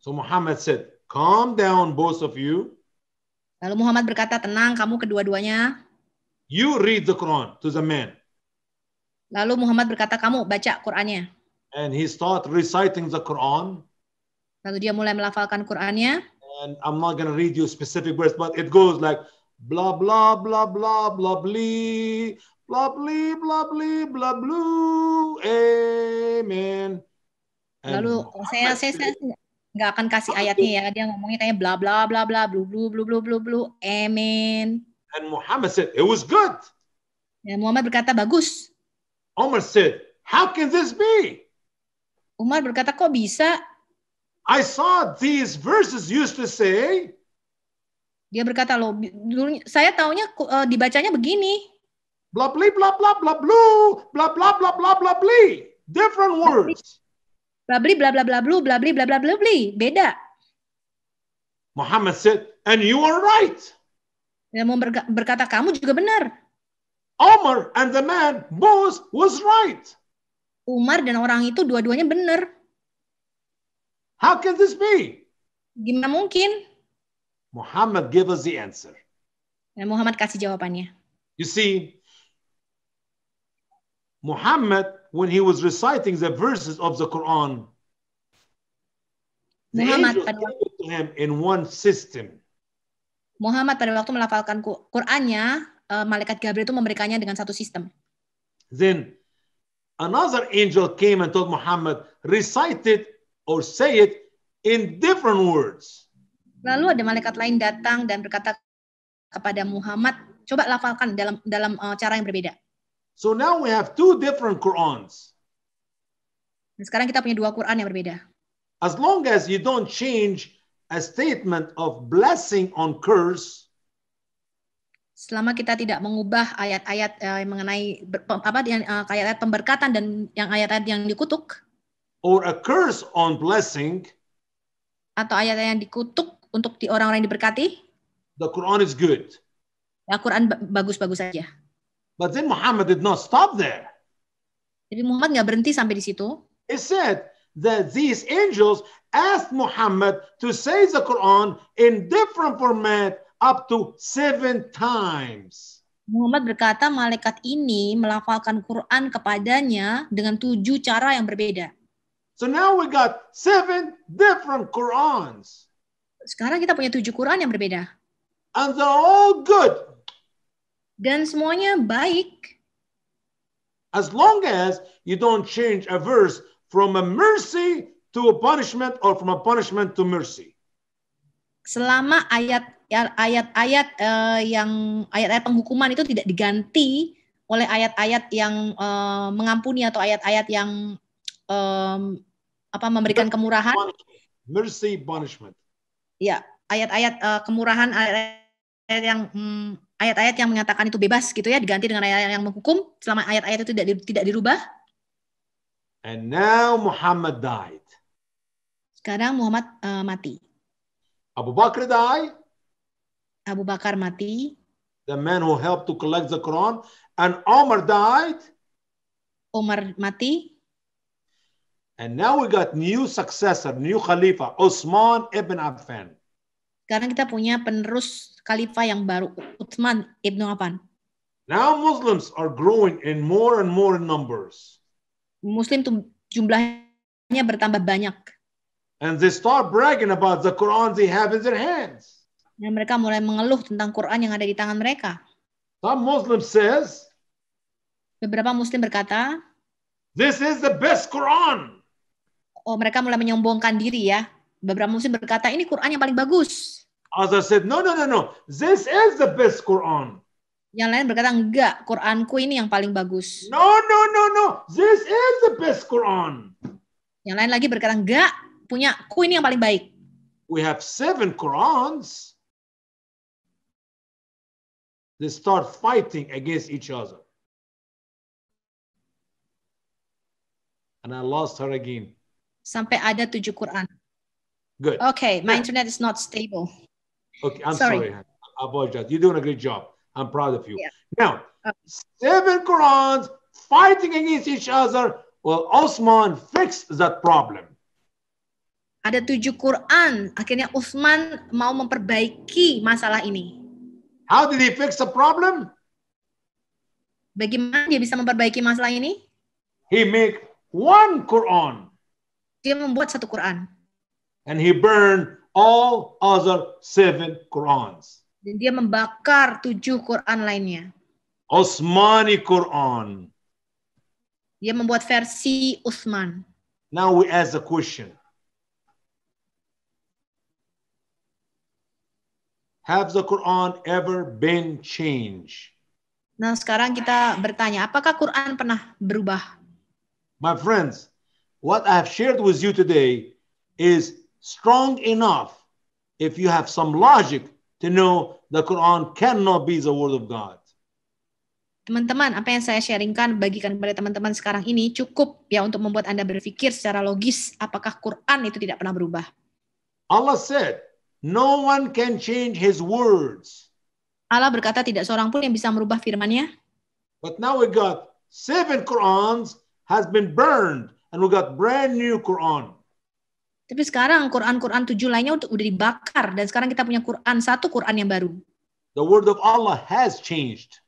So Muhammad said, calm down both of you. Lalu Muhammad berkata, tenang kamu kedua-duanya. You read the Quran to the man. Lalu Muhammad berkata, kamu baca Qurannya. And he start reciting the Quran. Lalu dia mulai melafalkan Qurannya. And I'm not gonna read you specific words, but it goes like, blah blah blah blah blah blee blabli blabli blablu amen lalu saya saya, saya nggak akan kasih ayatnya ya dia ngomongnya kayak bla bla bla bla blu blu blu blu blu blu amen and Muhammad said it was good ya Muhammad berkata bagus Umar said how can this be Umar berkata kok bisa I saw these verses used to say dia berkata loh dulu saya taunya uh, dibacanya begini blah blah blah blah blah blue blah blah blah blah blah blah different words blah blah blah blah blah blue blah blah blah blah blah blah beda Muhammad said and you are right yang mau berkata kamu juga benar Omar and the man both was right Umar dan orang itu dua-duanya benar How can this be? Gimana mungkin? Muhammad give us the answer. Dan Muhammad kasih jawabannya. You see, Muhammad, when he was reciting the verses of the Quran, the Muhammad pada to him in one system. Muhammad pada waktu melafalkan Qurannya, uh, malaikat Gabriel itu memberikannya dengan satu sistem. Then another angel came and told Muhammad, recite it or say it in different words. Lalu ada malaikat lain datang dan berkata kepada Muhammad, coba lafalkan dalam dalam uh, cara yang berbeda. So now we have two different Qur'ans. sekarang kita punya dua Quran yang berbeda. As long as you don't change a statement of blessing on curse, selama kita tidak mengubah ayat-ayat uh, mengenai apa yang uh, ayat-ayat pemberkatan dan yang ayat-ayat yang dikutuk or a curse on blessing atau ayat yang dikutuk untuk di orang-orang yang diberkati the Quran is good. Al-Quran ya, bagus-bagus saja. But then Muhammad did not stop there. Jadi Muhammad nggak berhenti sampai di situ. It said that these angels asked Muhammad to say the Quran in different format up to seven times. Muhammad berkata malaikat ini melafalkan Quran kepadanya dengan tujuh cara yang berbeda. So now we got seven different Qurans. Sekarang kita punya tujuh Quran yang berbeda. And they're all good dan semuanya baik. As long as you don't change a verse from a mercy to a punishment or from a punishment to mercy. Selama ayat ayat-ayat uh, yang ayat-ayat penghukuman itu tidak diganti oleh ayat-ayat yang uh, mengampuni atau ayat-ayat yang um, apa memberikan kemurahan. Mercy punishment. Ya, ayat-ayat uh, kemurahan ayat-ayat yang hmm, ayat-ayat yang mengatakan itu bebas gitu ya diganti dengan ayat yang menghukum selama ayat-ayat itu tidak di, tidak dirubah. And now Muhammad died. Sekarang Muhammad uh, mati. Abu Bakr died. Abu Bakar mati. The man who helped to collect the Quran and Omar died. Omar mati. And now we got new successor, new Khalifa, Osman ibn Affan. Sekarang kita punya penerus khalifah yang baru Utsman ibnu Affan. Now Muslims are growing in more and more in numbers. Muslim tuh jumlahnya bertambah banyak. And they start bragging about the Quran they have in their hands. Dan mereka mulai mengeluh tentang Quran yang ada di tangan mereka. Some Muslim says, beberapa Muslim berkata, This is the best Quran. Oh, mereka mulai menyombongkan diri ya. Beberapa Muslim berkata, ini Quran yang paling bagus. Others said, no, no, no, no. This is the best Quran. Yang lain berkata, enggak, Quranku ini yang paling bagus. No, no, no, no. This is the best Quran. Yang lain lagi berkata, enggak, punya ku ini yang paling baik. We have seven Qurans. They start fighting against each other. And I lost her again. Sampai ada tujuh Quran. Good. Okay, my yeah. internet is not stable. Okay, I'm sorry. sorry. I apologize. You're doing a great job. I'm proud of you. Yeah. Now, okay. Uh, seven Qurans fighting against each other. Well, Osman fix that problem. Ada tujuh Quran. Akhirnya Utsman mau memperbaiki masalah ini. How did he fix the problem? Bagaimana dia bisa memperbaiki masalah ini? He make one Quran. Dia membuat satu Quran. And he burned all other seven Qurans. Dan dia membakar tujuh Quran lainnya. Osmani Quran. Dia membuat versi Utsman. Now we ask a question. Have the Quran ever been changed? Nah, sekarang kita bertanya, apakah Quran pernah berubah? My friends, what I have shared with you today is strong enough if you have some logic to know the Quran cannot be the word of God. Teman-teman, apa yang saya sharingkan bagikan kepada teman-teman sekarang ini cukup ya untuk membuat Anda berpikir secara logis apakah Quran itu tidak pernah berubah. Allah said, no one can change his words. Allah berkata tidak seorang pun yang bisa merubah firman-Nya. But now we got seven Qurans has been burned and we got brand new Quran. Tapi sekarang Quran-Quran tujuh lainnya udah dibakar dan sekarang kita punya Quran satu Quran yang baru. The word of Allah has changed.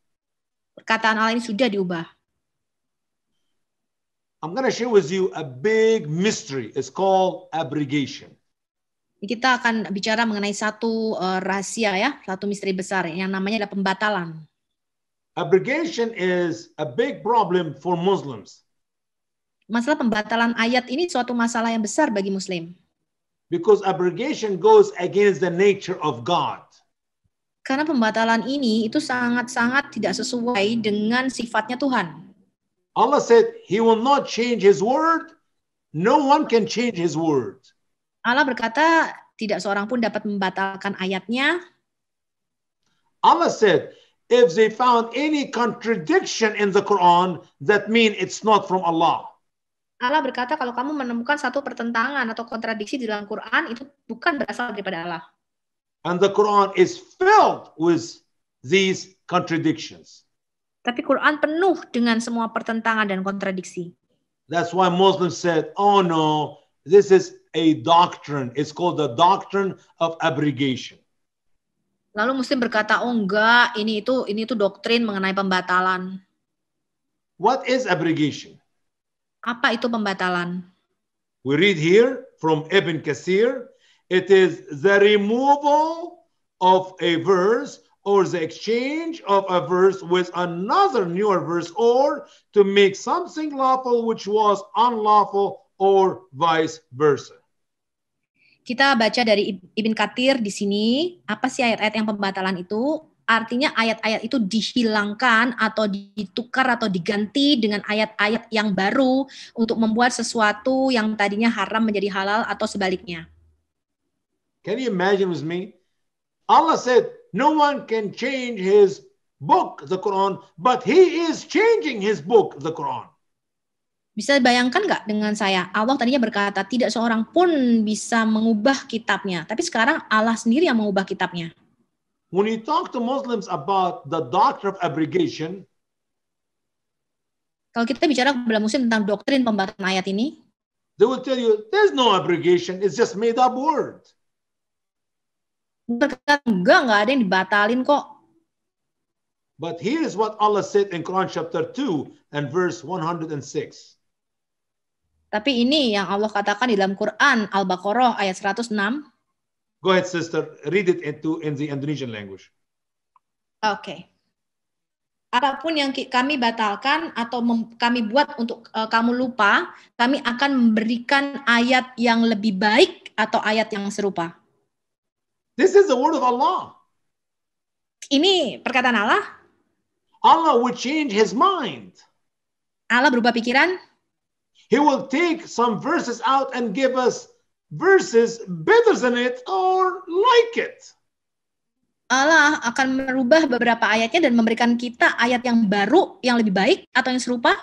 Perkataan Allah ini sudah diubah. I'm gonna share with you a big mystery. It's called abrogation. Kita akan bicara mengenai satu uh, rahasia ya, satu misteri besar yang namanya adalah pembatalan. Abrogation is a big problem for Muslims masalah pembatalan ayat ini suatu masalah yang besar bagi muslim. Because abrogation goes against the nature of God. Karena pembatalan ini itu sangat-sangat tidak sesuai dengan sifatnya Tuhan. Allah said he will not change his word. No one can change his word. Allah berkata tidak seorang pun dapat membatalkan ayatnya. Allah said if they found any contradiction in the Quran, that mean it's not from Allah. Allah berkata kalau kamu menemukan satu pertentangan atau kontradiksi di dalam Quran itu bukan berasal daripada Allah. And the Quran is filled with these contradictions. Tapi Quran penuh dengan semua pertentangan dan kontradiksi. That's why Muslims said, "Oh no, this is a doctrine. It's called the doctrine of abrogation." Lalu Muslim berkata, "Oh enggak, ini itu ini itu doktrin mengenai pembatalan." What is abrogation? Apa itu pembatalan? We read here from Ibn Kathir, it is the removal of a verse or the exchange of a verse with another newer verse or to make something lawful which was unlawful or vice versa. Kita baca dari Ibn Kathir di sini, apa sih ayat-ayat yang pembatalan itu? Artinya ayat-ayat itu dihilangkan atau ditukar atau diganti dengan ayat-ayat yang baru untuk membuat sesuatu yang tadinya haram menjadi halal atau sebaliknya. Can you imagine with me? Allah said, no one can change his book, the Quran, but he is changing his book, the Quran. Bisa bayangkan nggak dengan saya? Allah tadinya berkata tidak seorang pun bisa mengubah kitabnya, tapi sekarang Allah sendiri yang mengubah kitabnya when you talk to Muslims about the doctrine of abrogation, kalau kita bicara kepada Muslim tentang doktrin pembatalan ayat ini, they will tell you there's no abrogation, it's just made up word. Berkata enggak, enggak ada yang dibatalin kok. But here is what Allah said in Quran chapter 2 and verse 106. Tapi ini yang Allah katakan di dalam Quran Al-Baqarah ayat 106. Go ahead, sister. Read it into in the Indonesian language. Okay. Apapun yang kami batalkan atau mem, kami buat untuk uh, kamu lupa, kami akan memberikan ayat yang lebih baik atau ayat yang serupa. This is the word of Allah. Ini perkataan Allah. Allah will change his mind. Allah berubah pikiran. He will take some verses out and give us versus better than it or like it. Allah akan merubah beberapa ayatnya dan memberikan kita ayat yang baru, yang lebih baik atau yang serupa?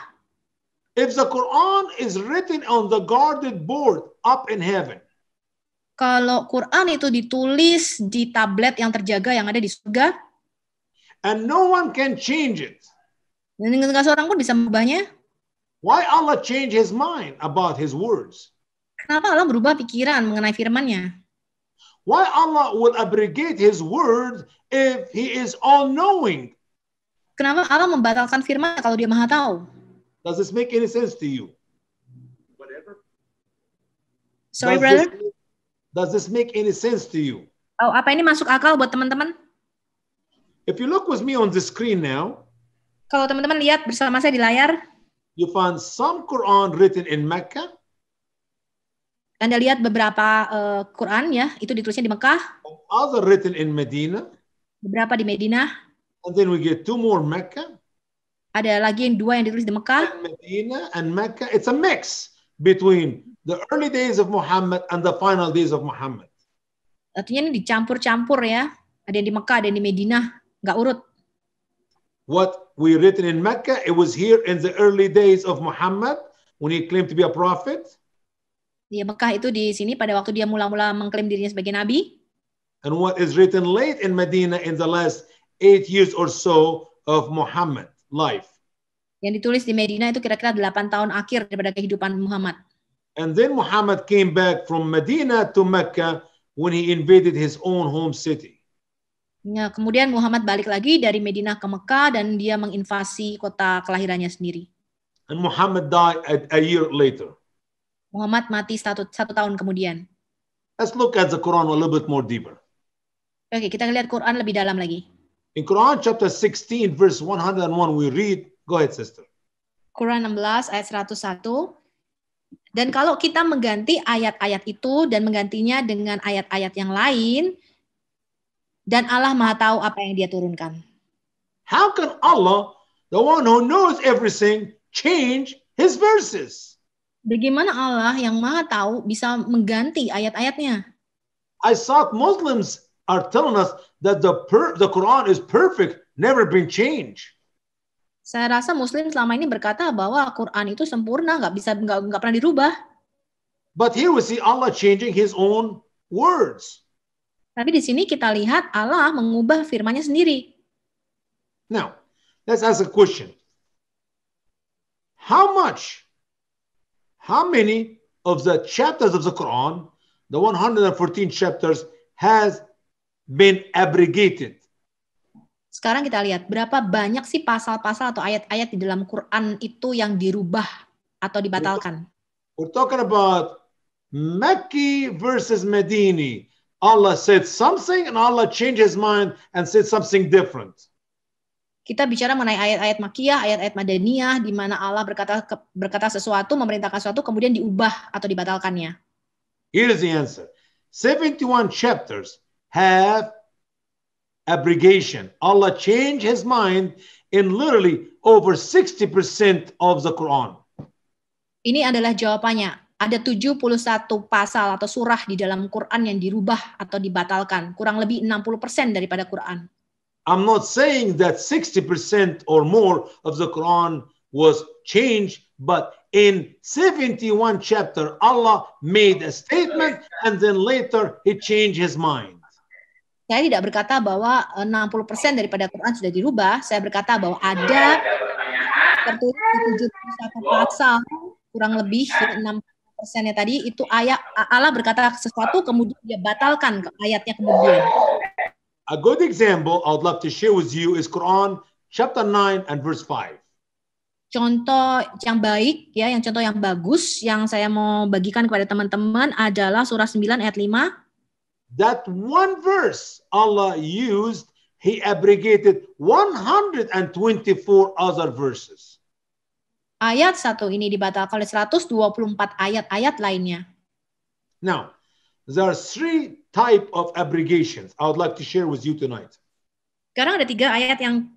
If the Quran is written on the guarded board up in heaven. Kalau Quran itu ditulis di tablet yang terjaga yang ada di surga. And no one can change it. Dan nggak seorang pun bisa mengubahnya. Why Allah change his mind about his words? Kenapa Allah berubah pikiran mengenai firman-Nya? Why Allah would abrogate His word if He is all knowing? Kenapa Allah membatalkan firman kalau Dia Maha Tahu? Does this make any sense to you? Whatever. Sorry, does brother. This, does this make any sense to you? Oh, apa ini masuk akal buat teman-teman? If you look with me on the screen now. Kalau teman-teman lihat bersama saya di layar. You find some Quran written in Mecca. Anda lihat beberapa uh, Quran ya, itu ditulisnya di Mekah. Other written in Medina. Beberapa di Medina. And then we get two more Mecca. Ada lagi yang dua yang ditulis di Mekah. And Medina and Mecca, it's a mix between the early days of Muhammad and the final days of Muhammad. Artinya ini dicampur-campur ya. Ada yang di Mekah, ada yang di Medina, nggak urut. What we written in Mecca, it was here in the early days of Muhammad when he claimed to be a prophet. Di Mekah itu di sini pada waktu dia mula-mula mengklaim dirinya sebagai nabi. And what is written late in Medina in the last eight years or so of Muhammad life. Yang ditulis di Medina itu kira-kira 8 tahun akhir daripada kehidupan Muhammad. And then Muhammad came back from Medina to Mecca when he invaded his own home city. Ya, kemudian Muhammad balik lagi dari Medina ke Mekah dan dia menginvasi kota kelahirannya sendiri. And Muhammad died a, a year later. Muhammad mati satu, satu tahun kemudian. Let's look at the Quran a little bit more deeper. Oke, okay, kita lihat Quran lebih dalam lagi. In Quran chapter 16 verse 101 we read, go ahead sister. Quran 16 ayat 101. Dan kalau kita mengganti ayat-ayat itu dan menggantinya dengan ayat-ayat yang lain, dan Allah Maha tahu apa yang Dia turunkan. How can Allah, the one who knows everything, change his verses? Bagaimana Allah yang Maha Tahu bisa mengganti ayat-ayatnya? I thought Muslims are telling us that the per the Quran is perfect, never been changed. Saya rasa Muslim selama ini berkata bahwa Quran itu sempurna, nggak bisa nggak nggak pernah dirubah. But here we see Allah changing His own words. Tapi di sini kita lihat Allah mengubah firman-Nya sendiri. Now, let's ask a question. How much How many of the chapters of the Quran, the 114 chapters, has been abrogated? Sekarang kita lihat berapa banyak sih pasal-pasal atau ayat-ayat di dalam Quran itu yang dirubah atau dibatalkan. We're talking about Mecca versus Medini. Allah said something and Allah changed his mind and said something different kita bicara mengenai ayat-ayat makiyah, ayat-ayat madaniyah, di mana Allah berkata berkata sesuatu, memerintahkan sesuatu, kemudian diubah atau dibatalkannya? Here is the answer. 71 chapters have abrogation. Allah changed his mind in literally over 60% of the Quran. Ini adalah jawabannya. Ada 71 pasal atau surah di dalam Quran yang dirubah atau dibatalkan, kurang lebih 60% daripada Quran. I'm not saying that 60% or more of the Quran was changed, but in 71 chapter, Allah made a statement and then later he changed his mind. Saya tidak berkata bahwa 60% eh, daripada Quran sudah dirubah. Saya berkata bahwa ada tertulis satu pasal kurang lebih 6 persennya tadi itu ayat Allah berkata sesuatu kemudian dia batalkan ayatnya kemudian. A good example I'd love to share with you is Quran chapter 9 and verse 5. Contoh yang baik ya, yang contoh yang bagus yang saya mau bagikan kepada teman-teman adalah surah 9 ayat 5. That one verse Allah used, he abrogated 124 other verses. Ayat satu ini dibatalkan oleh 124 ayat-ayat lainnya. Now, there are three type of abrogations I would like to share with you tonight. Sekarang ada tiga ayat yang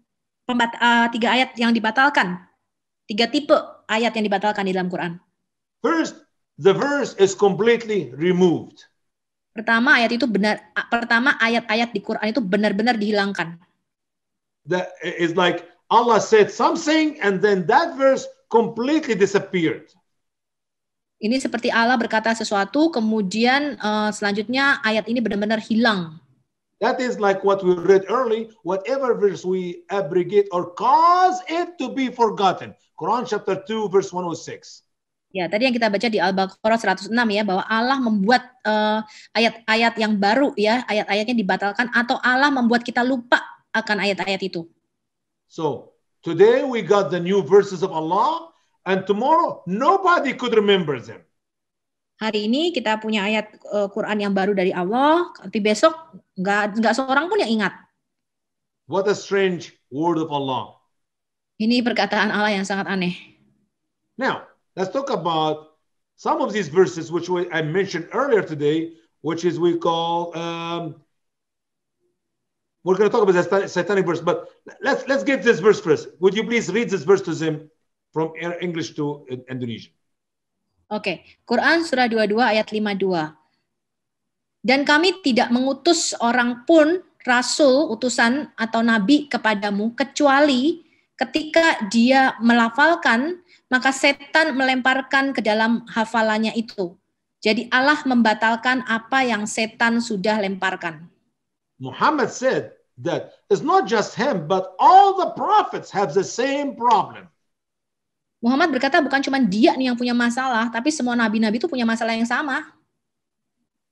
pembat, uh, tiga ayat yang dibatalkan. Tiga tipe ayat yang dibatalkan di dalam Quran. First, the verse is completely removed. Pertama ayat itu benar pertama ayat-ayat di Quran itu benar-benar dihilangkan. That is like Allah said something and then that verse completely disappeared. Ini seperti Allah berkata sesuatu, kemudian uh, selanjutnya ayat ini benar-benar hilang. That is like what we read early. Whatever verse we abrogate or cause it to be forgotten. Quran chapter 2 verse 106. Ya, tadi yang kita baca di Al-Baqarah 106 ya bahwa Allah membuat eh, ayat-ayat uh, ayat -ayat yang baru ya, ayat-ayatnya dibatalkan atau Allah membuat kita lupa akan ayat-ayat itu. So, today we got the new verses of Allah and tomorrow nobody could remember them. Hari ini kita punya ayat uh, Quran yang baru dari Allah, tapi besok nggak nggak seorang pun yang ingat. What a strange word of Allah. Ini perkataan Allah yang sangat aneh. Now, let's talk about some of these verses which we, I mentioned earlier today, which is we call um, we're going to talk about the satanic verse, but let's let's get this verse first. Would you please read this verse to them? from English to Indonesian. Oke, okay. Quran surah 22 ayat 52. Dan kami tidak mengutus orang pun rasul, utusan atau nabi kepadamu kecuali ketika dia melafalkan maka setan melemparkan ke dalam hafalannya itu. Jadi Allah membatalkan apa yang setan sudah lemparkan. Muhammad said that it's not just him but all the prophets have the same problem. Muhammad berkata bukan cuma dia nih yang punya masalah, tapi semua nabi-nabi itu punya masalah yang sama.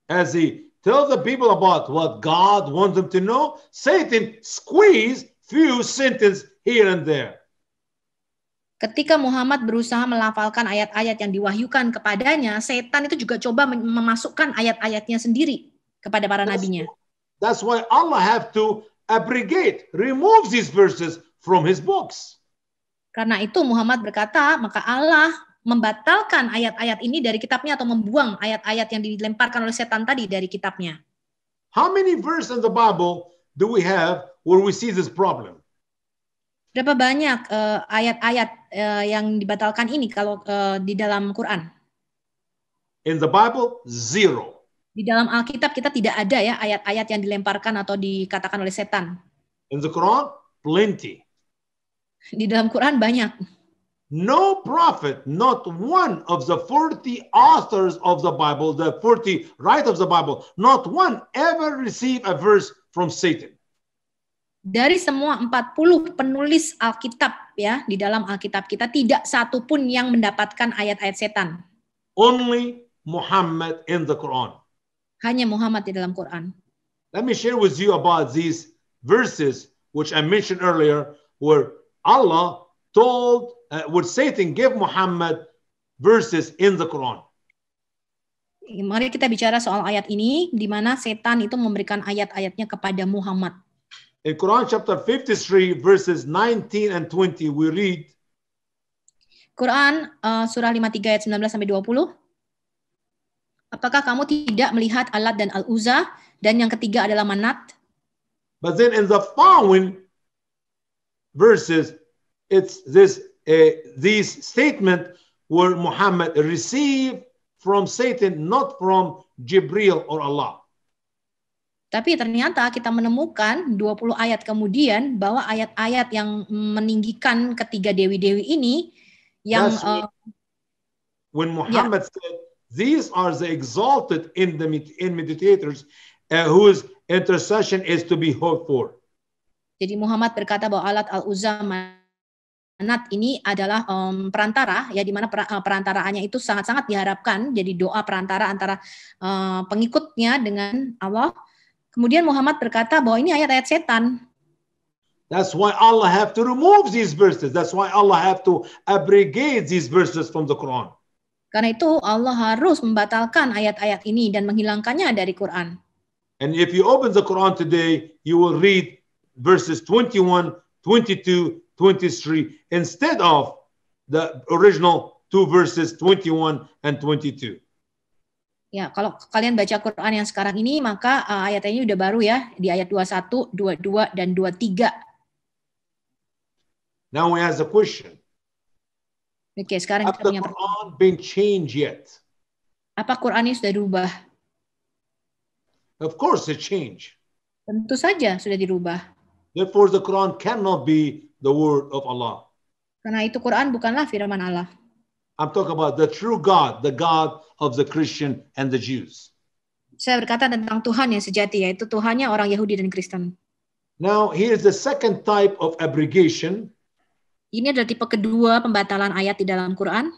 As he tells the people about what God wants them to know, Satan squeeze few sentences here and there. Ketika Muhammad berusaha melafalkan ayat-ayat yang diwahyukan kepadanya, setan itu juga coba memasukkan ayat-ayatnya sendiri kepada para nabinya. That's why Allah have to abrogate, remove these verses from his books. Karena itu Muhammad berkata, maka Allah membatalkan ayat-ayat ini dari kitabnya atau membuang ayat-ayat yang dilemparkan oleh setan tadi dari kitabnya. How many verses in the Bible do we have where we see this problem? Berapa banyak eh, ayat-ayat uh, yang dibatalkan ini kalau uh, di dalam Quran? In the Bible, zero. Di dalam Alkitab kita tidak ada ya ayat-ayat yang dilemparkan atau dikatakan oleh setan. In the Quran, plenty. Di dalam Quran banyak. No prophet, not one of the 40 authors of the Bible, the 40 writers of the Bible, not one ever received a verse from Satan. Dari semua 40 penulis Alkitab ya, di dalam Alkitab kita tidak satu pun yang mendapatkan ayat-ayat setan. Only Muhammad in the Quran. Hanya Muhammad di dalam Quran. Let me share with you about these verses which I mentioned earlier were Allah told, uh, would Satan give Muhammad verses in the Quran? Mari kita bicara soal ayat ini, di mana setan itu memberikan ayat-ayatnya kepada Muhammad. In Quran chapter 53 verses 19 and 20 we read Quran uh, surah 53 ayat 19 sampai 20 Apakah kamu tidak melihat Alat dan Al-Uzza dan yang ketiga adalah Manat? But then in the following verses, it's this uh, these statement were Muhammad received from Satan, not from Jibril or Allah. Tapi ternyata kita menemukan 20 ayat kemudian bahwa ayat-ayat yang meninggikan ketiga dewi-dewi ini yang uh, when Muhammad yeah. said these are the exalted in the in meditators uh, whose intercession is to be hoped for. Jadi Muhammad berkata bahwa alat al-uzza manat ini adalah um, perantara ya di mana per, uh, eh, perantaraannya itu sangat-sangat diharapkan jadi doa perantara antara uh, pengikutnya dengan Allah. Kemudian Muhammad berkata bahwa ini ayat-ayat setan. That's why Allah have to remove these verses. That's why Allah have to abrogate these verses from the Quran. Karena itu Allah harus membatalkan ayat-ayat ini dan menghilangkannya dari Quran. And if you open the Quran today, you will read verses 21, 22, 23, instead of the original two verses 21 and 22. Ya, kalau kalian baca Quran yang sekarang ini, maka uh, ayat ini udah baru ya, di ayat 21, 22, dan 23. Now we ask a question. Oke, okay, sekarang Have kita punya Quran been changed yet? Apa Quran ini sudah dirubah? Of course it changed. Tentu saja sudah dirubah. Therefore the Quran cannot be the word of Allah. Karena itu Quran bukanlah firman Allah. I'm talking about the true God, the God of the Christian and the Jews. Saya berkata tentang Tuhan yang sejati, yaitu Tuhannya orang Yahudi dan Kristen. Now, here is the second type of abrogation. Ini adalah tipe kedua pembatalan ayat di dalam Quran.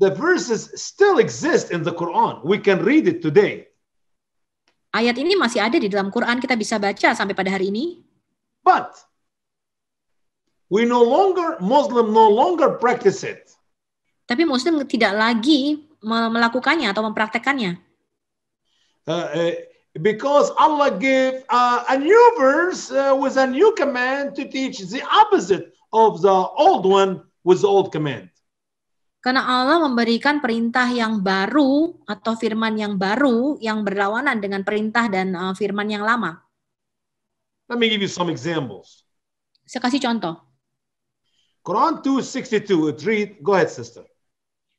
The verses still exist in the Quran. We can read it today. Ayat ini masih ada di dalam Quran, kita bisa baca sampai pada hari ini. But we no longer Muslim no longer practice it. Tapi Muslim tidak lagi melakukannya atau mempraktekannya. Uh, uh, because Allah gave uh, a new verse uh, with a new command to teach the opposite of the old one with the old command. Karena Allah memberikan perintah yang baru atau firman yang baru yang berlawanan dengan perintah dan uh, firman yang lama. Let me give you some examples. Saya kasih contoh. Quran 262, it read, go ahead sister.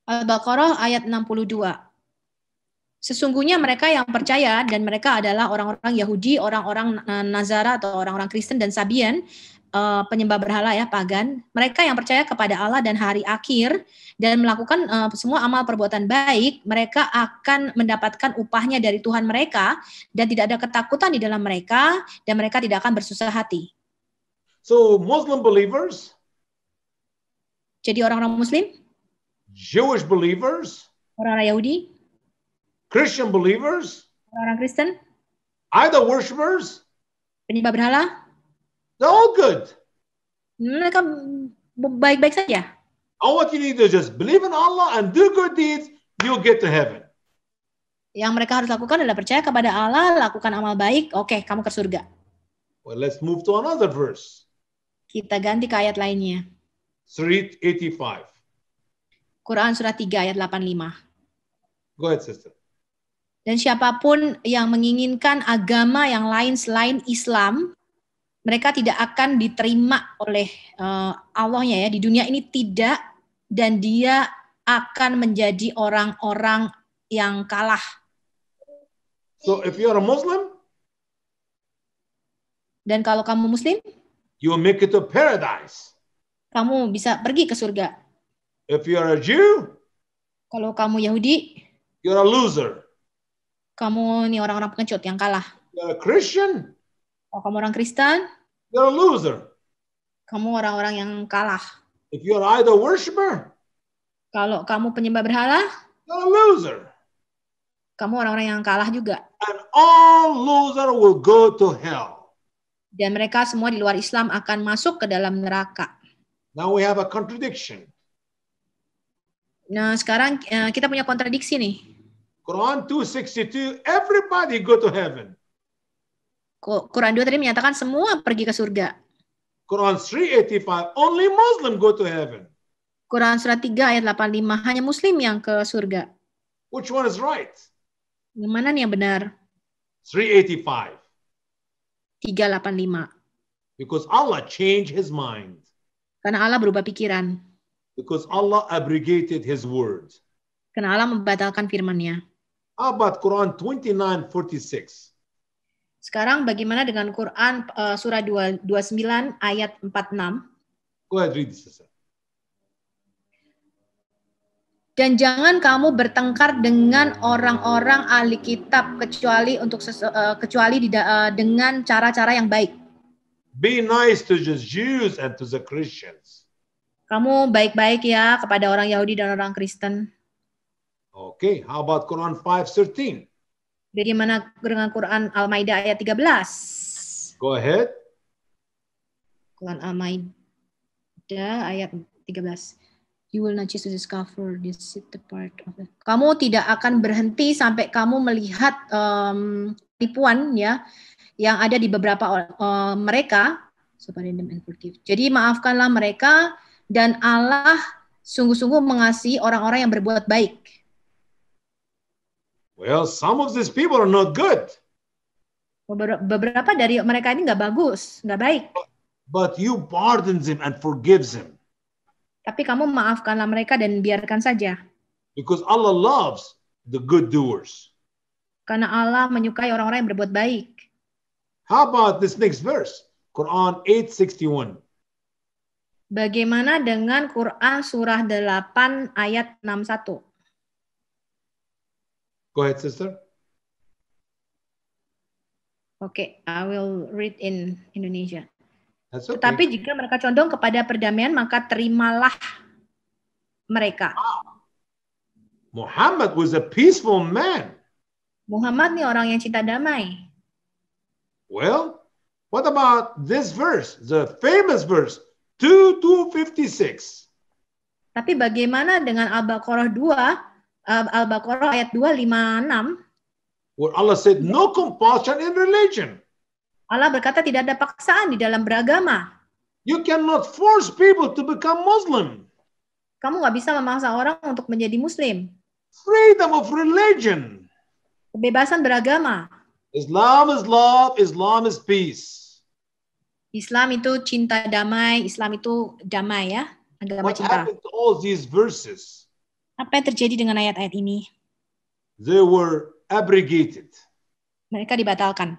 Al-Baqarah ayat 62. Sesungguhnya mereka yang percaya dan mereka adalah orang-orang Yahudi, orang-orang uh, Nazara atau orang-orang Kristen dan Sabian uh, penyembah berhala ya pagan, mereka yang percaya kepada Allah dan hari akhir dan melakukan uh, semua amal perbuatan baik, mereka akan mendapatkan upahnya dari Tuhan mereka dan tidak ada ketakutan di dalam mereka dan mereka tidak akan bersusah hati. So Muslim believers Jadi orang-orang muslim? Jewish believers? Orang-orang Yahudi? Christian believers? Orang-orang Kristen? Idol worshippers? Penyembah berhala? They're all good. Mereka baik-baik saja. All what you need to just believe in Allah and do good deeds, you'll get to heaven. Yang mereka harus lakukan adalah percaya kepada Allah, lakukan amal baik, oke, okay, kamu ke surga. Well, let's move to another verse. Kita ganti ke ayat lainnya. Surah 85. Quran surah 3 ayat 85. Go ahead, sister. Dan siapapun yang menginginkan agama yang lain selain Islam, mereka tidak akan diterima oleh uh, Allahnya ya di dunia ini tidak dan dia akan menjadi orang-orang yang kalah. So if you are a Muslim, dan kalau kamu Muslim, you will make it to paradise. Kamu bisa pergi ke surga. If you are a Jew, kalau kamu Yahudi, you're a loser. Kamu ini orang-orang pengecut yang kalah. are a Christian. Kalau kamu orang Kristen, you're a loser. Kamu orang-orang yang kalah. If you're either idol worshiper, kalau kamu penyembah berhala, you're a loser. Kamu orang-orang yang kalah juga. And all loser will go to hell. Dan mereka semua di luar Islam akan masuk ke dalam neraka. Now we have a contradiction. Nah, sekarang eh, kita punya kontradiksi nih. Quran 262, everybody go to heaven. Quran 2 tadi menyatakan semua pergi ke surga. Quran 3:85 only Muslim go to heaven. Quran surat 3 ayat 85 hanya muslim yang ke surga. Which one is right? Yang mana nih yang benar? 385. 385. Because Allah changed his mind. Karena Allah berubah pikiran. Because Allah abrogated his word. Karena Allah membatalkan firman-Nya. How about Quran 29:46? Sekarang bagaimana dengan Quran uh, surah 29 ayat 46? Go ahead, read this. Dan jangan kamu bertengkar dengan orang-orang ahli kitab kecuali untuk uh, kecuali di, uh, dengan cara-cara yang baik. Be nice to the Jews and to the Christians. Kamu baik-baik ya kepada orang Yahudi dan orang Kristen. Okay, how about Quran 5:13? Bagaimana dengan Quran Al-Maidah ayat 13? Go ahead. Quran Al-Maidah ayat 13. You will not just discover this the part of it. Kamu tidak akan berhenti sampai kamu melihat um, tipuan ya yang ada di beberapa um, mereka. Jadi maafkanlah mereka dan Allah sungguh-sungguh mengasihi orang-orang yang berbuat baik. Well, some of these people are not good. Beberapa dari mereka ini nggak bagus, nggak baik. But you pardons them and forgives them. Tapi kamu maafkanlah mereka dan biarkan saja. Because Allah loves the good doers. Karena Allah menyukai orang-orang yang berbuat baik. How about this next verse? Quran 861. Bagaimana dengan Quran surah 8 ayat 61? Go ahead, sister. Oke, okay, I will read in Indonesia. That's okay. Tetapi jika mereka condong kepada perdamaian, maka terimalah mereka. Muhammad was a peaceful man. Muhammad nih orang yang cinta damai. Well, what about this verse, the famous verse 2256? Tapi bagaimana dengan Al-Baqarah 2 uh, Al-Baqarah ayat 256 where Allah said no compulsion in religion. Allah berkata tidak ada paksaan di dalam beragama. You cannot force people to become Muslim. Kamu nggak bisa memaksa orang untuk menjadi Muslim. Freedom of religion. Kebebasan beragama. Islam is love, Islam is peace. Islam itu cinta damai, Islam itu damai ya, agama What cinta. happened to all these verses? Apa yang terjadi dengan ayat-ayat ini? They were abrogated. Mereka dibatalkan.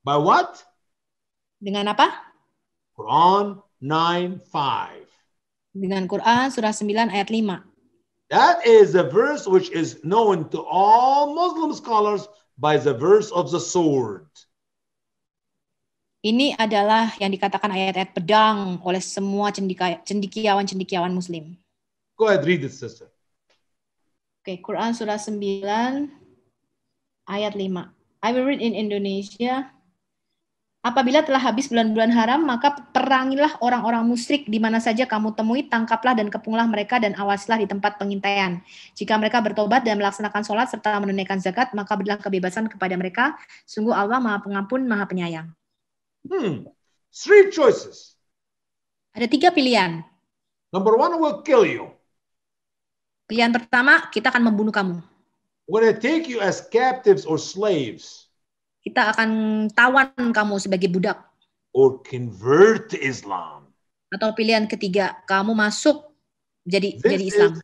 By what? Dengan apa? Quran 9:5. Dengan Quran surah 9 ayat 5. That is the verse which is known to all Muslim scholars by the verse of the sword. Ini adalah yang dikatakan ayat-ayat pedang oleh semua cendikiawan-cendikiawan muslim. Go ahead, read it, sister. Oke, okay, Quran surah 9 ayat 5. I will read in Indonesia. Apabila telah habis bulan-bulan haram, maka perangilah orang-orang musyrik di mana saja kamu temui, tangkaplah dan kepunglah mereka dan awasilah di tempat pengintaian. Jika mereka bertobat dan melaksanakan sholat serta menunaikan zakat, maka berilah kebebasan kepada mereka. Sungguh Allah maha pengampun, maha penyayang. Hmm, three choices. Ada tiga pilihan. Number one will kill you. Pilihan pertama, kita akan membunuh kamu. take you as captives or slaves. Kita akan tawan kamu sebagai budak. Or convert to Islam. Atau pilihan ketiga, kamu masuk jadi this jadi Islam. Is,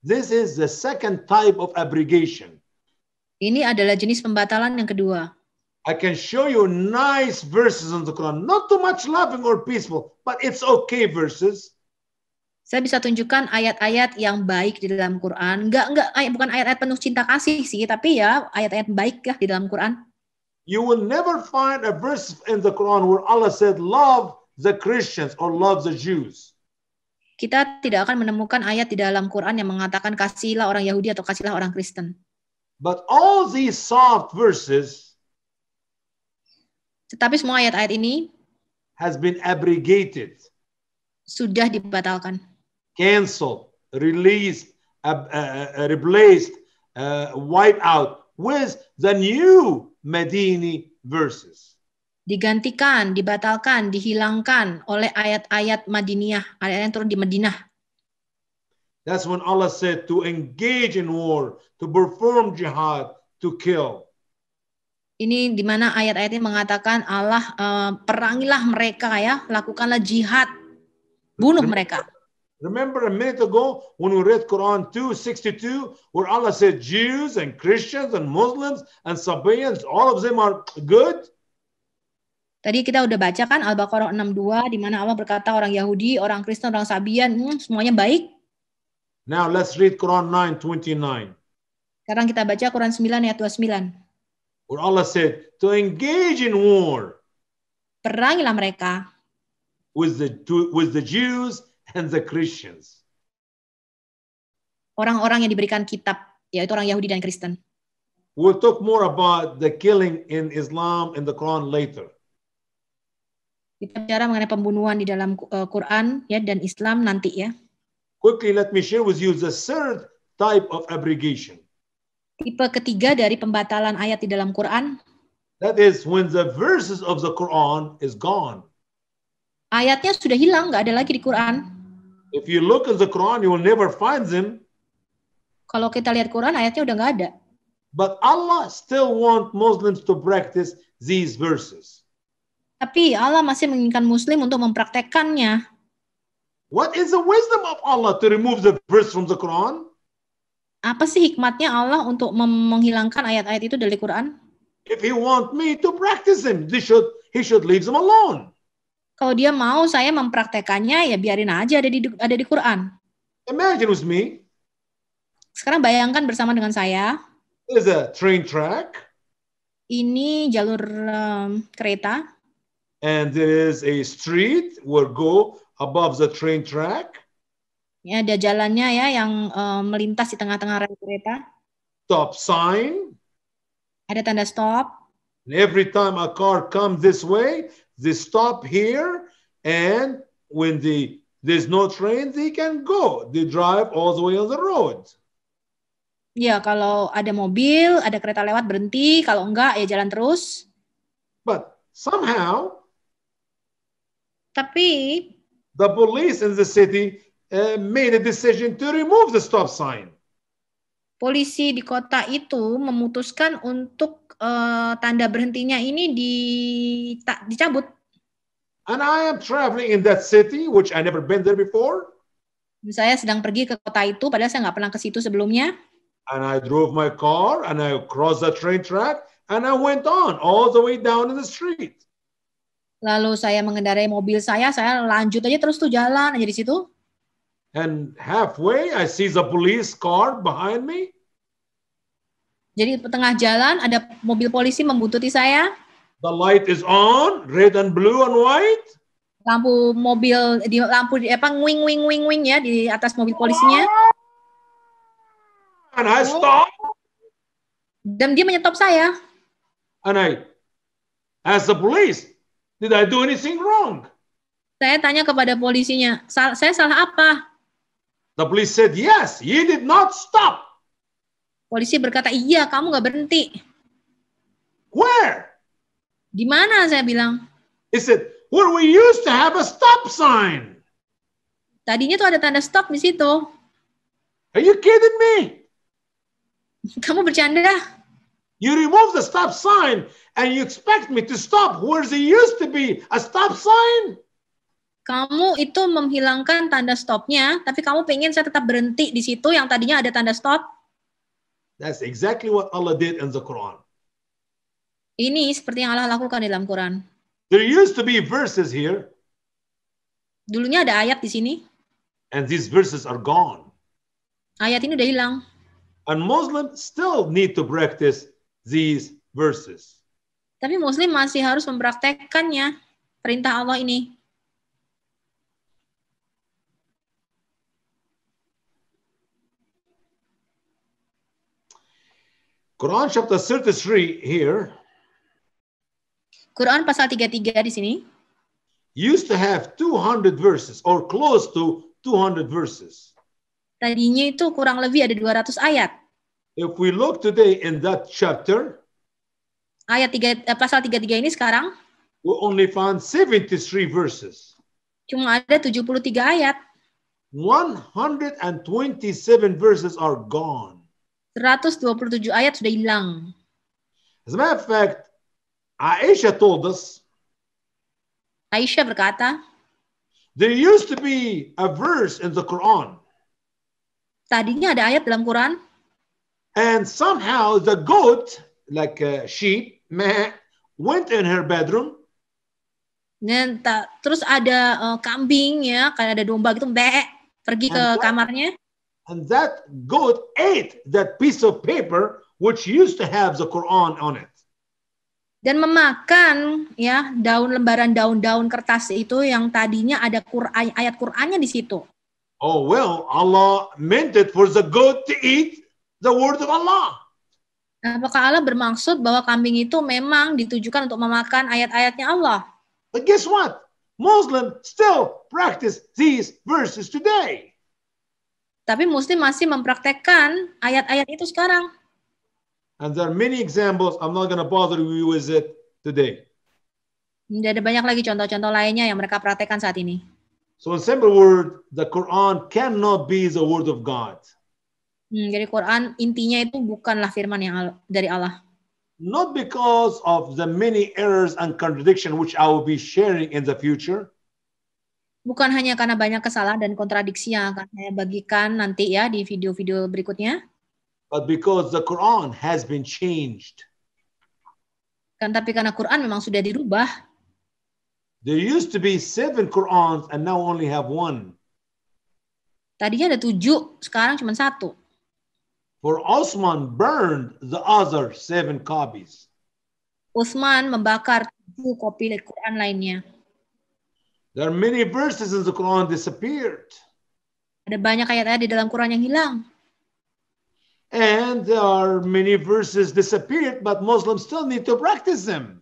this is the second type of abrogation. Ini adalah jenis pembatalan yang kedua. I can show you nice verses on the Quran, not too much loving or peaceful, but it's okay verses saya bisa tunjukkan ayat-ayat yang baik di dalam Quran. Enggak, enggak, ayat, bukan ayat-ayat penuh cinta kasih sih, tapi ya ayat-ayat baik ya di dalam Quran. You will never find a verse in the Quran where Allah said love the Christians or love the Jews. Kita tidak akan menemukan ayat di dalam Quran yang mengatakan kasihilah orang Yahudi atau kasihilah orang Kristen. But all these soft verses tetapi semua ayat-ayat ini has been abrogated. Sudah dibatalkan canceled, released, uh, uh, replaced, uh, wiped out with the new Medini verses. Digantikan, dibatalkan, dihilangkan oleh ayat-ayat Madiniyah, ayat yang turun di Madinah. That's when Allah said to engage in war, to perform jihad, to kill. Ini di mana ayat ini mengatakan Allah uh, perangilah mereka ya, lakukanlah jihad, bunuh mereka. Remember a minute ago when we read Quran 2:62, where Allah said Jews and Christians and Muslims and Sabaeans, all of them are good? Tadi kita udah baca kan Al-Baqarah 62 di mana Allah berkata orang Yahudi, orang Kristen, orang Sabian, hmm, semuanya baik. Now let's read Quran 9:29. Sekarang kita baca Quran 9 ayat 29. Where Allah said to engage in war. Perangilah mereka. With the with the Jews and the Christians. Orang-orang yang diberikan kitab, yaitu orang Yahudi dan Kristen. We'll talk more about the killing in Islam in the Quran later. Kita bicara mengenai pembunuhan di dalam uh, Quran ya dan Islam nanti ya. Quickly let me share with you the third type of abrogation. Tipe ketiga dari pembatalan ayat di dalam Quran. That is when the verses of the Quran is gone. Ayatnya sudah hilang, nggak ada lagi di Quran. If you look in the Quran, you will never find them. Kalau kita lihat Quran, ayatnya udah nggak ada. But Allah still want Muslims to practice these verses. Tapi Allah masih menginginkan Muslim untuk mempraktekkannya. What is the wisdom of Allah to remove the verse from the Quran? Apa sih hikmatnya Allah untuk menghilangkan ayat-ayat itu dari Quran? If he want me to practice them, he should he should leave them alone. Kalau dia mau saya mempraktekannya ya biarin aja ada di ada di Quran. Imagine with me. Sekarang bayangkan bersama dengan saya. There's a train track. Ini jalur um, kereta. And there is a street where go above the train track. Ya, ada jalannya ya yang um, melintas di tengah-tengah rel kereta. Stop sign. Ada tanda stop. And every time a car comes this way, They stop here, and when they, there's no train, they can go. They drive all the way on the road. Ya, kalau ada mobil, ada kereta lewat berhenti, kalau enggak ya jalan terus. But somehow Tapi the police in the city uh, made a decision to remove the stop sign. Polisi di kota itu memutuskan untuk uh, tanda berhentinya ini di, ta, dicabut. And I am traveling in that city which I never been there before. Saya sedang pergi ke kota itu padahal saya nggak pernah ke situ sebelumnya. And I drove my car and I crossed the train track and I went on all the way down in the street. Lalu saya mengendarai mobil saya, saya lanjut aja terus tuh jalan aja di situ. And halfway I see the police car behind me. Jadi tengah jalan ada mobil polisi membuntuti saya. The light is on, red and blue and white. Lampu mobil di lampu di apa wing wing wing wing ya di atas mobil polisinya. And I stop. Dan dia menyetop saya. And I as the police, did I do anything wrong? Saya tanya kepada polisinya, saya salah apa? The police said yes, you did not stop. Polisi berkata, iya kamu nggak berhenti. Where? Di mana saya bilang? He said, where we used to have a stop sign. Tadinya tuh ada tanda stop di situ. Are you kidding me? Kamu bercanda? You remove the stop sign and you expect me to stop where there used to be a stop sign? kamu itu menghilangkan tanda stopnya, tapi kamu pengen saya tetap berhenti di situ yang tadinya ada tanda stop? That's exactly what Allah did in the Quran. Ini seperti yang Allah lakukan dalam Quran. There used to be verses here. Dulunya ada ayat di sini. And these verses are gone. Ayat ini udah hilang. And Muslims still need to practice these verses. Tapi Muslim masih harus mempraktekkannya perintah Allah ini. Quran chapter 33 here. Quran pasal 33 di sini. Used to have 200 verses or close to 200 verses. Tadinya itu kurang lebih ada 200 ayat. If we look today in that chapter, ayat 3 eh, pasal 33 ini sekarang we only found 73 verses. Cuma ada 73 ayat. 127 verses are gone. 127 ayat sudah hilang. As a matter of fact, Aisha told us. Aisha berkata. There used to be a verse in the Quran. Tadinya ada ayat dalam Quran. And somehow the goat, like a sheep, meh, went in her bedroom. Dan tak, terus ada uh, kambing ya, kayak ada domba gitu, meh pergi And ke kamarnya and that goat ate that piece of paper which used to have the Quran on it. Dan memakan ya daun lembaran daun-daun kertas itu yang tadinya ada Quran, ayat Qurannya di situ. Oh well, Allah meant it for the goat to eat the word of Allah. Nah, apakah Allah bermaksud bahwa kambing itu memang ditujukan untuk memakan ayat-ayatnya Allah? But guess what? Muslim still practice these verses today. Tapi Muslim masih mempraktekkan ayat-ayat itu sekarang. And there are many examples. I'm not going to bother you with it today. Jadi ada banyak lagi contoh-contoh lainnya yang mereka praktekkan saat ini. So in simple word, the Quran cannot be the word of God. Hmm, jadi Quran intinya itu bukanlah firman yang dari Allah. Not because of the many errors and contradiction which I will be sharing in the future bukan hanya karena banyak kesalahan dan kontradiksi yang akan saya bagikan nanti ya di video-video berikutnya. But because the Quran has been changed. Kan tapi karena Quran memang sudah dirubah. There used to be seven Qurans and now only have one. Tadinya ada tujuh, sekarang cuma satu. For Osman burned the other seven copies. Utsman membakar tujuh kopi Al-Quran lainnya. There are many verses in the Quran disappeared. Ada banyak ayat-ayat di dalam Quran yang hilang. And there are many verses disappeared, but Muslims still need to practice them.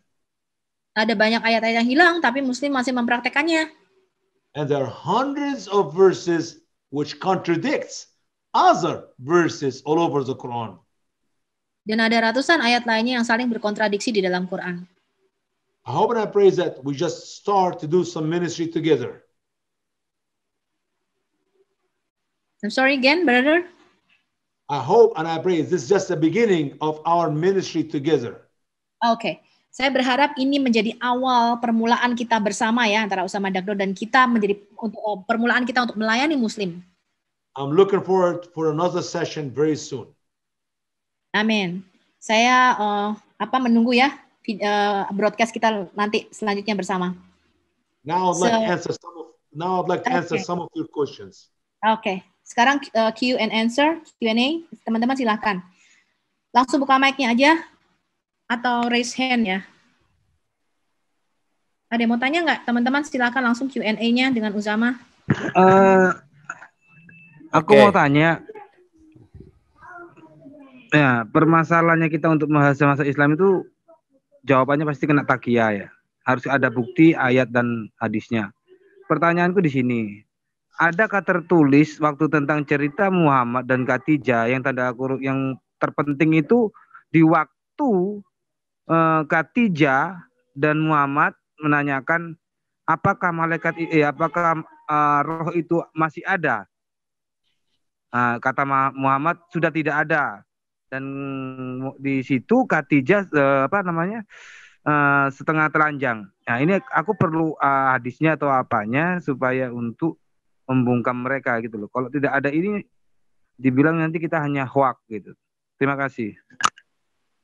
Ada banyak ayat-ayat yang hilang, tapi Muslim masih mempraktekannya. And there are hundreds of verses which contradicts other verses all over the Quran. Dan ada ratusan ayat lainnya yang saling berkontradiksi di dalam Quran. I hope and I pray that we just start to do some ministry together. I'm sorry again, brother. I hope and I pray this is just the beginning of our ministry together. Okay. Saya berharap ini menjadi awal permulaan kita bersama ya antara Usama Dagdo dan kita menjadi untuk eh, permulaan kita untuk melayani muslim. I'm looking forward for another session very soon. Amin. Saya uh, apa menunggu ya uh, broadcast kita nanti selanjutnya bersama. Now I'd like so, to answer some of now I'd like to answer some of your questions. Oke, okay. sekarang uh, Q and answer Q&A teman-teman silahkan. Langsung buka mic-nya aja atau raise hand ya. Ada yang mau tanya nggak teman-teman silahkan langsung Q&A-nya dengan Uzama. Uh, aku okay. mau tanya. Ya, permasalahannya kita untuk membahas masa Islam itu jawabannya pasti kena takia ya. Harus ada bukti ayat dan hadisnya. Pertanyaanku di sini, adakah tertulis waktu tentang cerita Muhammad dan Katijah yang tanda kurung yang terpenting itu di waktu eh, Katijah dan Muhammad menanyakan apakah malaikat eh, apakah eh, roh itu masih ada? Nah, kata Muhammad sudah tidak ada dan di situ Katija uh, apa namanya uh, setengah telanjang. Nah ini aku perlu uh, hadisnya atau apanya supaya untuk membungkam mereka gitu loh. Kalau tidak ada ini dibilang nanti kita hanya hoak gitu. Terima kasih.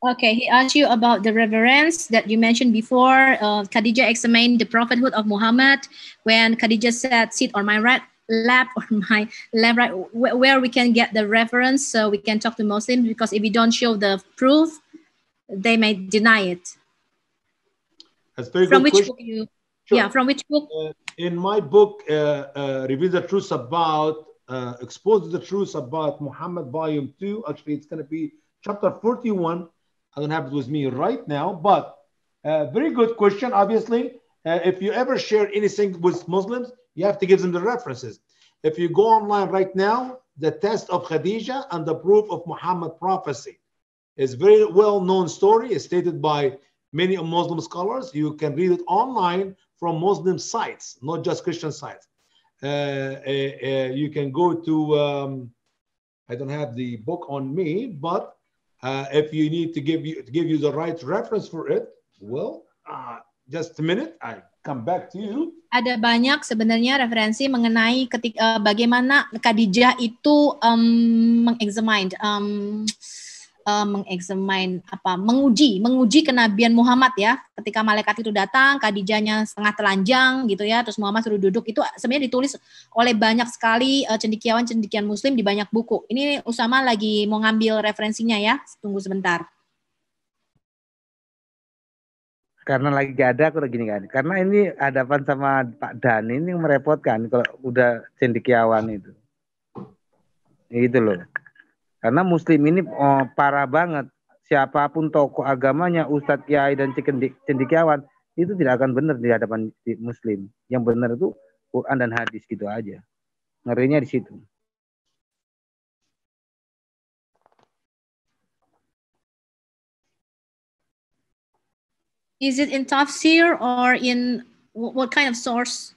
Okay, he asked you about the reverence that you mentioned before. Uh, Khadijah examined the prophethood of Muhammad when Khadijah said, "Sit on my right lab or my lab right where we can get the reference so we can talk to muslims because if we don't show the proof they may deny it that's very from good which book you sure. yeah from which book uh, in my book uh, uh, reveal the truth about uh, expose the truth about muhammad volume 2 actually it's going to be chapter 41 i don't have it with me right now but uh, very good question obviously uh, if you ever share anything with muslims you have to give them the references. If you go online right now, the test of Khadija and the proof of Muhammad prophecy is very well known story. It's stated by many Muslim scholars. You can read it online from Muslim sites, not just Christian sites. Uh, uh, uh, you can go to, um, I don't have the book on me, but uh, if you need to give you to give you the right reference for it, well, uh, just a minute. I come back to you. Ada banyak sebenarnya referensi mengenai ketika uh, eh, bagaimana Khadijah itu um, mengexamine um, uh, eh, mengexamine apa menguji menguji kenabian Muhammad ya ketika malaikat itu datang Khadijahnya setengah telanjang gitu ya terus Muhammad suruh duduk itu sebenarnya ditulis oleh banyak sekali uh, eh, cendikiawan cendikian muslim di banyak buku ini Usama lagi mau ngambil referensinya ya tunggu sebentar karena lagi gak ada aku lagi kan karena ini hadapan sama Pak Dan ini merepotkan kalau udah cendekiawan itu ya gitu loh karena muslim ini oh, parah banget siapapun tokoh agamanya Ustadz Kiai dan cendekiawan itu tidak akan benar di hadapan muslim yang benar itu Quran dan hadis gitu aja ngerinya di situ Is it in tafsir or in what kind of source?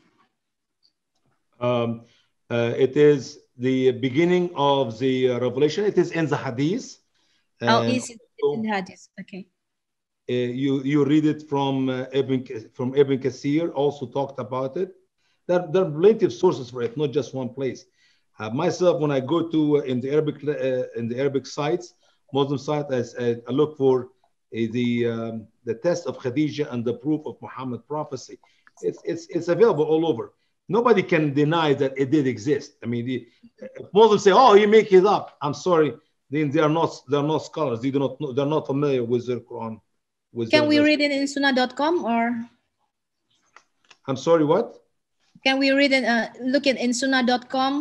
Um, uh, it is the beginning of the uh, revelation. It is in the hadith. Oh, is it in the hadith? Okay. Uh, you you read it from uh, Ibn from Ibn Kassir also talked about it. There, there are plenty of sources for it, not just one place. Uh, myself, when I go to uh, in the Arabic uh, in the Arabic sites, Muslim sites, I, I look for the um, the test of Khadija and the proof of Muhammad prophecy. It's, it's, it's available all over. Nobody can deny that it did exist. I mean, the, Muslims say, "Oh, you make it up." I'm sorry, then they are not they are not scholars. They do not know, they're not familiar with the Quran. With can we read it in Sunnah.com or? I'm sorry, what? Can we read it? Uh, look it in Sunnah.com.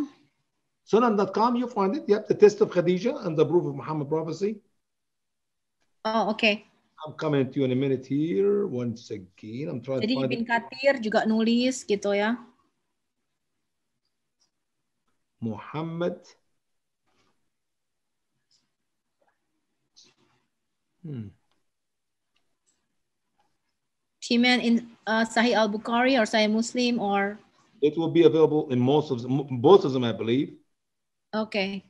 Sunnah.com, you find it. Yep, the test of Khadija and the proof of Muhammad prophecy. Oh, okay. I'm coming to you in a minute here. Once again, I'm trying Jadi, to find Ibn Kathir juga nulis gitu ya. Muhammad. Hmm. He men in uh, Sahih al-Bukhari or Sahih Muslim or? It will be available in most of them, both of them, I believe. Okay.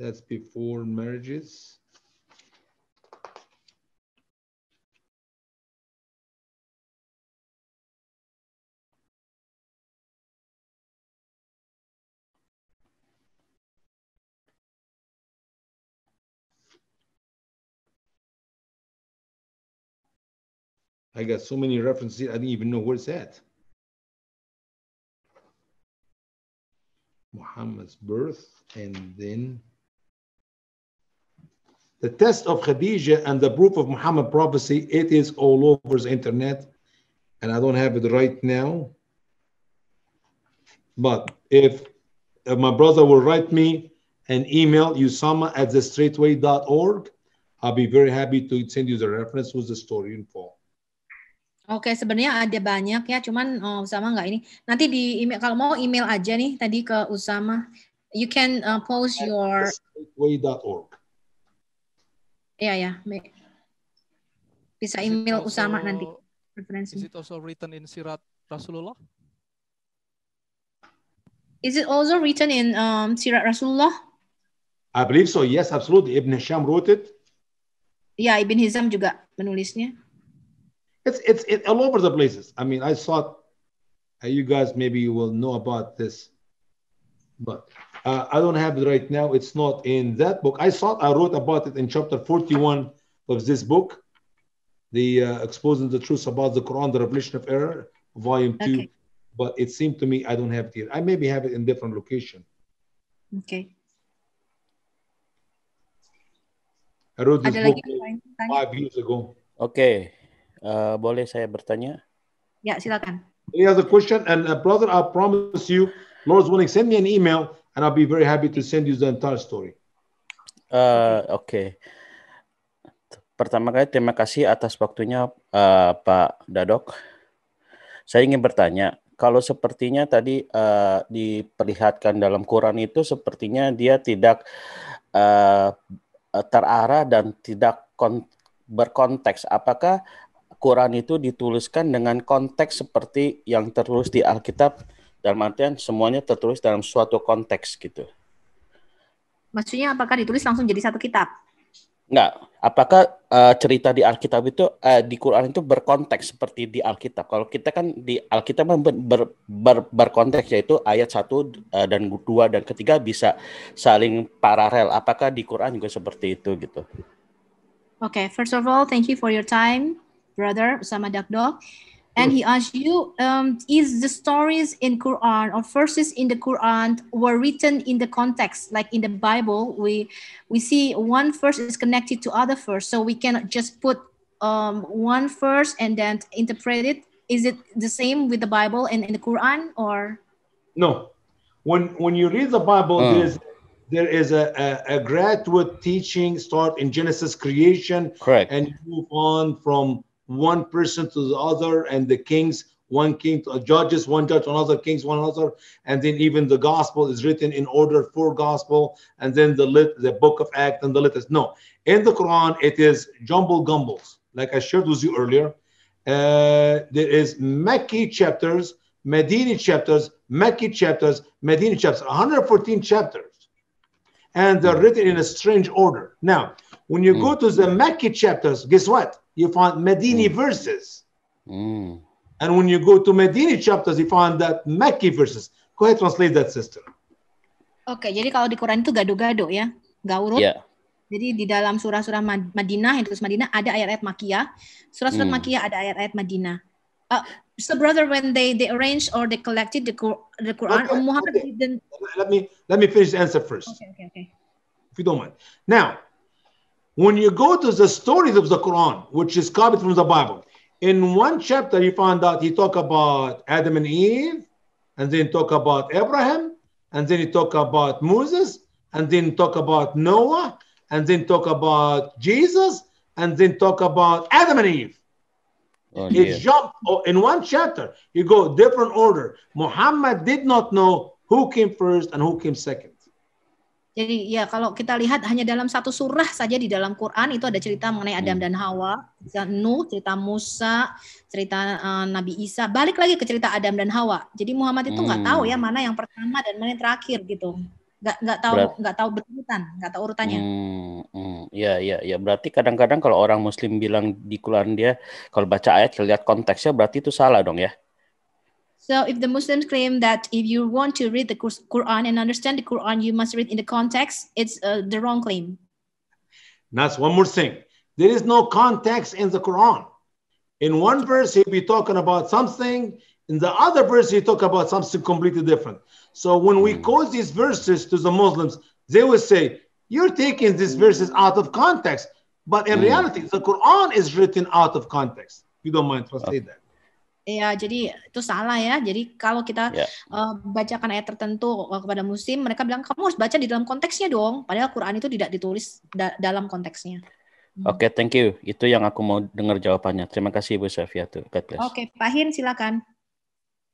That's before marriages. I got so many references, I didn't even know where it's at. Muhammad's birth and then the test of Khadija and the proof of Muhammad prophecy, it is all over the internet. And I don't have it right now. But if, if my brother will write me an email, usama at the straightway.org, I'll be very happy to send you the reference with the story in full. Oke, okay, sebenarnya ada banyak ya, cuman uh, Usama nggak ini. Nanti di email kalau mau email aja nih tadi ke Usama. You can uh, post your way.org. Iya ya. Bisa email also, Usama nanti. Referensi. Is it also written in Sirat Rasulullah? Is it also written in um, Sirat Rasulullah? I believe so. Yes, absolutely. Ibn Hisham wrote it. Ya, yeah, Ibn Hisham juga menulisnya. It's it's it all over the places. I mean, I thought uh, you guys maybe you will know about this, but Uh, I don't have it right now. It's not in that book. I thought I wrote about it in chapter 41 of this book, the uh, exposing the truth about the Quran, the revelation of error, volume okay. two. But it seemed to me I don't have it here. I maybe have it in different location. Okay. I wrote this Ada book five years ago. Okay. Uh, boleh saya bertanya? Ya, silakan. Any other question? And uh, brother, I promise you, Lord's willing, send me an email and I'll be very happy to send you the entire story. Uh, Oke. Okay. Pertama kali terima kasih atas waktunya uh, Pak Dadok. Saya ingin bertanya, kalau sepertinya tadi uh, diperlihatkan dalam Quran itu sepertinya dia tidak uh, terarah dan tidak kon berkonteks. Apakah Quran itu dituliskan dengan konteks seperti yang terus di Alkitab? Dalam artian semuanya tertulis dalam suatu konteks gitu. Maksudnya apakah ditulis langsung jadi satu kitab? Enggak. Apakah uh, cerita di Alkitab itu uh, di Quran itu berkonteks seperti di Alkitab? Kalau kita kan di Alkitab kan ber, ber, ber, berkonteks yaitu ayat 1 uh, eh, dan 2 dan ketiga bisa saling paralel. Apakah di Quran juga seperti itu gitu? Oke, okay, first of all, thank you for your time, brother Usama Dakdok. and he asked you, um, is the stories in Quran or verses in the Quran were written in the context, like in the Bible, we we see one verse is connected to other verse, so we cannot just put um, one verse and then interpret it. Is it the same with the Bible and in the Quran, or? No, when when you read the Bible, oh. there is there is a, a, a graduate teaching start in Genesis creation, correct, and move on from one person to the other, and the kings, one king to uh, judges, one judge, another kings, one another, and then even the gospel is written in order for gospel, and then the lit, the book of Acts and the letters. No, in the Quran it is jumble gumbles, like I shared with you earlier. Uh, there is Makki chapters, Medina chapters, Makki chapters, Medina chapters, 114 chapters, and they're written in a strange order. Now, when you mm. go to the Mecca chapters, guess what? You find Medini mm. verses. Mm. And when you go to Medini chapters, you find that Mecca verses. Go ahead, translate that, sister. Okay, okay, jadi kalau di Quran itu gado-gado ya, nggak urut. Yeah. Jadi di dalam surah-surah Madinah, yang tulis Madinah, ada ayat-ayat Makiyah. Surah-surah hmm. Makiyah ada ayat-ayat Madinah. Uh, so brother, when they they arranged or they collected the, the Quran, okay, Muhammad okay. didn't. Let me let me finish the answer first. Okay, okay, okay. If you don't mind. Now, when you go to the stories of the Quran, which is copied from the Bible, in one chapter you find out he talk about Adam and Eve, and then talk about Abraham, and then he talk about Moses, and then talk about Noah, and then talk about Jesus, and then talk about Adam and Eve. Oh, it yeah. Oh, in one chapter. You go different order. Muhammad did not know who came first and who came second. Jadi ya kalau kita lihat hanya dalam satu surah saja di dalam Quran itu ada cerita mengenai Adam hmm. dan Hawa, cerita Nuh, cerita Musa, cerita uh, Nabi Isa. Balik lagi ke cerita Adam dan Hawa. Jadi Muhammad itu nggak hmm. tahu ya hmm. mana yang pertama dan mana yang terakhir gitu. Nggak nggak tahu nggak tahu berurutan, nggak tahu urutannya. Hmm, hmm, ya ya ya. Berarti kadang-kadang kalau orang Muslim bilang di Quran dia kalau baca ayat lihat konteksnya berarti itu salah dong ya. So if the Muslims claim that if you want to read the Quran and understand the Quran, you must read in the context, it's uh, the wrong claim. That's one more thing. There is no context in the Quran. In one verse, he'll be talking about something. In the other verse, he talk about something completely different. So when we hmm. quote these verses to the Muslims, they will say, you're taking these verses out of context. But in hmm. reality, the Quran is written out of context. If you don't mind, translate uh, that. Ya jadi itu salah ya. Jadi kalau kita yeah. Ya. uh, bacakan ayat tertentu eh, kepada muslim, mereka bilang kamu harus baca di dalam konteksnya dong. Padahal Quran itu tidak ditulis da dalam konteksnya. Hmm. Oke, okay, thank you. Itu yang aku mau dengar jawabannya. Terima kasih Bu Safiatu. God Oke, okay, Pak Hin silakan.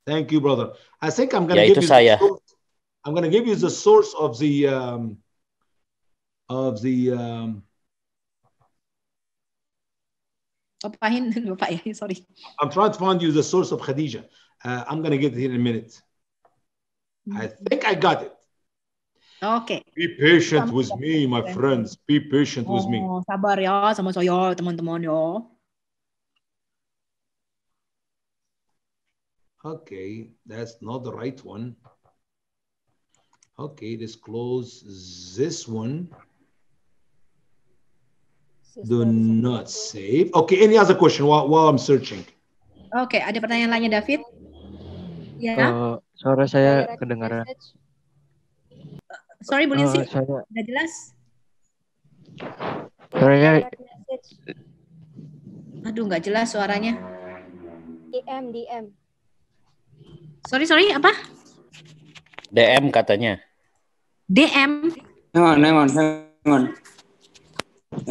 Thank you, brother. I think I'm gonna ya, give you saya. The source, I'm going give you the source of the um, of the um, sorry. I'm trying to find you the source of Khadija. Uh, I'm going to get it here in a minute. I mm-hmm. think I got it. Okay. Be patient with me, my friends. Be patient with me. Oh, sabar sama teman-teman Okay, that's not the right one. Okay, let's close this one. do not save. Okay, any other question while, while I'm searching? Oke, okay, ada pertanyaan lainnya David? Ya. Yeah. Uh, suara saya kedengaran. Eh, sorry, Bu Lindsay, uh, eh, saya... udah jelas? Suaranya... Aduh, nggak jelas suaranya. DM, DM. Sorry, sorry, apa? DM katanya. DM? Hang on, hang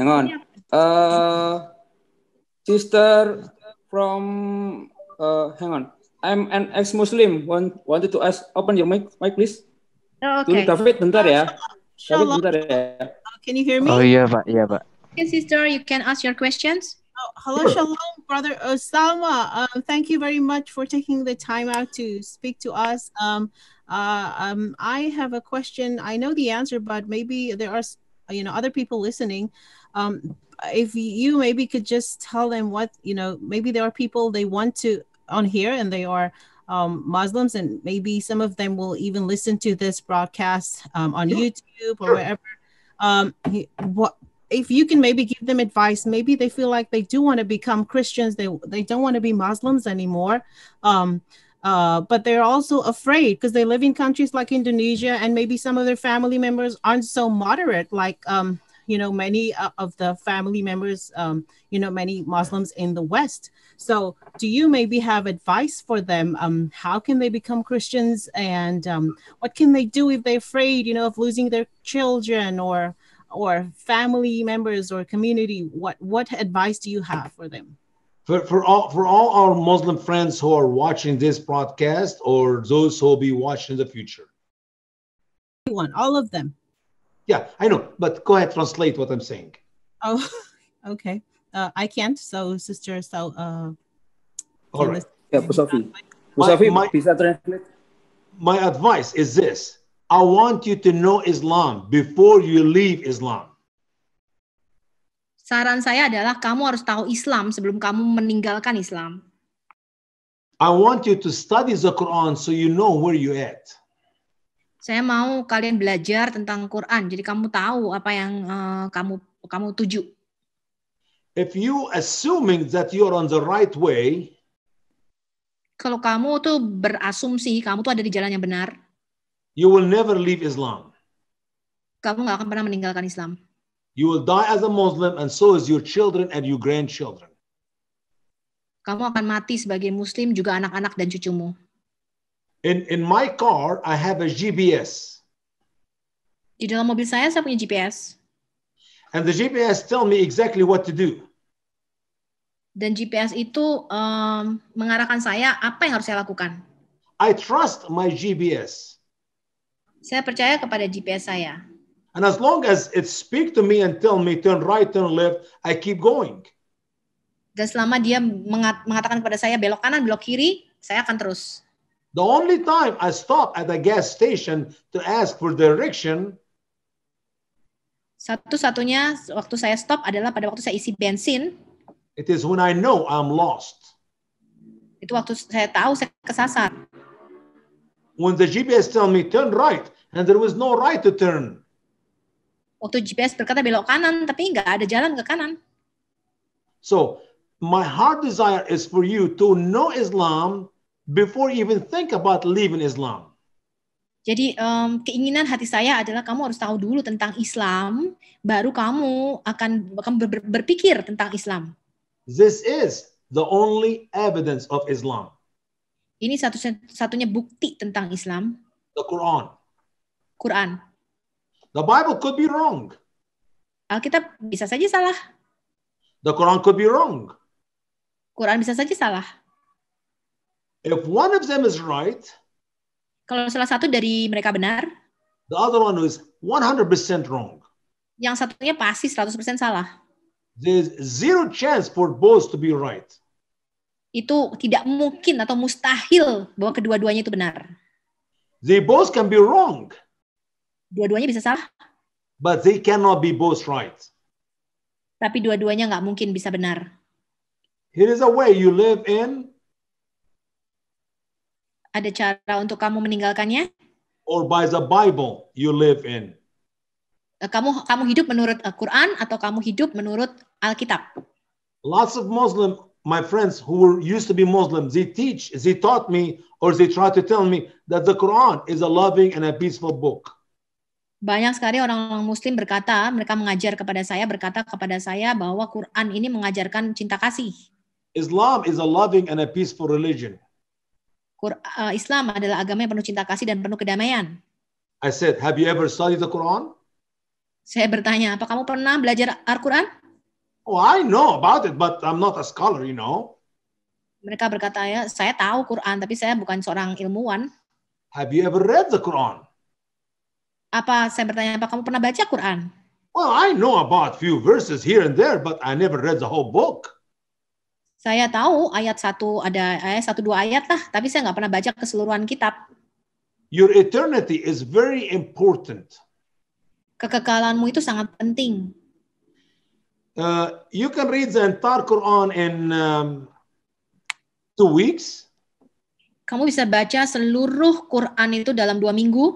on, iya, Uh, sister from uh, hang on. I'm an ex-Muslim. Want, wanted to ask. Open your mic, mic please. Oh, okay. David, bentar ya. David, oh, bentar ya. Oh, can you hear me? Oh yeah, pak, yeah pak. Okay, sister, you can ask your questions. Oh, hello, sure. shalom, brother Osama. Um, thank you very much for taking the time out to speak to us. Um, uh, um, I have a question. I know the answer, but maybe there are, you know, other people listening. Um, if you maybe could just tell them what you know maybe there are people they want to on here and they are um, Muslims, and maybe some of them will even listen to this broadcast um, on sure. YouTube or sure. wherever. Um, what if you can maybe give them advice? Maybe they feel like they do want to become Christians. They they don't want to be Muslims anymore. Um, uh, but they're also afraid because they live in countries like Indonesia, and maybe some of their family members aren't so moderate, like um, you know many uh, of the family members um, you know many muslims in the west so do you maybe have advice for them um, how can they become christians and um, what can they do if they're afraid you know of losing their children or or family members or community what what advice do you have for them for, for all for all our muslim friends who are watching this broadcast or those who will be watching in the future all of them yeah, I know, but go ahead, translate what I'm saying. Oh, okay. Uh, I can't, so sister, so. Uh, All right. Yeah, Musafi. Musafi, my, translate. My advice is this. I want you to know Islam before you leave Islam. Saran saya adalah kamu harus tahu Islam sebelum kamu meninggalkan Islam. I want you to study the Quran so you know where you're at. saya mau kalian belajar tentang Quran. Jadi kamu tahu apa yang uh, kamu kamu tuju. If you assuming that you're on the right way, kalau kamu tuh berasumsi kamu tuh ada di jalan yang benar, you will never leave Islam. Kamu nggak akan pernah meninggalkan Islam. You will die as a Muslim and so is your children and your grandchildren. Kamu akan mati sebagai Muslim juga anak-anak dan cucumu in in my car I have a GPS. Di dalam mobil saya saya punya GPS. And the GPS tell me exactly what to do. Dan GPS itu um, mengarahkan saya apa yang harus saya lakukan. I trust my GPS. Saya percaya kepada GPS saya. And as long as it speak to me and tell me turn right, turn left, I keep going. Dan selama dia mengat mengatakan kepada saya belok kanan, belok kiri, saya akan terus. The only time I stop at a gas station to ask for direction satu-satunya waktu saya stop adalah pada waktu saya isi bensin. It is when I know I'm lost. Itu waktu saya tahu saya kesasar. When the GPS tell me turn right and there was no right to turn. Waktu GPS berkata belok kanan tapi nggak ada jalan ke kanan. So my heart desire is for you to know Islam before even think about leaving Islam. Jadi um, keinginan hati saya adalah kamu harus tahu dulu tentang Islam, baru kamu akan, akan ber, berpikir tentang Islam. This is the only evidence of Islam. Ini satu-satunya bukti tentang Islam. The Quran. Quran. The Bible could be wrong. Alkitab bisa saja salah. The Quran could be wrong. Quran bisa saja salah. If one of them is right, kalau salah satu dari mereka benar, the other one is 100% wrong. Yang satunya pasti 100% salah. There's zero chance for both to be right. Itu tidak mungkin atau mustahil bahwa kedua-duanya itu benar. They both can be wrong. Dua-duanya bisa salah. But they cannot be both right. Tapi dua-duanya nggak mungkin bisa benar. Here is a way you live in ada cara untuk kamu meninggalkannya? Or by the Bible you live in. Eh, kamu kamu hidup menurut Al-Qur'an eh, atau kamu hidup menurut Alkitab? Lots of Muslim my friends who were, used to be Muslim, they teach, they taught me, or they try to tell me that the Quran is a loving and a peaceful book. Banyak sekali orang-orang Muslim berkata, mereka mengajar kepada saya, berkata kepada saya bahwa Quran ini mengajarkan cinta kasih. Islam is a loving and a peaceful religion. Eh, Islam adalah agama yang penuh cinta kasih dan penuh kedamaian. I said, have you ever studied the Quran? Saya bertanya, apa kamu pernah belajar Al-Quran? Oh, I know about it, but I'm not a scholar, you know. Mereka berkata, ya, saya tahu Quran, tapi saya bukan seorang ilmuwan. Have you ever read the Quran? Apa saya bertanya, apa kamu pernah baca Quran? Well, I know about few verses here and there, but I never read the whole book. Saya tahu ayat satu ada ayat eh, satu dua ayat lah, tapi saya nggak pernah baca keseluruhan kitab. Your eternity is very important. Kekekalanmu itu sangat penting. Uh, you can read the entire Quran in um, two weeks. Kamu bisa baca seluruh Quran itu dalam dua minggu.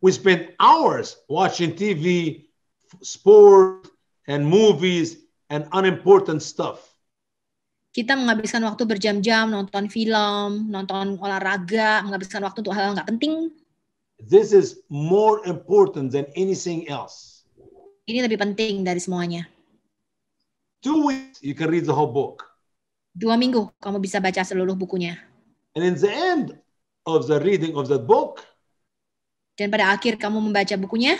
We spend hours watching TV, sport, and movies and unimportant stuff kita menghabiskan waktu berjam-jam nonton film, nonton olahraga, menghabiskan waktu untuk hal-hal nggak penting. This is more important than anything else. Ini lebih penting dari semuanya. Two weeks you can read the whole book. Dua minggu kamu bisa baca seluruh bukunya. And in the end of the reading of that book, dan pada akhir kamu membaca bukunya,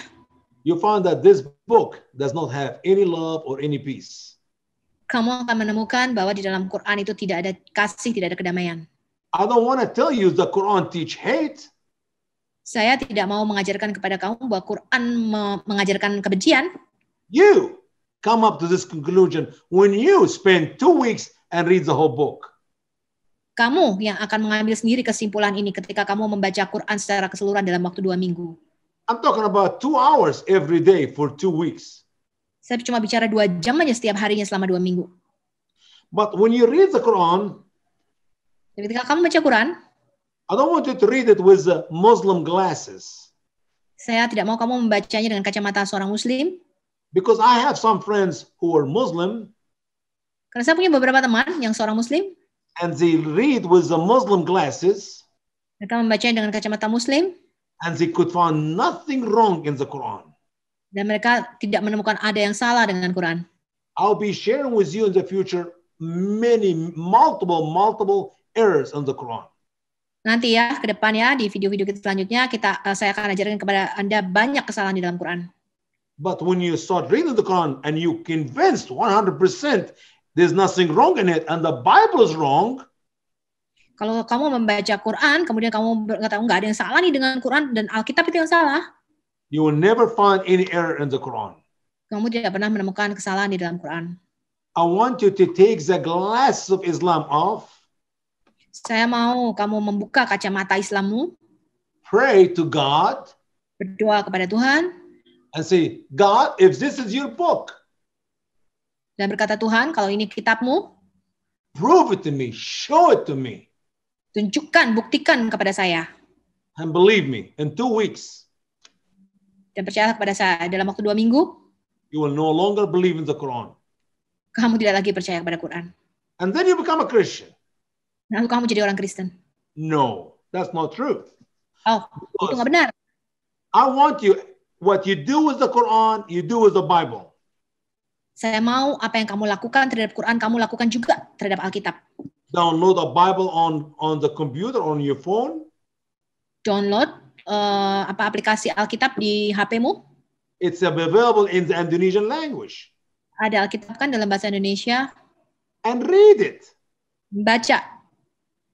you found that this book does not have any love or any peace kamu akan menemukan bahwa di dalam Quran itu tidak ada kasih, tidak ada kedamaian. I don't want to tell you the Quran teach hate. Saya tidak mau mengajarkan kepada kamu bahwa Quran me mengajarkan kebencian. You come up to this conclusion when you spend two weeks and read the whole book. Kamu yang akan mengambil sendiri kesimpulan ini ketika kamu membaca Quran secara keseluruhan dalam waktu dua minggu. I'm talking about two hours every day for two weeks. Saya cuma bicara dua jam aja setiap harinya selama dua minggu. But when you read the Quran, ketika kamu baca Quran, I don't want you to read it with Muslim glasses. Saya tidak mau kamu membacanya dengan kacamata seorang Muslim. Because I have some friends who are Muslim. Karena saya punya beberapa teman yang seorang Muslim. And they read with the Muslim glasses. Mereka membacanya dengan kacamata Muslim. And they could find nothing wrong in the Quran. Dan mereka tidak menemukan ada yang salah dengan Quran. I'll be sharing with you in the future many multiple multiple errors on the Quran. Nanti ya ke depan ya di video-video kita selanjutnya kita uh, saya akan ajarkan kepada Anda banyak kesalahan di dalam Quran. But when you start reading the Quran and you convinced 100% there's nothing wrong in it and the Bible is wrong, kalau kamu membaca Quran, kemudian kamu berkata nggak ada yang salah nih dengan Quran dan Alkitab itu yang salah. You will never find any error in the Quran. Kamu tidak pernah menemukan kesalahan di dalam Quran. I want you to take the glass of Islam off. Saya mau kamu membuka kacamata Islammu. Pray to God. Berdoa kepada Tuhan. And say, God, if this is your book. Dan berkata Tuhan, kalau ini kitabmu. Prove it to me, show it to me. Tunjukkan, buktikan kepada saya. And believe me, in two weeks dan percayalah kepada saya dalam waktu dua minggu you will no longer believe in the Quran kamu tidak lagi percaya kepada Quran and then you become a Christian lalu kamu jadi orang Kristen no that's not true oh Because itu nggak benar I want you what you do with the Quran you do with the Bible saya mau apa yang kamu lakukan terhadap Quran kamu lakukan juga terhadap Alkitab download the Bible on on the computer on your phone download uh, apa aplikasi Alkitab di HP-mu? It's available in the Indonesian language. Ada Alkitab kan dalam bahasa Indonesia? And read it. Baca.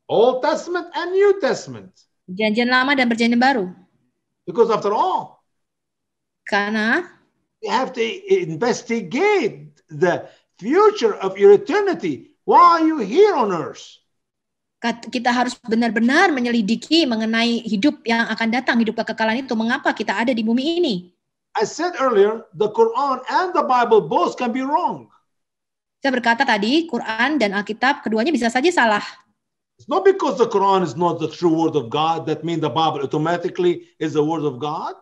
Old Testament and New Testament. Perjanjian Lama dan Perjanjian Baru. Because after all, karena you have to investigate the future of your eternity. Why are you here on earth? kita harus benar-benar menyelidiki mengenai hidup yang akan datang, hidup kekekalan itu. Mengapa kita ada di bumi ini? I said earlier, the Quran and the Bible both can be wrong. Saya berkata tadi, Quran dan Alkitab keduanya bisa saja salah. It's not because the Quran is not the true word of God that means the Bible automatically is the word of God.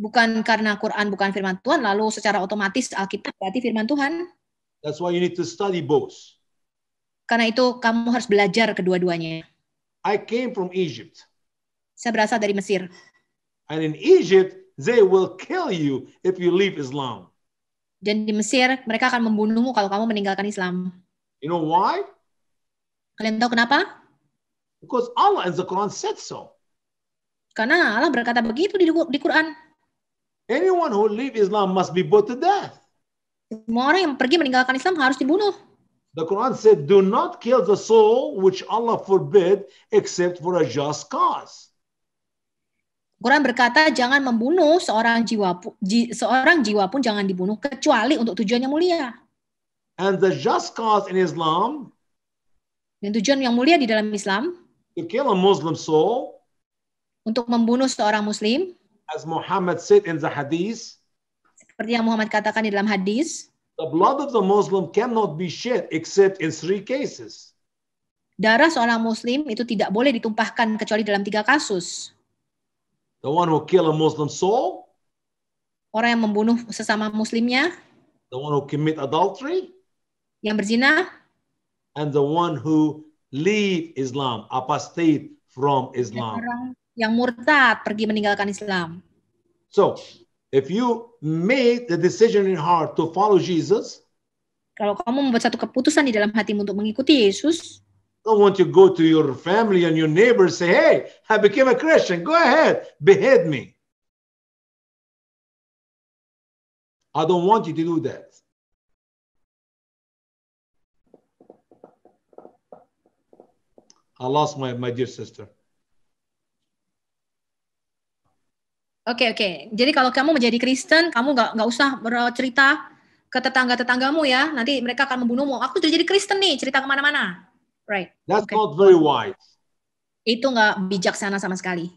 Bukan karena Quran bukan firman Tuhan lalu secara otomatis Alkitab berarti firman Tuhan. That's why you need to study both. Karena itu kamu harus belajar kedua-duanya. I came from Egypt. Saya berasal dari Mesir. And in Egypt, they will kill you if you leave Islam. Dan di Mesir, mereka akan membunuhmu kalau kamu meninggalkan Islam. You know why? Kalian tahu kenapa? Because Allah and the Quran said so. Karena Allah berkata begitu di, di Quran. Anyone who leave Islam must be put to death. Semua orang yang pergi meninggalkan Islam harus dibunuh. The Quran said, Do not kill the soul which Allah forbid except for a just cause. Quran berkata jangan membunuh seorang jiwa pun, ji, seorang jiwa pun jangan dibunuh kecuali untuk tujuan yang mulia. And the just cause in Islam dan tujuan yang mulia di dalam Islam to kill a Muslim soul untuk membunuh seorang muslim as Muhammad said in the hadith seperti yang Muhammad katakan di dalam hadis The blood of the Muslim cannot be shed except in three cases. Darah seorang muslim itu tidak boleh ditumpahkan kecuali dalam tiga kasus. The one who kill a Muslim soul. Orang yang membunuh sesama muslimnya. The one who commit adultery. Yang berzina. And the one who leave Islam, apostate from Islam. Orang yang murtad pergi meninggalkan Islam. So, If you made the decision in heart to follow Jesus, kalau kamu membuat satu keputusan di dalam hatimu untuk mengikuti Yesus, don't want you go to your family and your neighbors say, "Hey, I became a Christian. Go ahead, behead me." I don't want you to do that. I lost my, my dear sister. Oke okay, oke. Okay. Jadi kalau kamu menjadi Kristen, kamu nggak nggak usah bercerita ke tetangga tetanggamu ya. Nanti mereka akan membunuhmu. Aku sudah jadi Kristen nih, cerita kemana-mana. Right. That's okay. not very wise. Itu nggak bijaksana sama sekali.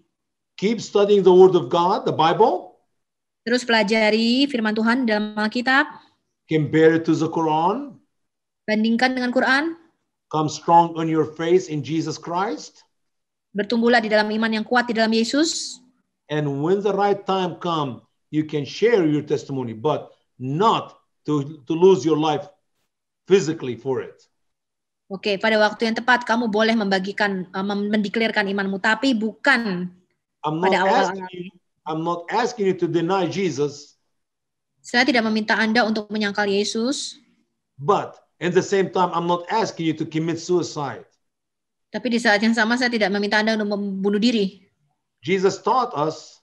Keep studying the Word of God, the Bible. Terus pelajari Firman Tuhan dalam Alkitab. Compare to the Quran. Bandingkan dengan Quran. Come strong on your faith in Jesus Christ. Bertumbuhlah di dalam iman yang kuat di dalam Yesus. And when the right time comes, you can share your testimony, but not to, to lose your life physically for it. Oke, okay, pada waktu yang tepat kamu boleh membagikan, uh, eh, mendeklarkan imanmu, tapi bukan I'm not pada awal. You, I'm not asking you to deny Jesus. Saya tidak meminta Anda untuk menyangkal Yesus. But at the same time, I'm not asking you to commit suicide. Tapi di saat yang sama saya tidak meminta Anda untuk membunuh diri. Jesus taught us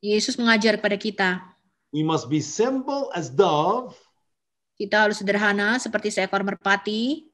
Yesus mengajar kepada kita we must be simple as dove kita harus sederhana seperti seekor merpati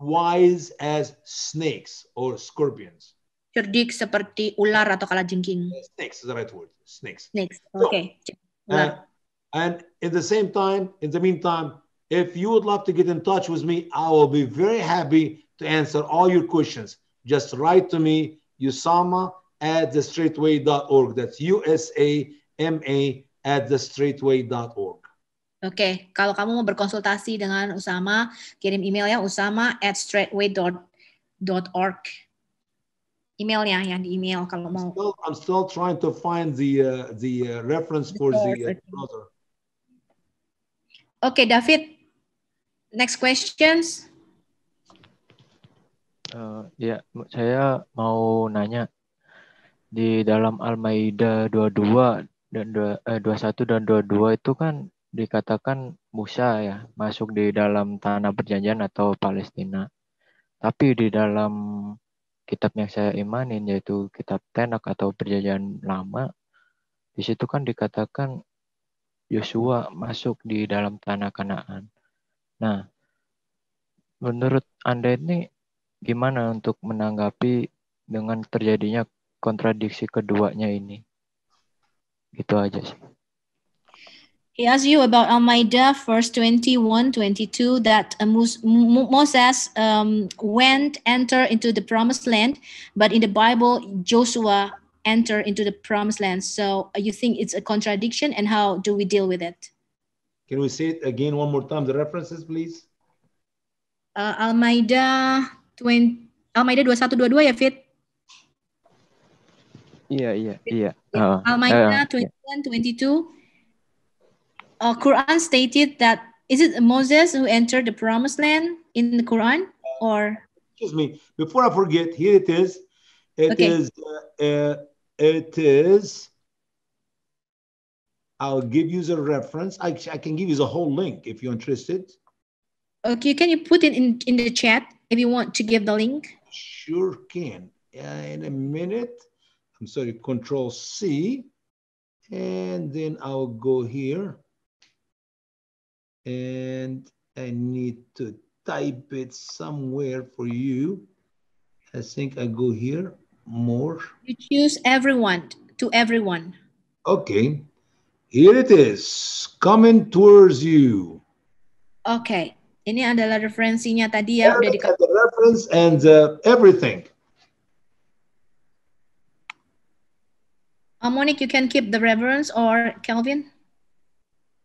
wise as snakes or scorpions cerdik seperti ular atau kalajengking uh, snakes is the right word snakes snakes okay. so, uh, and, and at the same time in the meantime if you would love to get in touch with me i will be very happy to answer all your questions just write to me Usama at straightway.org. That's USAMA at straightway.org. Oke, okay. kalau kamu mau berkonsultasi dengan Usama, kirim email ya usama at straightway.org. Emailnya yang di email kalau mau. I'm still, I'm still trying to find the uh, the uh, reference for the uh, brother. Oke, okay, David. Next questions. Uh, ya, saya mau nanya di dalam Al-Maidah 22 dan 2, eh, 21 dan 22 itu kan dikatakan Musa ya masuk di dalam tanah perjanjian atau Palestina. Tapi di dalam kitab yang saya imanin yaitu kitab Tenak atau perjanjian lama di situ kan dikatakan Yosua masuk di dalam tanah Kanaan. Nah, menurut Anda ini gimana untuk menanggapi dengan terjadinya kontradiksi keduanya ini. Itu aja sih. He asked you about Al-Ma'idah, verse 21, 22, that Moses um, went, enter into the promised land, but in the Bible, Joshua enter into the promised land. So uh, you think it's a contradiction, and how do we deal with it? Can we say it again one more time? The references, please. Uh, Al-Ma'idah 21, 22 ya, Fit? Yeah, yeah, yeah. Uh, uh, uh, Al-Ma'idah 21, 22. Uh, Quran stated that, is it Moses who entered the promised land in the Quran or? Excuse me, before I forget, here it is. It okay. is, uh, uh, it is, I'll give you the reference. I, I can give you the whole link if you're interested. Okay, can you put it in, in the chat if you want to give the link? Sure can. Uh, in a minute. I'm um, sorry, control C. And then I'll go here. And I need to type it somewhere for you. I think I go here more. You choose everyone to everyone. Okay. Here it is. Coming towards you. Okay. Ini adalah referensinya tadi ya. Udah di reference and uh, everything. Uh, Monique, you can keep the reverence or Calvin.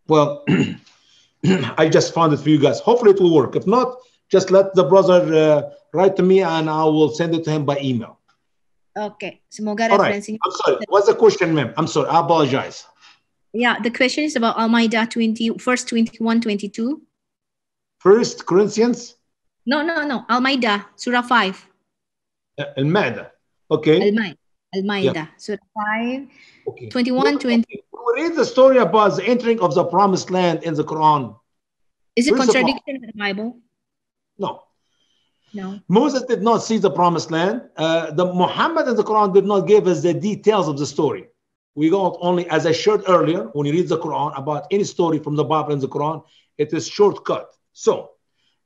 Well, I just found it for you guys. Hopefully it will work. If not, just let the brother uh, write to me and I will send it to him by email. Okay. Semoga All right. I'm sorry. What's the question, ma'am? I'm sorry. I apologize. Yeah, the question is about Al-Maida 20, first 21, 22. First Corinthians? No, no, no. Al-Maida, Surah 5. Uh, Al-Maida. Okay. al Al-Ma'idah, yeah. Surah 5, okay. 21, 20. We read the story about the entering of the promised land in the Quran. Is it contradiction in the Bible? No. No. Moses did not see the promised land. Uh, the Muhammad in the Quran did not give us the details of the story. We got only, as I shared earlier, when you read the Quran about any story from the Bible and the Quran, it is shortcut. So,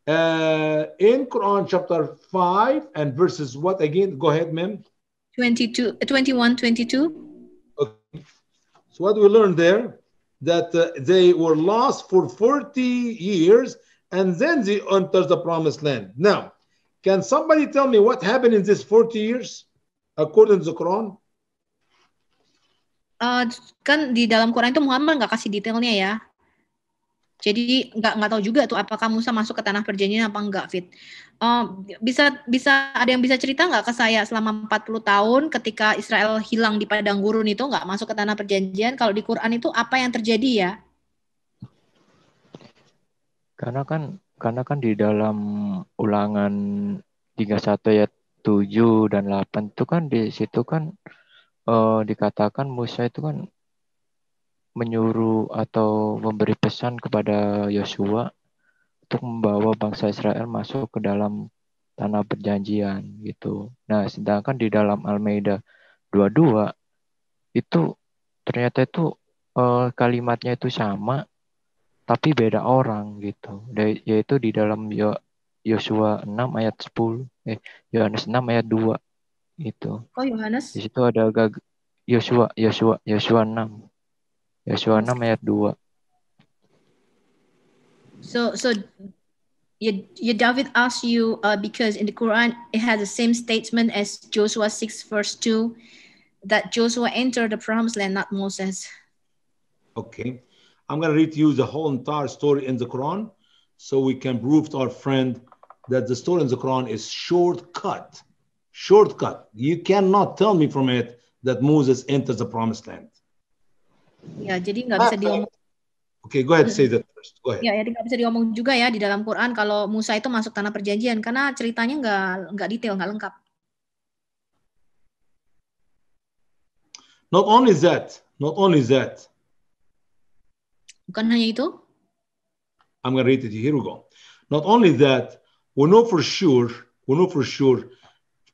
uh, in Quran chapter 5 and verses what again? Go ahead, ma'am. 22, uh, 21, 22. Okay. So what we learned there, that uh, they were lost for 40 years and then they entered the promised land. Now, can somebody tell me what happened in these 40 years according to the Quran? Uh, kan di dalam Quran itu Muhammad nggak kasih detailnya ya. Jadi nggak nggak tahu juga tuh apakah Musa masuk ke tanah perjanjian apa enggak fit. Uh, bisa bisa ada yang bisa cerita nggak ke saya selama 40 tahun ketika Israel hilang di padang gurun itu nggak masuk ke tanah perjanjian kalau di Quran itu apa yang terjadi ya? Karena kan karena kan di dalam ulangan 31 ayat 7 dan 8 itu kan di situ kan uh, dikatakan Musa itu kan menyuruh atau memberi pesan kepada Yosua untuk membawa bangsa Israel masuk ke dalam tanah perjanjian gitu. Nah, sedangkan di dalam Almeida 22 itu ternyata itu eh, kalimatnya itu sama tapi beda orang gitu. yaitu di dalam Yosua 6 ayat 10 eh Yohanes 6 ayat 2 itu. Oh, Yohanes. Di situ ada Yosua Yosua Yosua 6 Yosua 6 ayat 2. So so your, your David asked you uh, because in the Quran it has the same statement as Joshua 6 verse 2 that Joshua entered the promised land, not Moses. Okay. I'm going to read to you the whole entire story in the Quran so we can prove to our friend that the story in the Quran is shortcut. Shortcut. You cannot tell me from it that Moses enters the promised land. Ya, jadi nggak ah, bisa diomong. Oke, okay, go ahead hmm. say that first. Go ahead. Ya, jadi iya, nggak bisa diomong juga ya di dalam Quran kalau Musa itu masuk tanah perjanjian karena ceritanya nggak nggak detail, nggak lengkap. Not only that, not only that. Bukan hanya itu. I'm gonna read it. Here we go. Not only that, we know for sure, we know for sure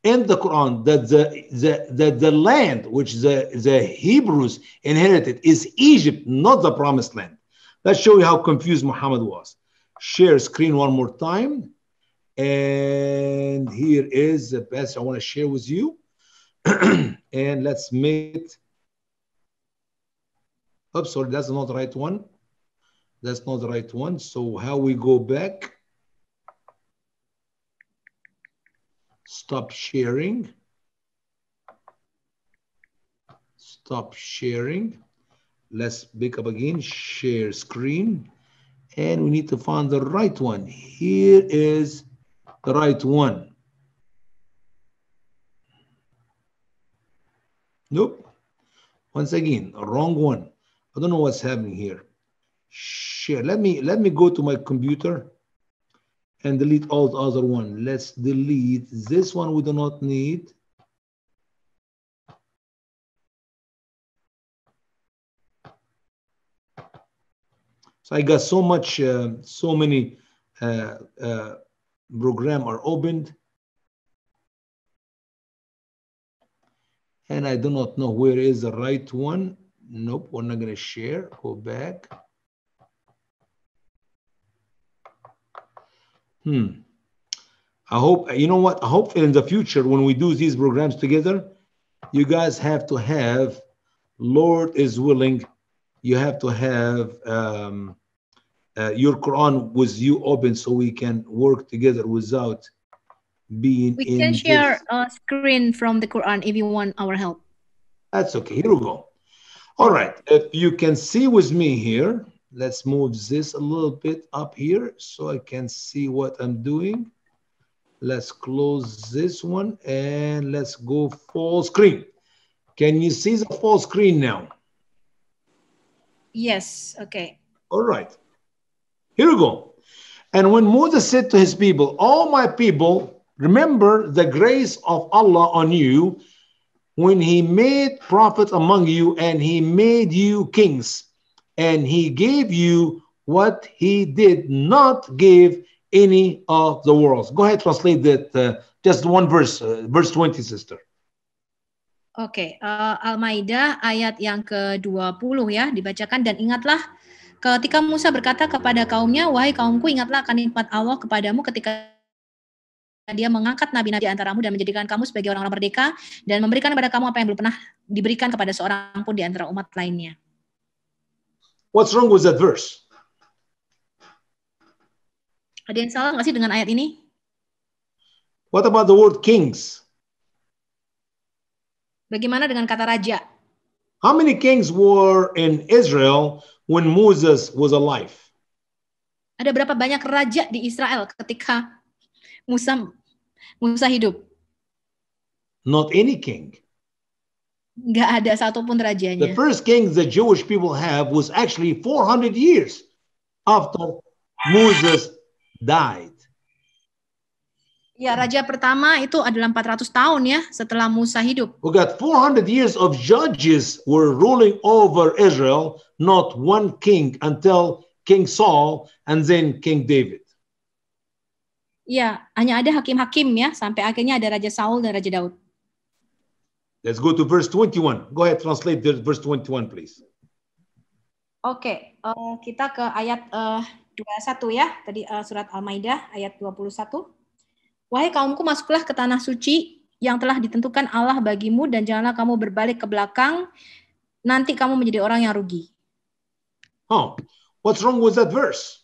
in the Quran that the, the, that the land which the, the Hebrews inherited is Egypt, not the promised land. Let's show you how confused Muhammad was. Share screen one more time. And here is the best I want to share with you. and let's make it. Oops, sorry, that's not the right one. That's not the right one. So how we go back? Stop sharing. Stop sharing. Let's pick up again, share screen. And we need to find the right one. Here is the right one. Nope. Once again, wrong one. I don't know what's happening here. Share. Let me let me go to my computer and delete all the other one. Let's delete this one we do not need. So I got so much, uh, so many uh, uh, program are opened. And I do not know where is the right one. Nope, we're not gonna share, go back. Hmm. I hope, you know what? Hopefully, in the future, when we do these programs together, you guys have to have, Lord is willing, you have to have um, uh, your Quran with you open so we can work together without being we can share this. a screen from the Quran if you want our help. That's okay. Here we go. All right. If you can see with me here, Let's move this a little bit up here so I can see what I'm doing. Let's close this one and let's go full screen. Can you see the full screen now? Yes, okay. All right. Here we go. And when Moses said to his people, All my people, remember the grace of Allah on you when he made prophets among you and he made you kings and he gave you what he did not give any of the worlds. Go ahead, translate that uh, just one verse, uh, verse 20, sister. Oke, okay, uh, Al-Maidah ayat yang ke-20 ya dibacakan dan ingatlah ketika Musa berkata kepada kaumnya, "Wahai kaumku, ingatlah akan nikmat Allah kepadamu ketika dia mengangkat nabi-nabi antaramu dan menjadikan kamu sebagai orang-orang merdeka dan memberikan kepada kamu apa yang belum pernah diberikan kepada seorang pun di antara umat lainnya." What's wrong with that verse? Ada yang salah nggak sih dengan ayat ini? What about the word kings? Bagaimana dengan kata raja? How many kings were in Israel when Moses was alive? Ada berapa banyak raja di Israel ketika Musa Musa hidup? Not any king nggak ada satupun rajanya. The first king the Jewish people have was actually 400 years after Moses died. Ya, raja pertama itu adalah 400 tahun ya setelah Musa hidup. We got 400 years of judges were ruling over Israel, not one king until King Saul and then King David. Ya, hanya ada hakim-hakim ya sampai akhirnya ada Raja Saul dan Raja Daud. Let's go to verse 21. Go ahead, translate the verse 21, please. Oke, okay, uh, eh, kita ke ayat eh, uh, 21 ya, tadi uh, surat Al-Maidah ayat 21. Wahai kaumku, masuklah ke tanah suci yang telah ditentukan Allah bagimu dan janganlah kamu berbalik ke belakang, nanti kamu menjadi orang yang rugi. Oh, what's wrong with that verse?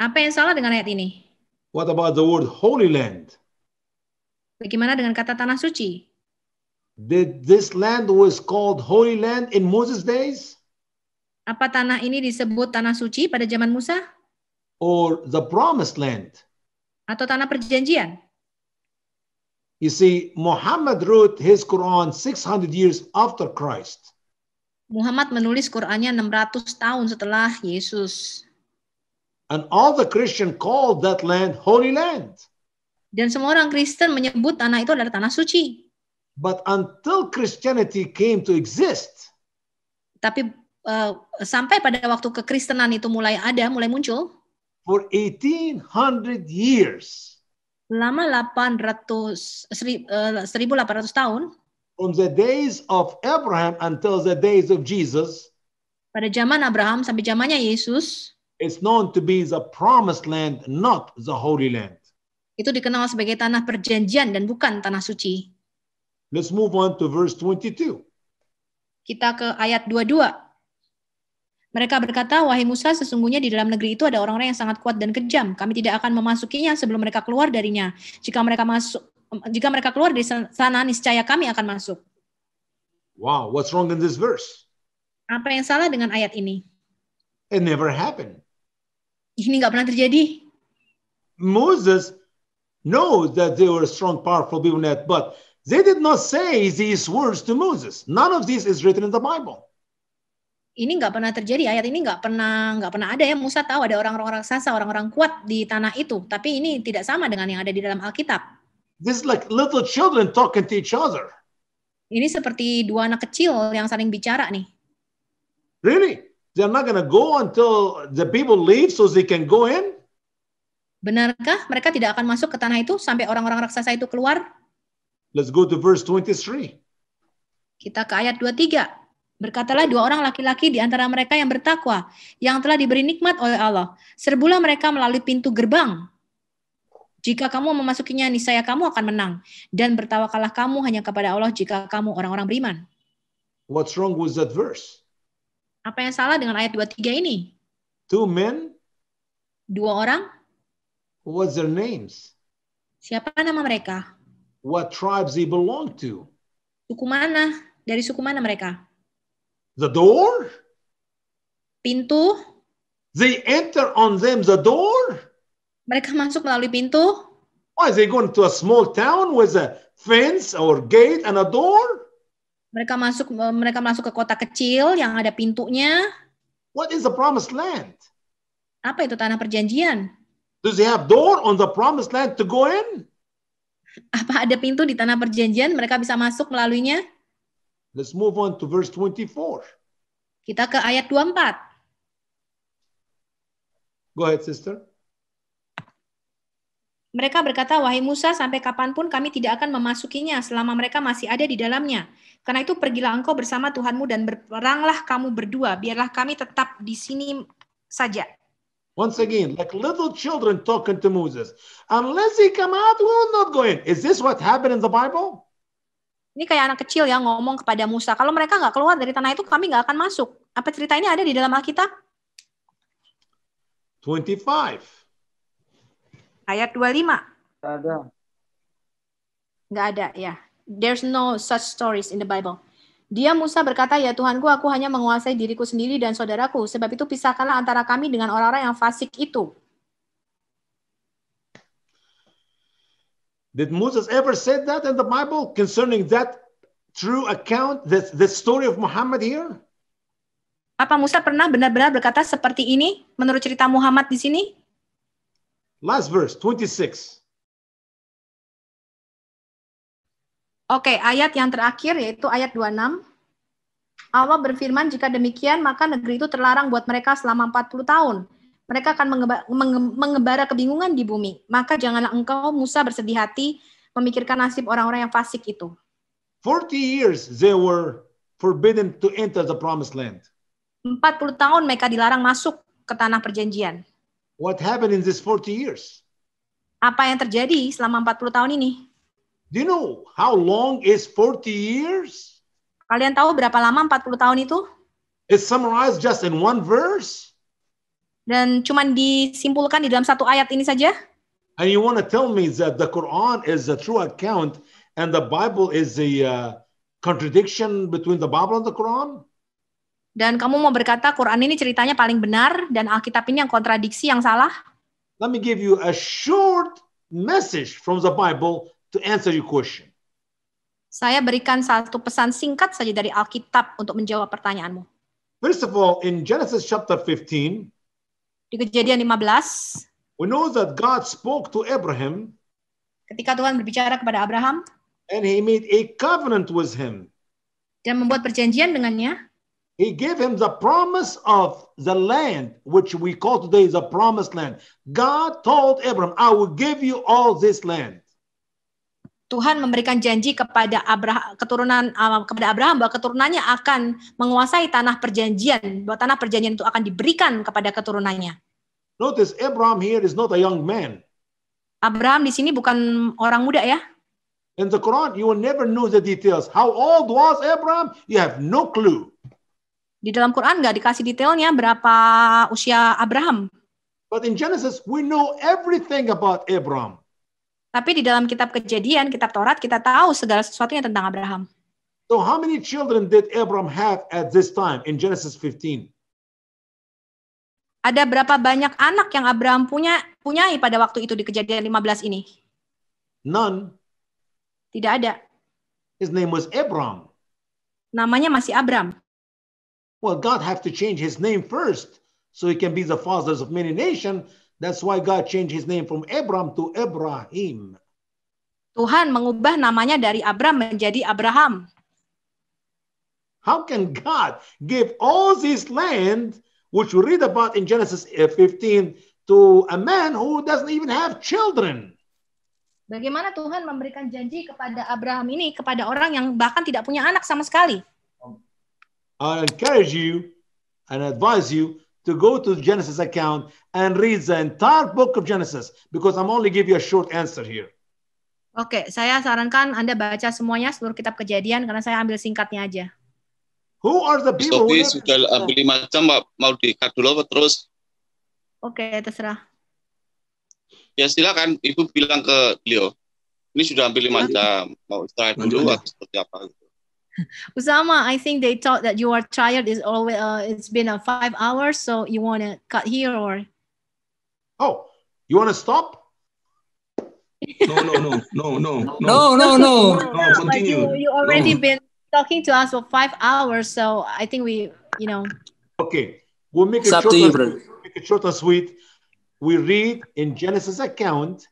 Apa yang salah dengan ayat ini? What about the word Holy Land? Bagaimana dengan kata tanah suci? Did this land was called Holy Land in Moses' days? Apa tanah ini disebut tanah suci pada zaman Musa? Or the promised land? Atau tanah perjanjian? You see, Muhammad wrote his Quran 600 years after Christ. Muhammad menulis Qurannya 600 tahun setelah Yesus. And all the Christian called that land Holy Land. Dan semua orang Kristen menyebut tanah itu adalah tanah suci. But until Christianity came to exist. Tapi uh, sampai pada waktu kekristenan itu mulai ada, mulai muncul. For 1800 years. Lama 800 1800 eh, tahun. From the days of Abraham until the days of Jesus. Pada zaman Abraham sampai zamannya Yesus. It's known to be the promised land, not the holy land. Itu dikenal sebagai tanah perjanjian dan bukan tanah suci. Let's move on to verse 22. Kita ke ayat 22. Mereka berkata, "Wahai Musa, sesungguhnya di dalam negeri itu ada orang-orang yang sangat kuat dan kejam. Kami tidak akan memasukinya sebelum mereka keluar darinya. Jika mereka masuk jika mereka keluar dari sana niscaya kami akan masuk." Wow, what's wrong in this verse? Apa yang salah dengan ayat ini? It never happened. Ini nggak pernah terjadi. Moses knows that they were strong, powerful people, but They did not say these words to Moses. None of this is written in the Bible. Ini nggak pernah terjadi ayat ini nggak pernah nggak pernah ada ya Musa tahu ada orang-orang raksasa orang-orang kuat di tanah itu tapi ini tidak sama dengan yang ada di dalam Alkitab. This is like little children talking to each other. Ini seperti dua anak kecil yang saling bicara nih. Really? They're not gonna go until the people leave so they can go in? Benarkah mereka tidak akan masuk ke tanah itu sampai orang-orang raksasa itu keluar? Let's go to verse 23. Kita ke ayat 23. Berkatalah dua orang laki-laki di antara mereka yang bertakwa, yang telah diberi nikmat oleh Allah. Serbulah mereka melalui pintu gerbang. Jika kamu memasukinya, niscaya kamu akan menang. Dan bertawakalah kamu hanya kepada Allah jika kamu orang-orang beriman. What's wrong with that verse? Apa yang salah dengan ayat 23 ini? Two men. Dua orang. What's their names? Siapa nama mereka? what tribes they belong to. Suku mana? Dari suku mana mereka? The door? Pintu? They enter on them the door? Mereka masuk melalui pintu? Why they going to a small town with a fence or gate and a door? Mereka masuk eh, mereka masuk ke kota kecil yang ada pintunya. What is the promised land? Apa itu tanah perjanjian? Do they have door on the promised land to go in? Apa ada pintu di tanah perjanjian mereka bisa masuk melaluinya? Let's move on to verse 24. Kita ke ayat 24. Go ahead, sister. Mereka berkata, wahai Musa, sampai kapanpun kami tidak akan memasukinya selama mereka masih ada di dalamnya. Karena itu pergilah engkau bersama Tuhanmu dan berperanglah kamu berdua. Biarlah kami tetap di sini saja. Once again, like little children talking to Moses. Unless he come out, we will not go in. Is this what happened in the Bible? Ini kayak anak kecil yang ngomong kepada Musa, kalau mereka nggak keluar dari tanah itu, kami nggak akan masuk. Apa cerita ini ada di dalam Alkitab? 25. Ayat 25. Ada. Nggak ada, ya. There's no such stories in the Bible. Dia Musa berkata, "Ya Tuhanku, aku hanya menguasai diriku sendiri dan saudaraku, sebab itu pisahkanlah antara kami dengan orang-orang yang fasik itu." Did Moses ever said that in the Bible concerning that true account, the, the story of Muhammad here? Apa Musa pernah benar-benar berkata seperti ini menurut cerita Muhammad di sini? Last verse, 26. Oke, okay, ayat yang terakhir yaitu ayat 26. Allah berfirman, jika demikian maka negeri itu terlarang buat mereka selama 40 tahun. Mereka akan mengembara kebingungan di bumi. Maka janganlah engkau Musa bersedih hati memikirkan nasib orang-orang yang fasik itu. 40 years they were forbidden to enter the promised land. 40 tahun mereka dilarang masuk ke tanah perjanjian. What happened in this 40 years? Apa yang terjadi selama 40 tahun ini? Do you know how long is 40 years? Kalian tahu berapa lama 40 tahun itu? It's summarized just in one verse. Dan cuma disimpulkan di dalam satu ayat ini saja? And you want to tell me that the Quran is a true account and the Bible is a uh, contradiction between the Bible and the Quran? Dan kamu mau berkata Quran ini ceritanya paling benar dan Alkitab ini yang kontradiksi yang salah? Let me give you a short message from the Bible to answer your question. Saya berikan satu pesan singkat saja dari Alkitab untuk menjawab pertanyaanmu. First of all, in Genesis chapter 15, di kejadian 15, we know that God spoke to Abraham. Ketika Tuhan berbicara kepada Abraham, and he made a covenant with him. Dan membuat perjanjian dengannya. He gave him the promise of the land, which we call today the promised land. God told Abraham, I will give you all this land. Tuhan memberikan janji kepada Abraham, keturunan uh, kepada Abraham bahwa keturunannya akan menguasai tanah perjanjian, bahwa tanah perjanjian itu akan diberikan kepada keturunannya. Notice Abraham here is not a young man. Abraham di sini bukan orang muda ya. In the Quran, you will never know the details. How old was Abraham? You have no clue. Di dalam Quran nggak dikasih detailnya berapa usia Abraham. But in Genesis, we know everything about Abraham. Tapi di dalam kitab Kejadian, kitab Taurat kita tahu segala sesuatunya tentang Abraham. So how many children did Abraham have at this time in Genesis 15? Ada berapa banyak anak yang Abraham punya punyai pada waktu itu di Kejadian 15 ini? None. Tidak ada. His name was Abram. Namanya masih Abram. Well, God have to change his name first so he can be the father of many nations That's why God changed his name from Abram to Abraham. Tuhan mengubah namanya dari Abram menjadi Abraham. How can God give all this land, which we read about in Genesis 15, uh, to a man who doesn't even have children? Bagaimana Tuhan memberikan janji kepada Abraham ini kepada orang yang bahkan tidak punya anak sama sekali? I encourage you and advise you to go to Genesis account and read the entire book of Genesis because I'm only give you a short answer here. Oke, okay, saya sarankan Anda baca semuanya seluruh kitab kejadian karena saya ambil singkatnya aja. Who are the people? Sophie who sudah ambil lima jam, mau dikat dulu terus. Oke, okay, terserah. Ya silakan, Ibu bilang ke beliau. Ini sudah ambil lima jam, mau istirahat dulu atau seperti apa gitu. Usama, I think they thought that you are tired. It's always uh, it's been a uh, five hours, so you want to cut here or? Oh, you want to stop? no, no, no, no, no, no, no, no, no. no continue. you, you already no. been talking to us for five hours, so I think we, you know. Okay, we'll make it, short we'll make it short and sweet. We read in Genesis account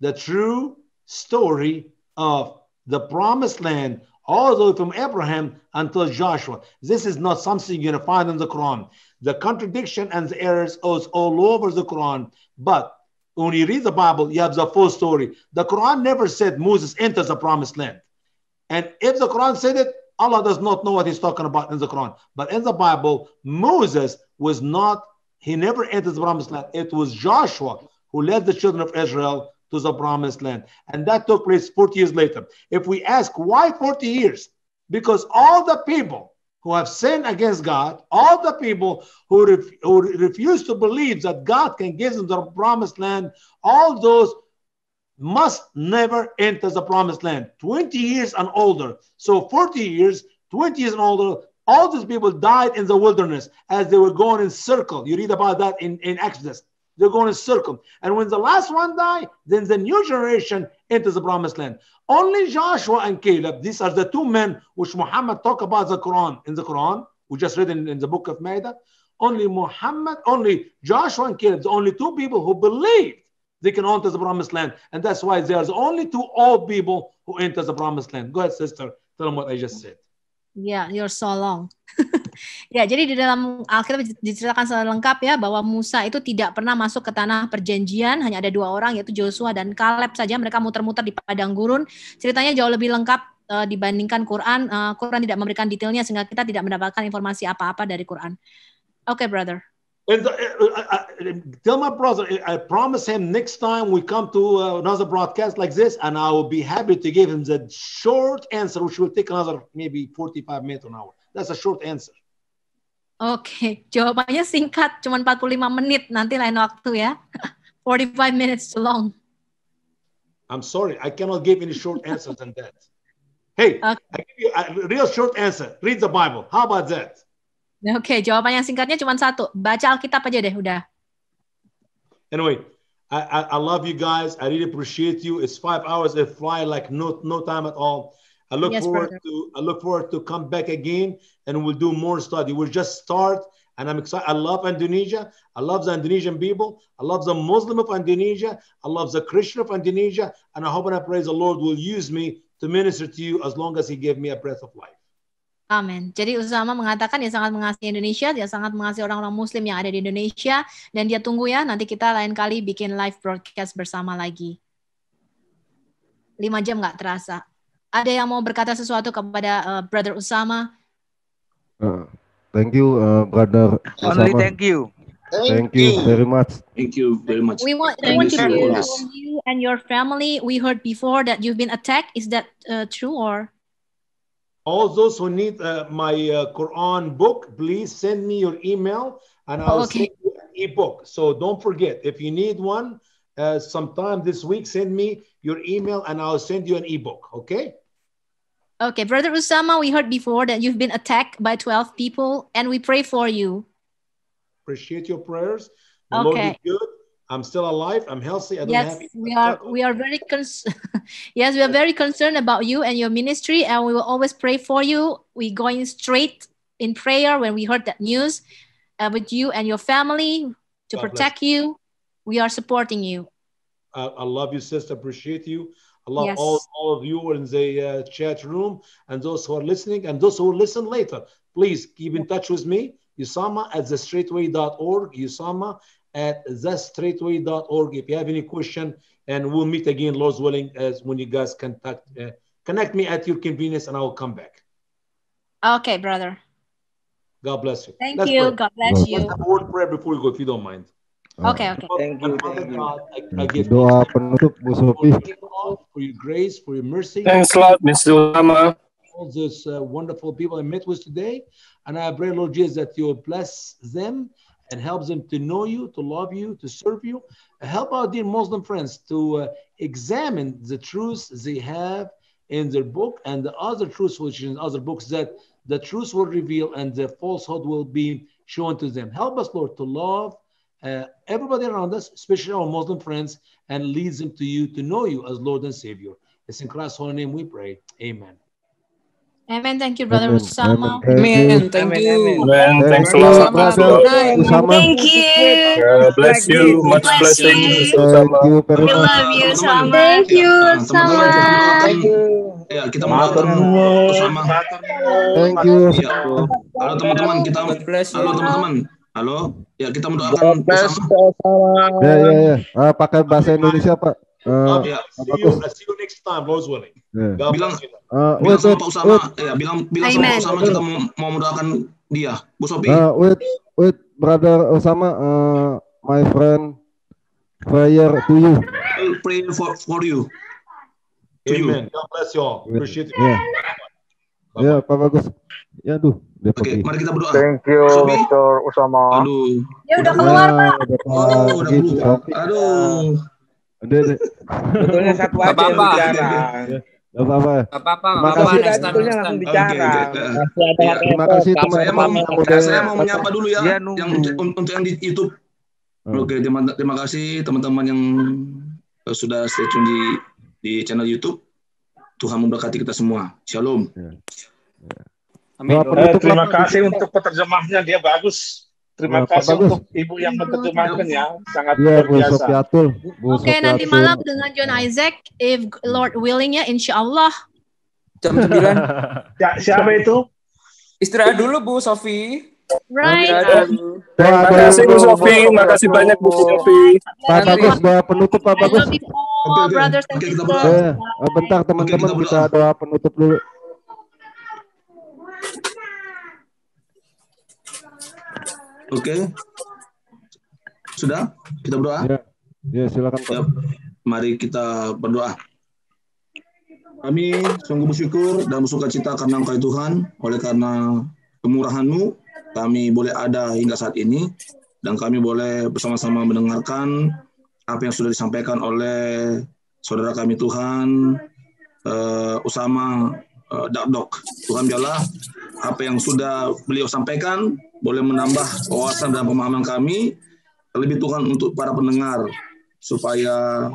the true story of the promised land all the way from Abraham until Joshua. This is not something you find in the Quran. The contradiction and the errors is all over the Quran. But when you read the Bible, you have the full story. The Quran never said Moses enters the promised land. And if the Quran said it, Allah does not know what he's talking about in the Quran. But in the Bible, Moses was not, he never entered the promised land. It was Joshua who led the children of Israel to the promised land. And that took place 40 years later. If we ask why 40 years, because all the people who have sinned against God, all the people who, ref- who refuse to believe that God can give them the promised land, all those must never enter the promised land 20 years and older. So 40 years, 20 years and older, all these people died in the wilderness as they were going in circle. You read about that in, in Exodus they're going to circle. And when the last one die, then the new generation enters the promised land. Only Joshua and Caleb, these are the two men which Muhammad talk about the Quran in the Quran. We just read in, in the book of Maida. Only Muhammad, only Joshua and Caleb, the only two people who believed they can enter the promised land. And that's why there is only two old people who enter the promised land. Go ahead, sister. Tell them what I just said. Ya, yeah, you're so long. ya, jadi di dalam Alkitab diceritakan secara lengkap ya bahwa Musa itu tidak pernah masuk ke tanah perjanjian, hanya ada dua orang yaitu Joshua dan Caleb saja. Mereka muter-muter di padang gurun. Ceritanya jauh lebih lengkap uh, dibandingkan Quran. Uh, Quran tidak memberikan detailnya sehingga kita tidak mendapatkan informasi apa-apa dari Quran. Oke, okay, brother. And uh, uh, uh, uh, tell my brother, I promise him next time we come to uh, another broadcast like this, and I will be happy to give him the short answer, which will take another maybe 45 minutes an hour. That's a short answer. Oke, okay. jawabannya singkat, cuma 45 menit. Nanti lain waktu ya. 45 minutes too long. I'm sorry, I cannot give any short answer than that. Hey, okay. I give you a real short answer. Read the Bible. How about that? Oke, okay, jawaban yang singkatnya cuma satu. Baca Alkitab aja deh, udah. Anyway, I, I, I love you guys. I really appreciate you. It's five hours. It fly like no no time at all. I look yes, forward brother. to I look forward to come back again and we'll do more study. We'll just start and I'm excited. I love Indonesia. I love the Indonesian people. I love the Muslim of Indonesia. I love the Christian of Indonesia. And I hope and I praise the Lord will use me to minister to you as long as He gave me a breath of life. Amin. Jadi Usama mengatakan dia sangat mengasihi Indonesia, dia sangat mengasihi orang-orang Muslim yang ada di Indonesia, dan dia tunggu ya nanti kita lain kali bikin live broadcast bersama lagi. Lima jam nggak terasa. Ada yang mau berkata sesuatu kepada uh, Brother Usama? Uh, eh, thank you, uh, Brother Usama. Only thank you. Thank, you very much. Thank you very much. We want, we want to hear you and your family. We heard before that you've been attacked. Is that uh, true or? all those who need uh, my uh, Quran book, please send me your email and I'll okay. send you an ebook. So don't forget, if you need one uh, sometime this week, send me your email and I'll send you an ebook. Okay. Okay, Brother Usama, we heard before that you've been attacked by 12 people and we pray for you. Appreciate your prayers. The okay. Lord is good I'm still alive. I'm healthy. I don't yes, have we are. We are very concerned. yes, we are very concerned about you and your ministry, and we will always pray for you. We going straight in prayer when we heard that news, uh, with you and your family to God protect you. you. We are supporting you. I, I love you, sister. Appreciate you. I love yes. all, all of you in the uh, chat room and those who are listening and those who listen later. Please keep in touch with me, Usama at thestraightway.org, Usama at thestraightway.org if you have any question. And we'll meet again, Lord's willing, as when you guys contact, uh, connect me at your convenience and I will come back. Okay, brother. God bless you. Thank Let's you. Pray. God bless you. a word prayer before we go, if you don't mind. Okay, okay. Thank you. God, I, I give doa penutup For your grace, for your mercy. Thanks a lot, Mr. Lama. All these uh, wonderful people I met with today, and I pray, Lord Jesus, that you bless them and helps them to know you, to love you, to serve you. Help our dear Muslim friends to uh, examine the truths they have in their book and the other truths which in other books that the truths will reveal and the falsehood will be shown to them. Help us, Lord, to love uh, everybody around us, especially our Muslim friends, and lead them to you, to know you as Lord and Savior. It's in Christ's holy name we pray. Amen. Amen. Thank you, brother Usama. Amen. Thank you. Amen. Thanks a lot. Usama. Thank you. God bless you. Much blessing. Usama. We love you, Usama. Thank you, Usama. Thank you. Ya, kita makan Usama. Thank you. Ya. Halo teman-teman, kita Halo teman-teman. Halo. Ya, kita mendoakan Usama. Ya, ya, ya. Ah, pakai bahasa Indonesia, Pak. Uh, eh, okay, ya, see, you, uh, see you next time, Lord's willing. Yeah. bilang, uh, bilang wait, sama Pak Usama, ya, bilang, bilang Amen. sama Pak Usama kita mau, mau mendoakan dia, Bu Sopi. Uh, wait, wait, brother Usama, uh, my friend, prayer to you. I'll pray for, for you. To Amen. You. God bless you all. Appreciate it. Yeah. Bapak. Ya, Pak Bagus. Ya, aduh. Oke, okay, mari kita berdoa. Thank you, Sobi. Mr. Usama. Aduh. Ya udah keluar, ya, Pak. Ya, udah keluar. Oh, udah keluar. Gitu, aduh. Ada. deh. Betulnya satu aja apa -apa. yang bicara. Gak apa-apa. Gak apa-apa. Terima kasih. Next time, Bicara. Iya, terima kasih teman Saya mau menyapa dulu ya. Iya, yang untuk yang di YouTube. Hmm. Oke, terima, terima kasih teman-teman yang eh, sudah stay tune di di channel YouTube. Tuhan memberkati kita semua. Shalom. Ya. Amin. Eh, terima kasih untuk penerjemahnya dia bagus. Terima kasih Pak untuk Ibu yang menerjemahkan iya, ya, sangat ya, luar biasa. Oke, okay, nanti malam dengan John Isaac, if Lord willing ya, insya Allah. Jam 9. ya, siapa itu? Istirahat dulu Bu Sofi. Right. terima kasih Bu Sofi, terima kasih banyak Bu Sofi. Pak Bagus, bawa penutup Pak Bagus. Iya, oh, bentar teman-teman kita doa penutup dulu. Oke. Okay. Sudah? Kita berdoa? Ya, ya silakan Pak. Ya, mari kita berdoa. Kami sungguh bersyukur dan bersuka cita karena Engkau ya Tuhan, oleh karena kemurahan-Mu, kami boleh ada hingga saat ini, dan kami boleh bersama-sama mendengarkan apa yang sudah disampaikan oleh saudara kami Tuhan, uh, Usama uh, Dakdok. Tuhan biarlah apa yang sudah beliau sampaikan boleh menambah wawasan dan pemahaman kami, lebih Tuhan untuk para pendengar, supaya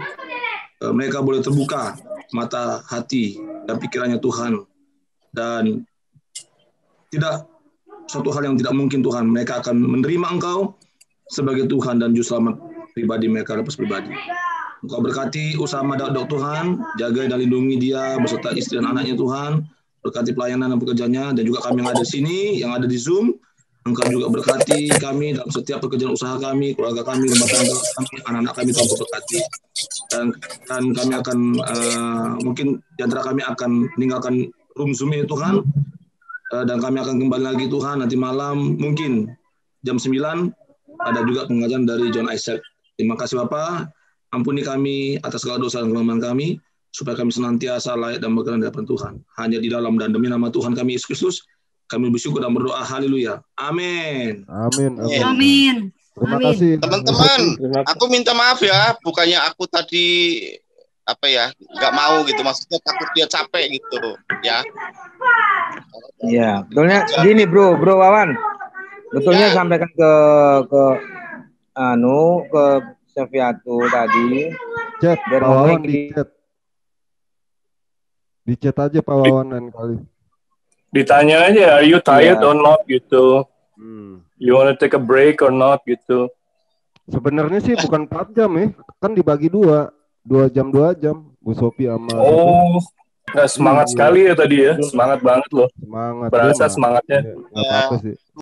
eh, mereka boleh terbuka mata hati dan pikirannya Tuhan. Dan tidak suatu hal yang tidak mungkin Tuhan, mereka akan menerima Engkau sebagai Tuhan dan Juru Selamat pribadi mereka, lepas pribadi. Engkau berkati usaha madak Tuhan, jaga dan lindungi dia beserta istri dan anaknya Tuhan, berkati pelayanan dan pekerjaannya, dan juga kami yang ada di sini, yang ada di Zoom, Engkau juga berkati kami dalam setiap pekerjaan usaha kami, keluarga kami, rumah tangga kami, anak-anak kami Tuhan berkati. Dan, dan kami akan, uh, mungkin jantara kami akan meninggalkan room Zoom ini Tuhan. Uh, dan kami akan kembali lagi Tuhan nanti malam, mungkin jam 9 ada juga pengajian dari John Isaac. Terima kasih Bapak. Ampuni kami atas segala dosa dan kelemahan kami, supaya kami senantiasa layak dan berkenan di hadapan Tuhan. Hanya di dalam dan demi nama Tuhan kami Yesus Kristus, kami bersyukur dan berdoa haleluya. Amin. Amin. Amin. Amin. Terima kasih. Teman-teman, aku minta maaf ya, bukannya aku tadi apa ya nggak mau gitu maksudnya takut dia capek gitu ya iya betulnya gini bro bro Wawan betulnya ya. sampaikan ke ke anu ke Sefiatu tadi chat Wawan di chat di chat aja Pak Wawan lain kali ditanya aja are you tired yeah. or not gitu hmm. you wanna take a break or not gitu sebenarnya sih bukan 4 jam ya kan dibagi dua dua jam dua jam Bu Sophie sama oh itu. Nah, semangat hmm. sekali ya tadi ya semangat banget loh semangat berasa iya, semangatnya ya, apa sih